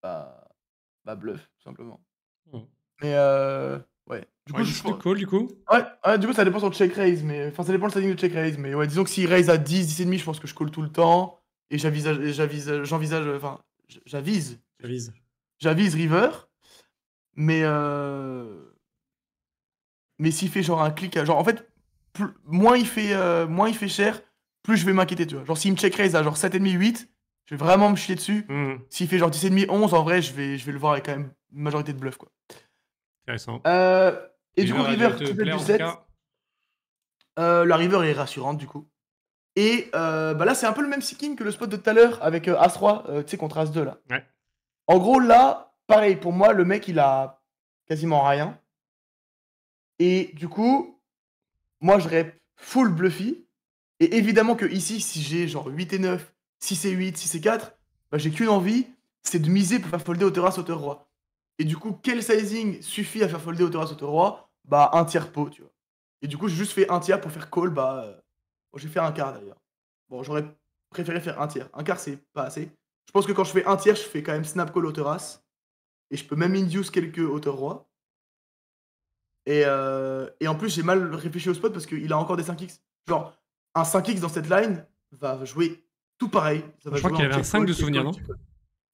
bah, bah, bluff, tout simplement. Mmh. Mais euh, ouais. Du coup, je... du coup ouais, du coup, ça dépend sur le check raise, mais enfin, ça dépend le setting de check raise. Mais ouais, disons que s'il raise à 10, 10 et demi, je pense que je call tout le temps et j'envisage, enfin, j'avise. J'avise. J'avise River, mais euh mais s'il fait genre un clic, genre en fait, moins, il fait, euh, moins il fait cher, plus je vais m'inquiéter, tu vois. Genre s'il me check raise à genre 7,5, 8, je vais vraiment me chier dessus. Hmm. S'il fait genre 10,5, 11, en vrai, je vais, je vais le voir avec quand même une majorité de bluff, quoi. Intéressant. Euh, et du coup, River, tu fais du 7. Euh, la River est rassurante, du coup. Et bah là, c'est un peu le même seeking que le spot de tout à l'heure avec As-3, tu sais, contre As-2, là. En gros, là, pareil, pour moi, le mec, il a quasiment rien. Et du coup, moi, je full Bluffy. Et évidemment que ici, si j'ai genre 8 et 9, 6 et 8, 6 et 4, bah, j'ai qu'une envie, c'est de miser pour faire folder hauteur-as, hauteur-roi. Et du coup, quel sizing suffit à faire folder hauteur-as, hauteur-roi Bah, un tiers pot, tu vois. Et du coup, j'ai juste fait un tiers pour faire call, bah... Euh, j'ai fait un quart, d'ailleurs. Bon, j'aurais préféré faire un tiers. Un quart, c'est pas assez. Je pense que quand je fais un tiers, je fais quand même snap call au as Et je peux même induce quelques hauteurs roi euh, et, en plus, j'ai mal réfléchi au spot parce qu'il a encore des 5x. Genre, un 5x dans cette line va jouer tout pareil. Je crois qu'il avait un 5 de souvenir, non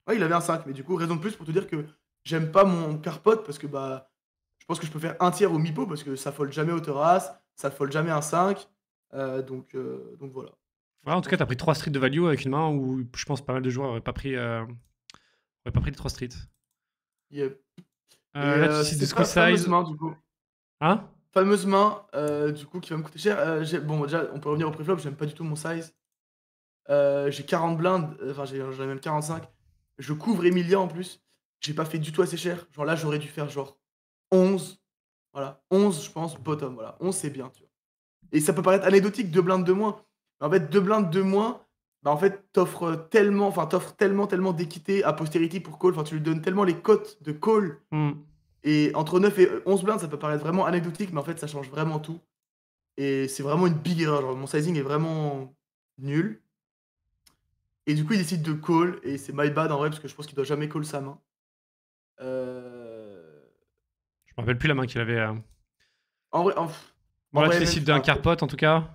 Ouais, il avait un 5, mais du coup, raison de plus pour te dire que j'aime pas mon carpote parce que bah, je pense que je peux faire un tiers au mipo parce que ça folle jamais au terrasse, ça folle jamais un 5. Euh, donc, euh, donc voilà. Ouais, en tout cas, t'as pris 3 streets de value avec une main où je pense pas mal de joueurs n'auraient pas pris, auraient pas pris les 3 streets. là, tu sais, des du coup. Hein Fameuse main, euh, du coup, qui va me coûter cher. Euh, bon, déjà, on peut revenir au preflop, j'aime pas du tout mon size. Euh, j'ai 40 blindes, enfin, j'en ai même 45. Je couvre Emilia en plus. J'ai pas fait du tout assez cher. Genre là, j'aurais dû faire genre 11. Voilà, 11, je pense, bottom. Voilà, 11, c'est bien, tu vois. Et ça peut paraître anecdotique, deux blindes de moins. en fait, deux blindes de moins, bah en fait, t'offres tellement, enfin, t'offres tellement, tellement d'équité à posterity pour call, Enfin, tu lui donnes tellement les cotes de call et entre 9 et 11 blindes, ça peut paraître vraiment anecdotique, mais en fait, ça change vraiment tout. Et c'est vraiment une big erreur. mon sizing est vraiment nul. Et du coup, il décide de call, et c'est my bad en vrai, parce que je pense qu'il doit jamais call sa main. Euh... Je me rappelle plus la main qu'il avait. Euh. En vrai, en... Bon, là, tu d'un carpot en tout cas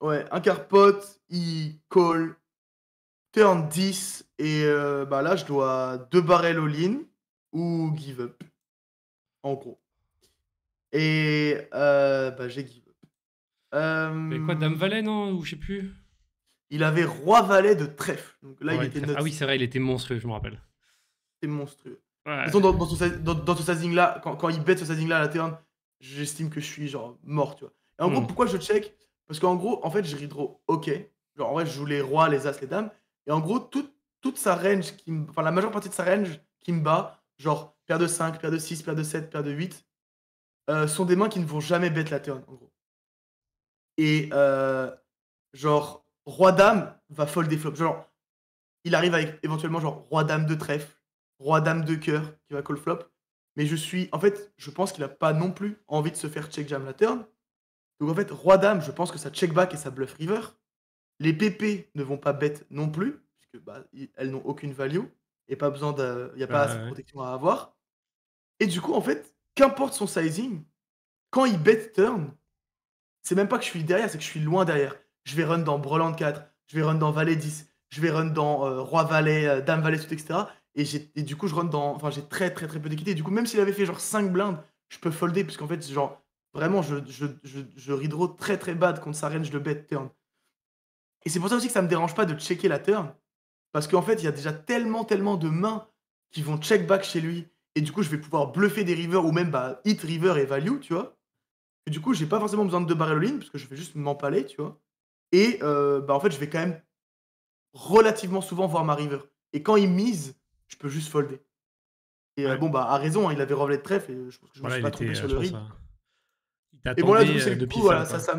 Ouais, un carpot. il call, turn 10, et euh, bah là, je dois deux barrel all-in ou give up en gros. Et euh, bah, j'ai give Mais euh, quoi, Dame Valet, non Ou je sais plus Il avait Roi Valet de trèfle. Donc là, il était Ah oui, c'est vrai, il était monstrueux, je me rappelle. C'est monstrueux. dans, dans ce, sizing là quand, il bête ce sizing-là à la turn, j'estime que je suis genre mort, tu vois. Et en gros, hmm. pourquoi je check Parce qu'en gros, en fait, je redraw OK. Genre, en vrai, je joue les rois, les as, les dames. Et en gros, toute, toute sa range, qui enfin, la majeure partie de sa range qui me bat, genre paire de 5, paire de 6, paire de 7, paire de 8, euh, sont des mains qui ne vont jamais bête la turn, en gros. Et euh, genre, Roi-Dame va fold des flops. Genre, il arrive avec éventuellement genre Roi-Dame de trèfle, Roi-Dame de cœur qui va call flop. Mais je suis. En fait, je pense qu'il n'a pas non plus envie de se faire check jam la turn. Donc en fait, Roi-Dame, je pense que ça check back et ça bluff river. Les PP ne vont pas bête non plus, puisque bah, elles n'ont aucune value et pas besoin de, il n'y a pas assez de protection à avoir. Et du coup, en fait, qu'importe son sizing, quand il bet turn, c'est même pas que je suis derrière, c'est que je suis loin derrière. Je vais run dans Breland 4, je vais run dans Valet 10, je vais run dans euh, Roi Valet, euh, Dame Valet, tout, etc. Et, du coup, je run dans. Enfin, j'ai très, très, très peu d'équité. Du coup, même s'il avait fait genre 5 blindes, je peux folder, puisqu'en fait, genre, vraiment, je, je, je, redraw très, très bad contre sa range de bet turn. Et c'est pour ça aussi que ça me dérange pas de checker la turn, parce qu'en fait, il y a déjà tellement, tellement de mains qui vont check back chez lui. Et du coup, je vais pouvoir bluffer des rivers ou même bah, hit river et value, tu vois. Et du coup, j'ai pas forcément besoin de barrer le all parce que je vais juste m'empaler, tu vois. Et euh, bah, en fait, je vais quand même relativement souvent voir ma river. Et quand il mise, je peux juste folder. Et euh, bon, bah, à raison, hein, il avait Rovelet de trèfle et je pense que je me suis pas trompé euh, sur le Ça... Et bon, là, voilà, ça,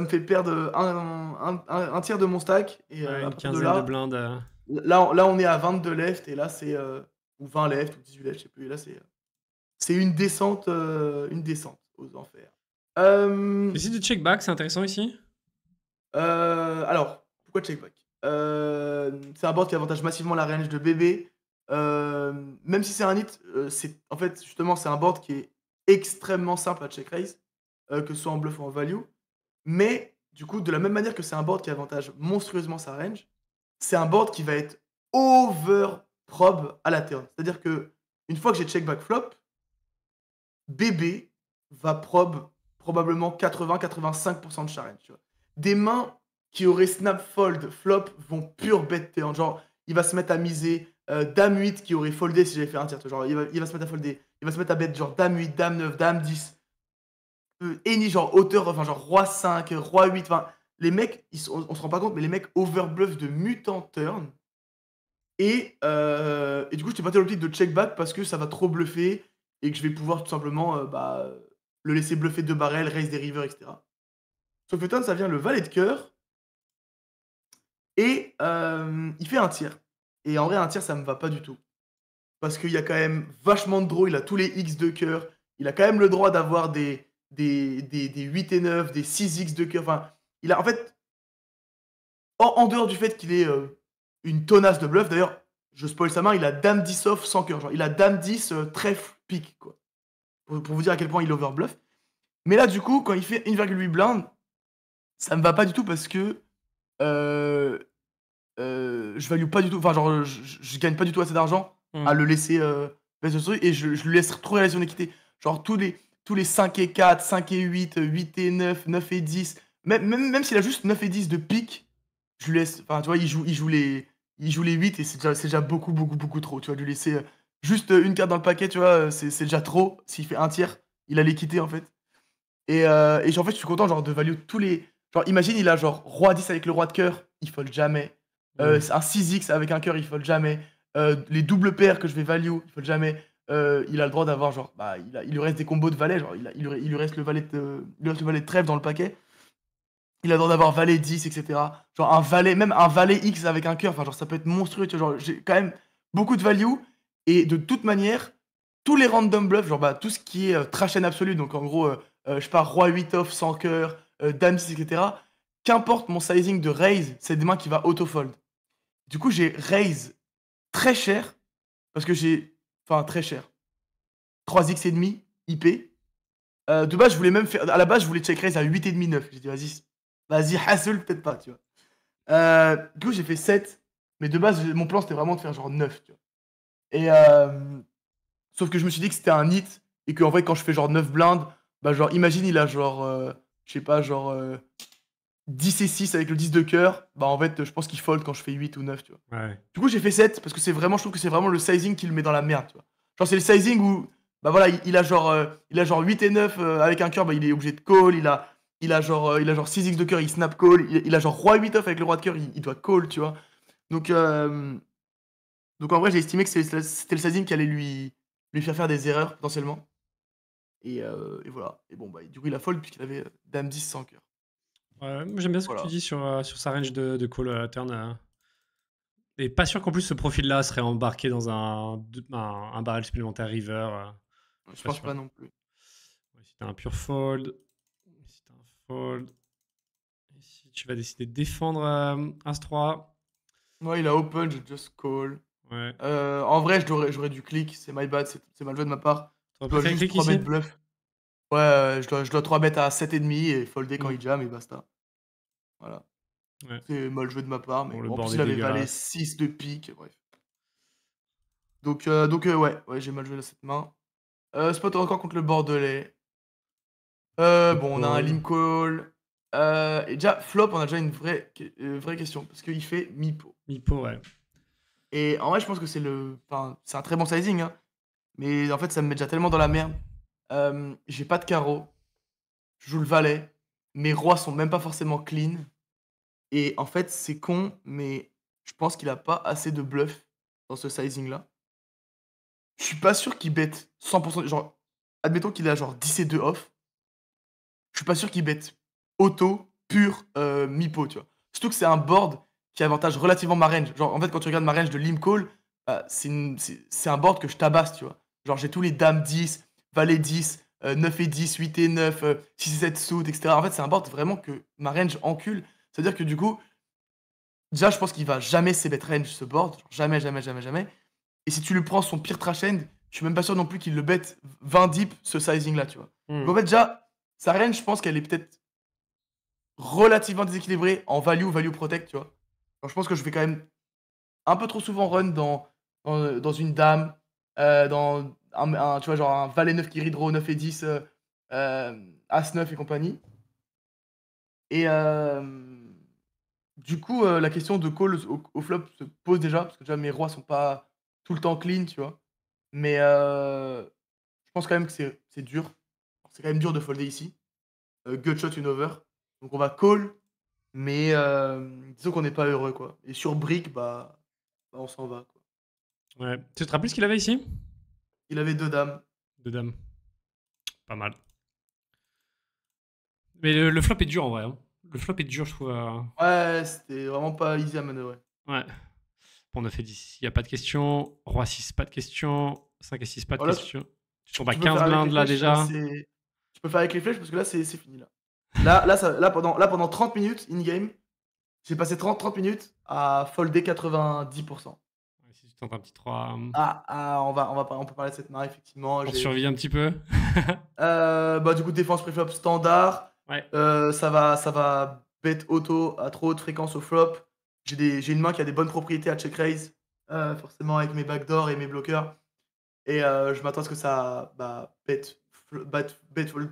me, fait perdre un, tiers de mon stack. Et de, de Là, on est à 22 left et là, c'est. Euh, ou 20 left ou 18 left, je sais plus. là, c'est. Euh, une descente, euh, une descente aux enfers. Euh... si check back, c'est intéressant ici Alors, pourquoi check back C'est un board qui avantage massivement la range de bébé. même si c'est un hit, c'est en fait justement c'est un board qui est extrêmement simple à check raise, que ce soit en bluff ou en value. Mais du coup, de la même manière que c'est un board qui avantage monstrueusement sa range, c'est un board qui va être over probe à la turn. C'est-à-dire que une fois que j'ai check back flop, bébé va probe probablement 80-85% de challenge. Des mains qui auraient snap fold flop vont pure bet turn. Genre, il va se mettre à miser euh, dame 8 qui aurait foldé si j'avais fait un tiers. Genre, il va, se mettre à folder. Il va se mettre à bet genre dame 8, dame 9, dame 10. Euh, any genre hauteur, enfin genre roi 5, roi 8, enfin les mecs, on, se rend pas compte, mais les mecs overbluff de mutant turn. Et, euh, et du coup, j'étais pas tellement l'optique de check back parce que ça va trop bluffer et que je vais pouvoir tout simplement euh, bah, le laisser bluffer de barrel, raise des rivers, etc. Sauf que turn, ça vient le valet de cœur et euh, il fait un tir. Et en vrai, un tir, ça me va pas du tout. Parce qu'il y a quand même vachement de draw, il a tous les X de cœur, il a quand même le droit d'avoir des, des, des 8 et 9, des 6 X de cœur. Enfin, il a en fait, en, dehors du fait qu'il est euh, une tonnasse de bluff, d'ailleurs, je spoil sa main, il a dame 10 off sans cœur. Genre, il a dame 10 très euh, trèfle pique, quoi. Pour, vous dire à quel point il overbluff. Mais là, du coup, quand il fait 1,8 blind, ça me va pas du tout parce que euh, je value pas du tout, enfin, genre, je, gagne pas du tout assez d'argent hmm. à le laisser faire ce truc et je, lui laisse trop réaliser son équité. Genre, tous les tous les 5 et 4, 5 et 8, 8 et 9, 9 et 10, même, même, s'il a juste 9 et 10 de pique, je laisse. Enfin, tu vois, il joue, il joue, les, il joue les 8 et c'est déjà, déjà, beaucoup, beaucoup, beaucoup trop. Tu vois, lui laisser euh, juste euh, une carte dans le paquet, tu vois, euh, c'est déjà trop. S'il fait un tiers, il allait quitter en fait. Et, en fait, je suis content genre, de value tous les. Genre, imagine, il a genre roi 10 avec le roi de cœur, il fold jamais. un 6x avec un cœur, il fold jamais. les doubles paires que je vais value, il fold jamais. il a le droit d'avoir genre bah, il, lui reste des combos de valet genre il, lui, reste le valet de, il le valet de trèfle dans le paquet il a d'avoir valet 10, etc. Genre un valet, même un valet X avec un cœur, enfin genre ça peut être monstrueux, tu genre j'ai quand même beaucoup de value, et de toute manière, tous les random bluffs, genre bah, tout ce qui est euh, trash and absolu, donc en gros, euh, euh, je pars roi 8 off, sans cœur, dame etc. Qu'importe mon sizing de raise, c'est des mains qui va auto-fold. Du coup, j'ai raise très cher, parce que j'ai, enfin très cher, 3x et demi, IP. de base, je voulais même faire, à la base, je voulais check raise à 8,5, 9. J'ai dit, vas-y, Vas-y, hassle peut-être pas, tu vois. Euh, du coup, j'ai fait 7. Mais de base, mon plan, c'était vraiment de faire genre 9, tu vois. Et euh, sauf que je me suis dit que c'était un hit et qu'en vrai, quand je fais genre 9 blindes, bah genre, imagine, il a genre, euh, je sais pas, genre 10 et 6 avec le 10 de cœur. Bah en fait, je pense qu'il fold quand je fais 8 ou 9, tu vois. Du coup, j'ai fait 7 parce que c'est vraiment, je trouve que c'est vraiment le sizing qui le met dans la merde, tu vois. Genre, c'est le sizing où, bah voilà, il, il a genre, il a genre 8 et 9 avec un cœur, bah il est obligé de call, il a il a genre, euh, il a genre 6x de cœur, il snap call, il, a genre roi 8 off avec le roi de cœur, il, doit call, tu vois. Donc, euh, donc en vrai, j'ai estimé que c'était le Sazim qui allait lui, lui faire faire des erreurs potentiellement. Et, euh, voilà. Et bon, bah, du coup, il a fold puisqu'il avait dame 10 sans cœur. J'aime bien ce que tu dis sur, sur sa range de, call turn. Et pas sûr qu'en plus ce profil-là serait embarqué dans un, un, barrel supplémentaire river. Je pense pas non plus. Ouais, un pure fold, Fold. tu vas décider de défendre euh, As-3. Moi il a open, je just call. Euh, en vrai, j'aurais dû click, c'est my bad, c'est mal joué de ma part. Je dois juste 3 bêtes bluff. Ouais, je, dois, je dois 3 bêtes à 7,5 et folder hmm. quand il jam et basta. Voilà. C'est mal joué de ma part, mais bon, en plus il avait valé 6 de pique, bref. Donc, euh, donc ouais, ouais j'ai mal joué là, cette main. spot encore contre le Bordelais. Euh, bon, on a un limp Euh, et déjà, Flop, on a déjà une vraie, euh, vraie question. Parce qu'il fait Mipo. Mipo, ouais. Et en vrai, je pense que c'est le. c'est un très bon sizing. Hein. mais en fait, ça me met déjà tellement dans la merde. Euh, j'ai pas de carreau. Je joue le valet. Mes rois sont même pas forcément clean. Et en fait, c'est con, mais je pense qu'il a pas assez de bluff dans ce sizing-là. Je suis pas sûr qu'il bête 100%. Genre, admettons qu'il a genre 10 et 2 off je pas sûr qu'il bête auto, pur, euh, mipo, tu vois. Surtout que c'est un board qui avantage relativement ma range. Genre, en fait, quand tu regardes ma range de Lim Call, bah, c'est un board que je tabasse, tu vois. Genre, j'ai tous les dames 10, valet 10, 9 euh, et 10, 8 et 9, 6 euh, et 7 soutes, etc. En fait, c'est un board vraiment que ma range encule. C'est-à-dire que du coup, déjà, je pense qu'il va jamais bête range ce board. jamais, jamais, jamais, jamais. Et si tu lui prends son pire trash end, je suis même pas sûr non plus qu'il le bête 20 deep ce sizing là, tu vois. Hmm. en fait, déjà, sa reine, je pense qu'elle est peut-être relativement déséquilibrée en value ou value protect, tu vois. je pense que je vais quand même un peu trop souvent run dans, dans, une dame, euh, dans un, tu vois, genre un valet 9 qui redraw 9 et 10, euh, euh, as 9 et compagnie. Et du coup, la question de call au, flop se pose déjà, parce que déjà mes rois sont pas tout le temps clean, tu vois. Mais je pense quand même que c'est dur c'est quand même dur de folder ici. Euh, Gutshot une over. Donc on va call, mais euh, disons qu'on n'est pas heureux quoi. Et sur brick, bah, bah on s'en va. Ouais. Tu te rappelles ce qu'il avait ici Il avait deux dames. Deux dames. Pas mal. Mais le, flop est dur en vrai. Hein. Le flop est dur, je trouve. Ouais, c'était vraiment pas easy à manœuvrer. Ouais. Bon, a fait 10, il n'y a pas de questions. Roi 6, pas de questions. 5 et 6, pas de oh questions. question. 15 blindes là déjà je peux faire avec les flèches parce que là, c'est fini. Là, là, là, là, pendant, là pendant 30 minutes in-game, j'ai passé 30, 30 minutes à folder 90%. un petit 3. Euh, ah, ah, on, va, on, va, on peut parler de cette main, effectivement. On survit un petit peu. Euh, bah, du coup, défense flop standard. Ouais. Euh, ça va, ça va bête auto à trop haute fréquence au flop. J'ai une main qui a des bonnes propriétés à check raise, forcément avec mes backdoors et mes bloqueurs. Et je m'attends à ce que ça bah, bête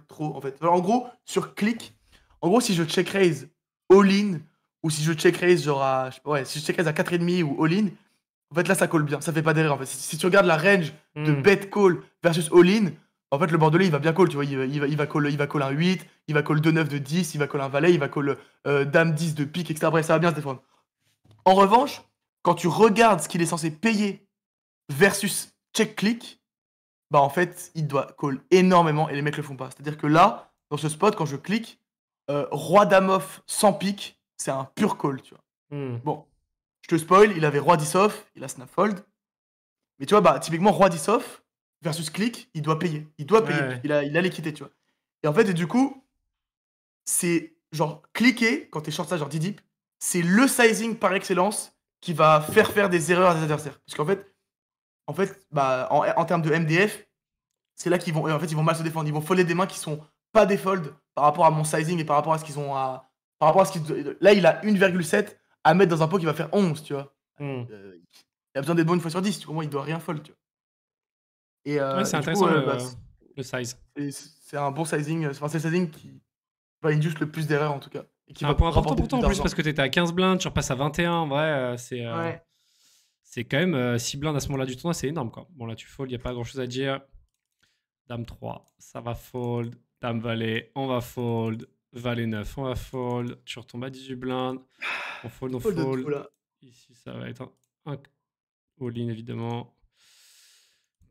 trop en fait. en gros, sur click, en gros, si je check raise all-in ou si je check raise genre à, ouais, si je check raise à 4,5 ou all-in, en fait là ça colle bien, ça fait pas d'erreur en fait. Si, tu regardes la range de hmm. bet call versus all-in, en fait le bordelais il va bien call, tu vois, il, va, il va call il va call un 8, il va call 2 9 de 10, il va call un valet, il va call euh, dame 10 de pique etc. Bref, ça va bien se défendre. En revanche, quand tu regardes ce qu'il est censé payer versus check click, bah en fait, il doit call énormément et les mecs le font pas. C'est-à-dire que là, dans ce spot, quand je clique, euh, Roi Damoff sans pique, c'est un pur call, tu vois. Hmm. Bon, je te spoil, il avait Roi 10 off, il a snap fold. Mais tu vois, bah, typiquement, Roi 10 off versus click, il doit payer. Il doit payer. Il a il a l'équité, tu vois. Et en fait, et du coup, c'est genre cliquer quand t'es short ça, genre 10 deep, c'est le sizing par excellence qui va faire faire des erreurs à des adversaires. Parce qu'en fait, en fait, bah, en, termes de MDF, c'est là qu'ils vont, en fait, ils vont mal se défendre. Ils vont folder des mains qui sont pas des folds par rapport à mon sizing et par rapport à ce qu'ils ont à, par rapport à ce qu'ils, là, il a 1,7 à mettre dans un pot qui va faire 11, tu vois. Hmm. Euh, il a besoin d'être bon une fois sur 10, tu comprends, il doit rien fold, tu vois. Et, euh, ouais, c'est intéressant euh, bah, le, size. C'est un bon sizing, euh, enfin, c'est sizing qui va bah, induire le plus d'erreurs en tout cas. C'est un point important en plus parce que tu étais à 15 blindes, tu repasses à 21, ouais, c'est. Ouais. C'est quand même 6 euh, blindes à ce moment-là du tournoi, c'est énorme. Quoi. Bon, là, tu fold, il n'y a pas grand-chose à dire. Dame 3, ça va fold. Dame valet, on va fold. Valet 9, on va fold. Tu retombes à 18 blindes. On fold, on fold. Ici, ça va être un, un all-in, évidemment.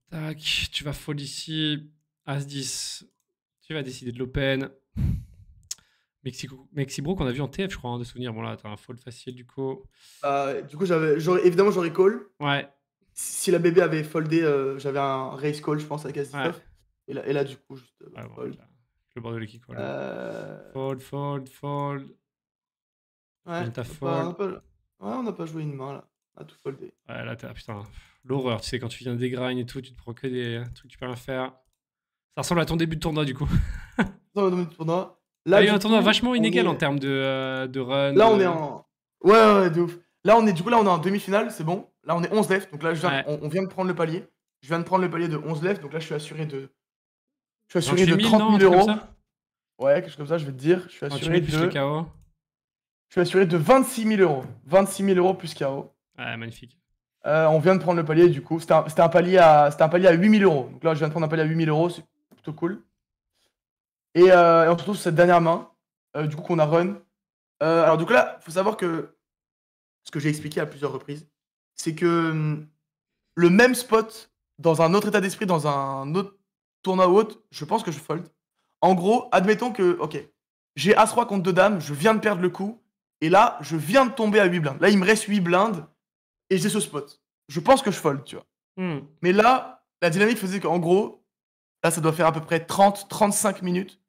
Tac, tu vas fold ici. As 10, tu vas décider de l'open. Mexico, Mexibro qu'on a vu en TF, je crois, hein, de souvenir. Bon, là, t'as un fold facile, du coup. Bah, du coup, j'avais, évidemment, j'aurais call. Ouais. Si la bébé avait foldé, euh, j'avais un race call, je pense, à quasi Ouais. Et, là, et là, du coup, juste. Euh, ah, fold. Bah, le bordel de l'équipe, euh. Fold, fold, fold. Ouais, fold. Pas, ouais, on n'a pas joué une main, là. On a tout foldé. Ouais, là, t'as, putain, l'horreur. Tu sais, quand tu viens des grinds et tout, tu te prends que des trucs tu peux rien faire. Ça ressemble à ton début de tournoi, du coup. non, début de tournoi il y a un tournoi vachement inégal en termes euh, de, run. Là, on euh. est en. Ouais, ouais, de ouf. Là, on est, du coup, là, on est en demi-finale, c'est bon. Là, on est 11 left. Donc là, on, vient de prendre le palier. Je viens de prendre le palier de 11 left. Donc là, je suis assuré de. Je suis assuré de 30 000, euros. Ouais, quelque chose comme ça, je vais te dire. Je suis assuré de. Je suis assuré de 26 000 euros. 26 000 euros plus KO. Ouais, magnifique. Euh, on vient de prendre le palier, du coup. C'était un, palier à, un palier à 8 000 euros. Donc là, je viens de prendre un palier à 8 000 euros. C'est plutôt cool. Et, euh, et, on se retrouve sur cette dernière main, euh, du coup, qu'on a run. Euh, alors, du coup, là, faut savoir que ce que j'ai expliqué à plusieurs reprises, c'est que hmm, le même spot, dans un autre état d'esprit, dans un autre tournoi ou autre, je pense que je fold. En gros, admettons que, ok, j'ai As-3 contre deux dames, je viens de perdre le coup, et là, je viens de tomber à 8 blindes. Là, il me reste 8 blindes, et j'ai ce spot. Je pense que je fold, tu vois. Hmm. Mais là, la dynamique faisait qu'en gros, là, ça doit faire à peu près 30-35 minutes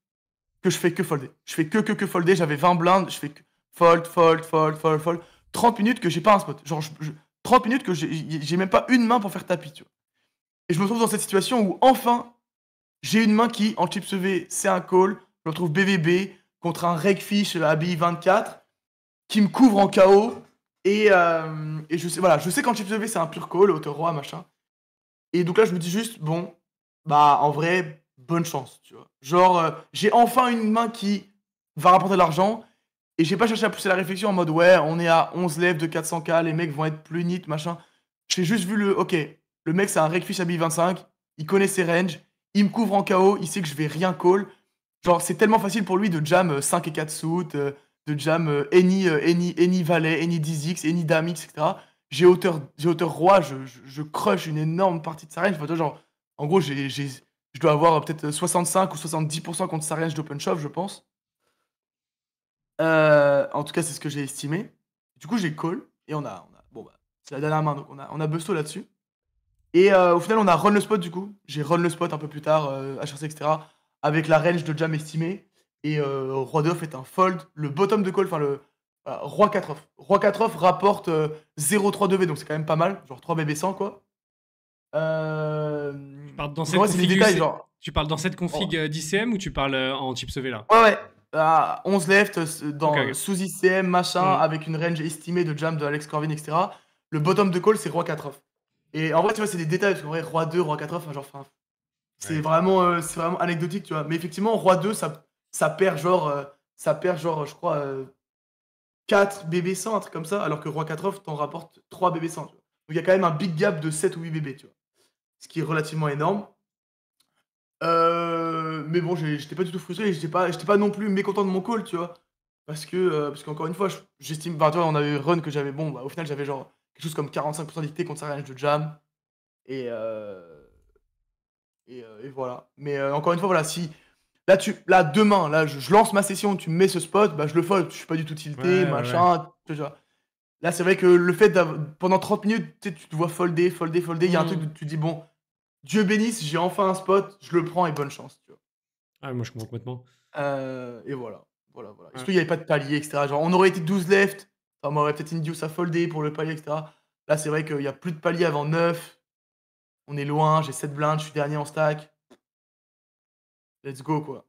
que je fais que folder. Je fais que, que, que folder. J'avais 20 blindes, je fais que fold, fold, fold, fold, fold. 30 minutes que j'ai pas un spot. Genre, 30 minutes que j'ai même pas une main pour faire tapis, tu vois. Et je me trouve dans cette situation où enfin, j'ai une main qui, en chips V, c'est un call. Je me retrouve BVB contre un Regfish à BI24 qui me couvre en KO. Et, euh, et, je sais, voilà, je sais qu'en chips V, c'est un pur call, hauteur roi, machin. Et donc là, je me dis juste, bon, bah, en vrai, bonne chance, tu vois. Genre, euh, j'ai enfin une main qui va rapporter de l'argent. Et j'ai pas cherché à pousser la réflexion en mode, ouais, on est à 11 lèvres de 400K, les mecs vont être plus nits, machin. J'ai juste vu le, ok, le mec, c'est un Rekfish à 25 il connaît ses ranges, il me couvre en KO, il sait que je vais rien call. Genre, c'est tellement facile pour lui de jam 5 euh, et 4 sous euh, de jam any, valet, any 10x, any dame etc. J'ai hauteur, hauteur roi, je, je, crush une énorme partie de sa range. genre, en gros, j'ai je dois avoir euh, peut-être 65 euh, ou 70% contre sa range d'open shove, je pense. Euh, en tout cas, c'est ce que j'ai estimé. Du coup, j'ai call et on a, bon bah, c'est la dernière main, donc on a, on a Busto là-dessus. Et au final, on a run le spot du coup. J'ai run le spot un peu plus tard, HRC, etc. Avec la range de jam estimée. Et Roi d'off est un fold. Le bottom de call, enfin le Roi 4 off. Roi 4 off rapporte 0,3 de v donc c'est quand même pas mal. Genre 3 BB100 quoi. Euh dans cette config, Tu parles dans cette config oh. euh, d'ICM ou tu parles euh, en CV là Ouais, ouais. À bah, 11 left, dans, sous ICM, machin, mm. avec une range estimée de jam de Alex Corvin, etc. Le bottom de call, c'est Roi 4 off. Et en vrai, tu vois, c'est des détails, parce que Roi 2, Roi 4 off, genre, c'est vraiment, euh, vraiment anecdotique, tu vois. Mais effectivement, Roi 2, ça, ça perd genre, ça perd genre, je crois, 4 BB100, un truc comme ça, alors que Roi 4 off t'en rapporte 3 BB100. Donc il y a quand même un big gap de 7 ou 8 BB, tu vois qui est relativement énorme. Euh, mais bon, j'étais pas du tout frustré, j'étais pas, j'étais pas non plus mécontent de mon call, tu vois. Parce que, euh, parce qu'encore une fois, j'estime, bah, tu vois, on avait run que j'avais, bon, bah, au final, j'avais genre quelque chose comme 45% dicté contre sa range de jam. Et, euh, et, voilà. Mais encore une fois, voilà, si. Là, tu, là demain, là, je, lance ma session, tu me mets ce spot, bah, je le fold, je suis pas du tout tilté, machin, Là, c'est vrai que le fait pendant 30 minutes, tu te vois folder, folder, folder, il y a un mm. truc où tu dis, bon, Dieu bénisse, j'ai enfin un spot, je le prends et bonne chance. Tu vois. Ah, moi je comprends complètement. Euh, et voilà. voilà, voilà. Est-ce n'y avait pas de palier, etc. Genre, on aurait été 12 left, on aurait peut-être une à folder pour le palier, etc. Là, c'est vrai qu'il n'y a plus de palier avant 9. On est loin, j'ai 7 blindes, je suis dernier en stack. Let's go, quoi.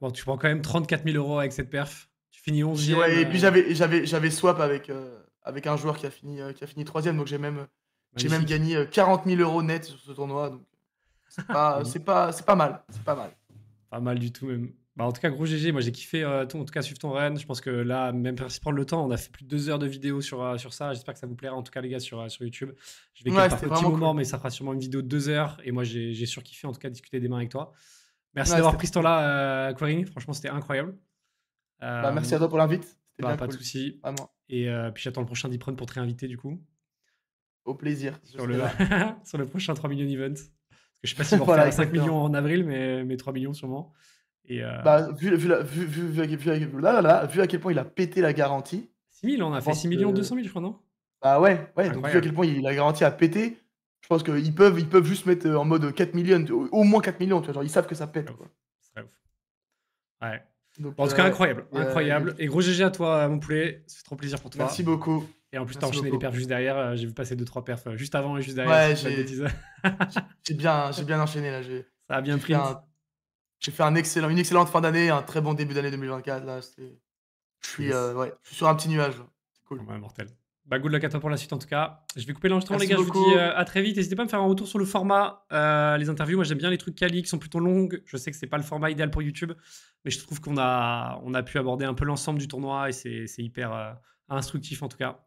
bon, tu prends quand même 34 000 euros avec cette perf. Tu finis 11 ouais, et puis euh. j'avais, swap avec, euh, avec un joueur qui a fini, 3 qui donc j'ai même, j'ai même gagné 40 euh, 000 euros net sur ce tournoi, donc c'est pas, pas, mal. C'est pas mal. Pas mal du tout, même. Bah, en tout cas, gros GG, moi j'ai kiffé euh, en tout cas, suivre ton run. Je pense que là, même si prendre le temps, on a fait plus de deux heures de vidéos sur, euh, sur ça. J'espère que ça vous plaira, en tout cas, les gars, sur, sur YouTube. Je vais ouais, par petits moment, mais ça fera sûrement une vidéo de deux heures. Et moi, j'ai surkiffé, en tout cas, discuter des mains avec toi. Merci d'avoir pris ce temps-là, Query, Franchement, c'était incroyable. Bah, merci à toi pour l'invite. Bah, pas de souci. Et puis j'attends le prochain Deep pour te réinviter, du coup. Au plaisir. Sur le, sur le prochain 3 millions event. Parce que je sais pas si on voilà, 5 millions en avril, mais, mais 3 millions sûrement. Et euh, bah, vu, vu, vu à quel point il a pété la garantie. 6 000, on a fait 6 millions 200 000, je crois, non Bah ouais, ouais donc vu à quel point il, la garantie a pété, je pense qu'ils peuvent, ils peuvent juste mettre euh, en mode 4 millions, au moins 4 millions, tu vois, genre, ils savent que ça pète. Quoi. Ouf. Ouais en tout cas, euh, incroyable. incroyable. Et gros GG à toi, mon poulet. C'est trop plaisir pour toi. Merci beaucoup. Et en plus, t'as enchaîné les perfs juste derrière. Euh, j'ai vu passer 2-3 perfs euh, juste avant et juste derrière. Ouais, j'ai bien, bien enchaîné là. Ça a bien pris. J'ai fait un excellent, une excellente fin d'année, un très bon début d'année 2024. Là. Je, suis, ouais, je suis sur un petit nuage. C'est cool. mortel. Bah, good luck à toi pour la suite en tout cas. Je vais couper l'enregistrement, les gars. Je vous dis euh, à très vite. N'hésitez pas à me faire un retour sur le format. Euh, les interviews, moi j'aime bien les trucs quali qui sont plutôt longues. Je sais que c'est pas le format idéal pour YouTube, mais je trouve qu'on a, on a pu aborder un peu l'ensemble du tournoi et c'est hyper euh, instructif en tout cas.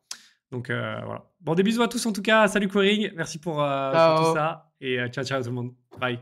Donc voilà. Bon, des bisous à tous en tout cas. Salut Quering. Merci pour, pour tout ça. Et ciao, ciao tout le monde. Bye.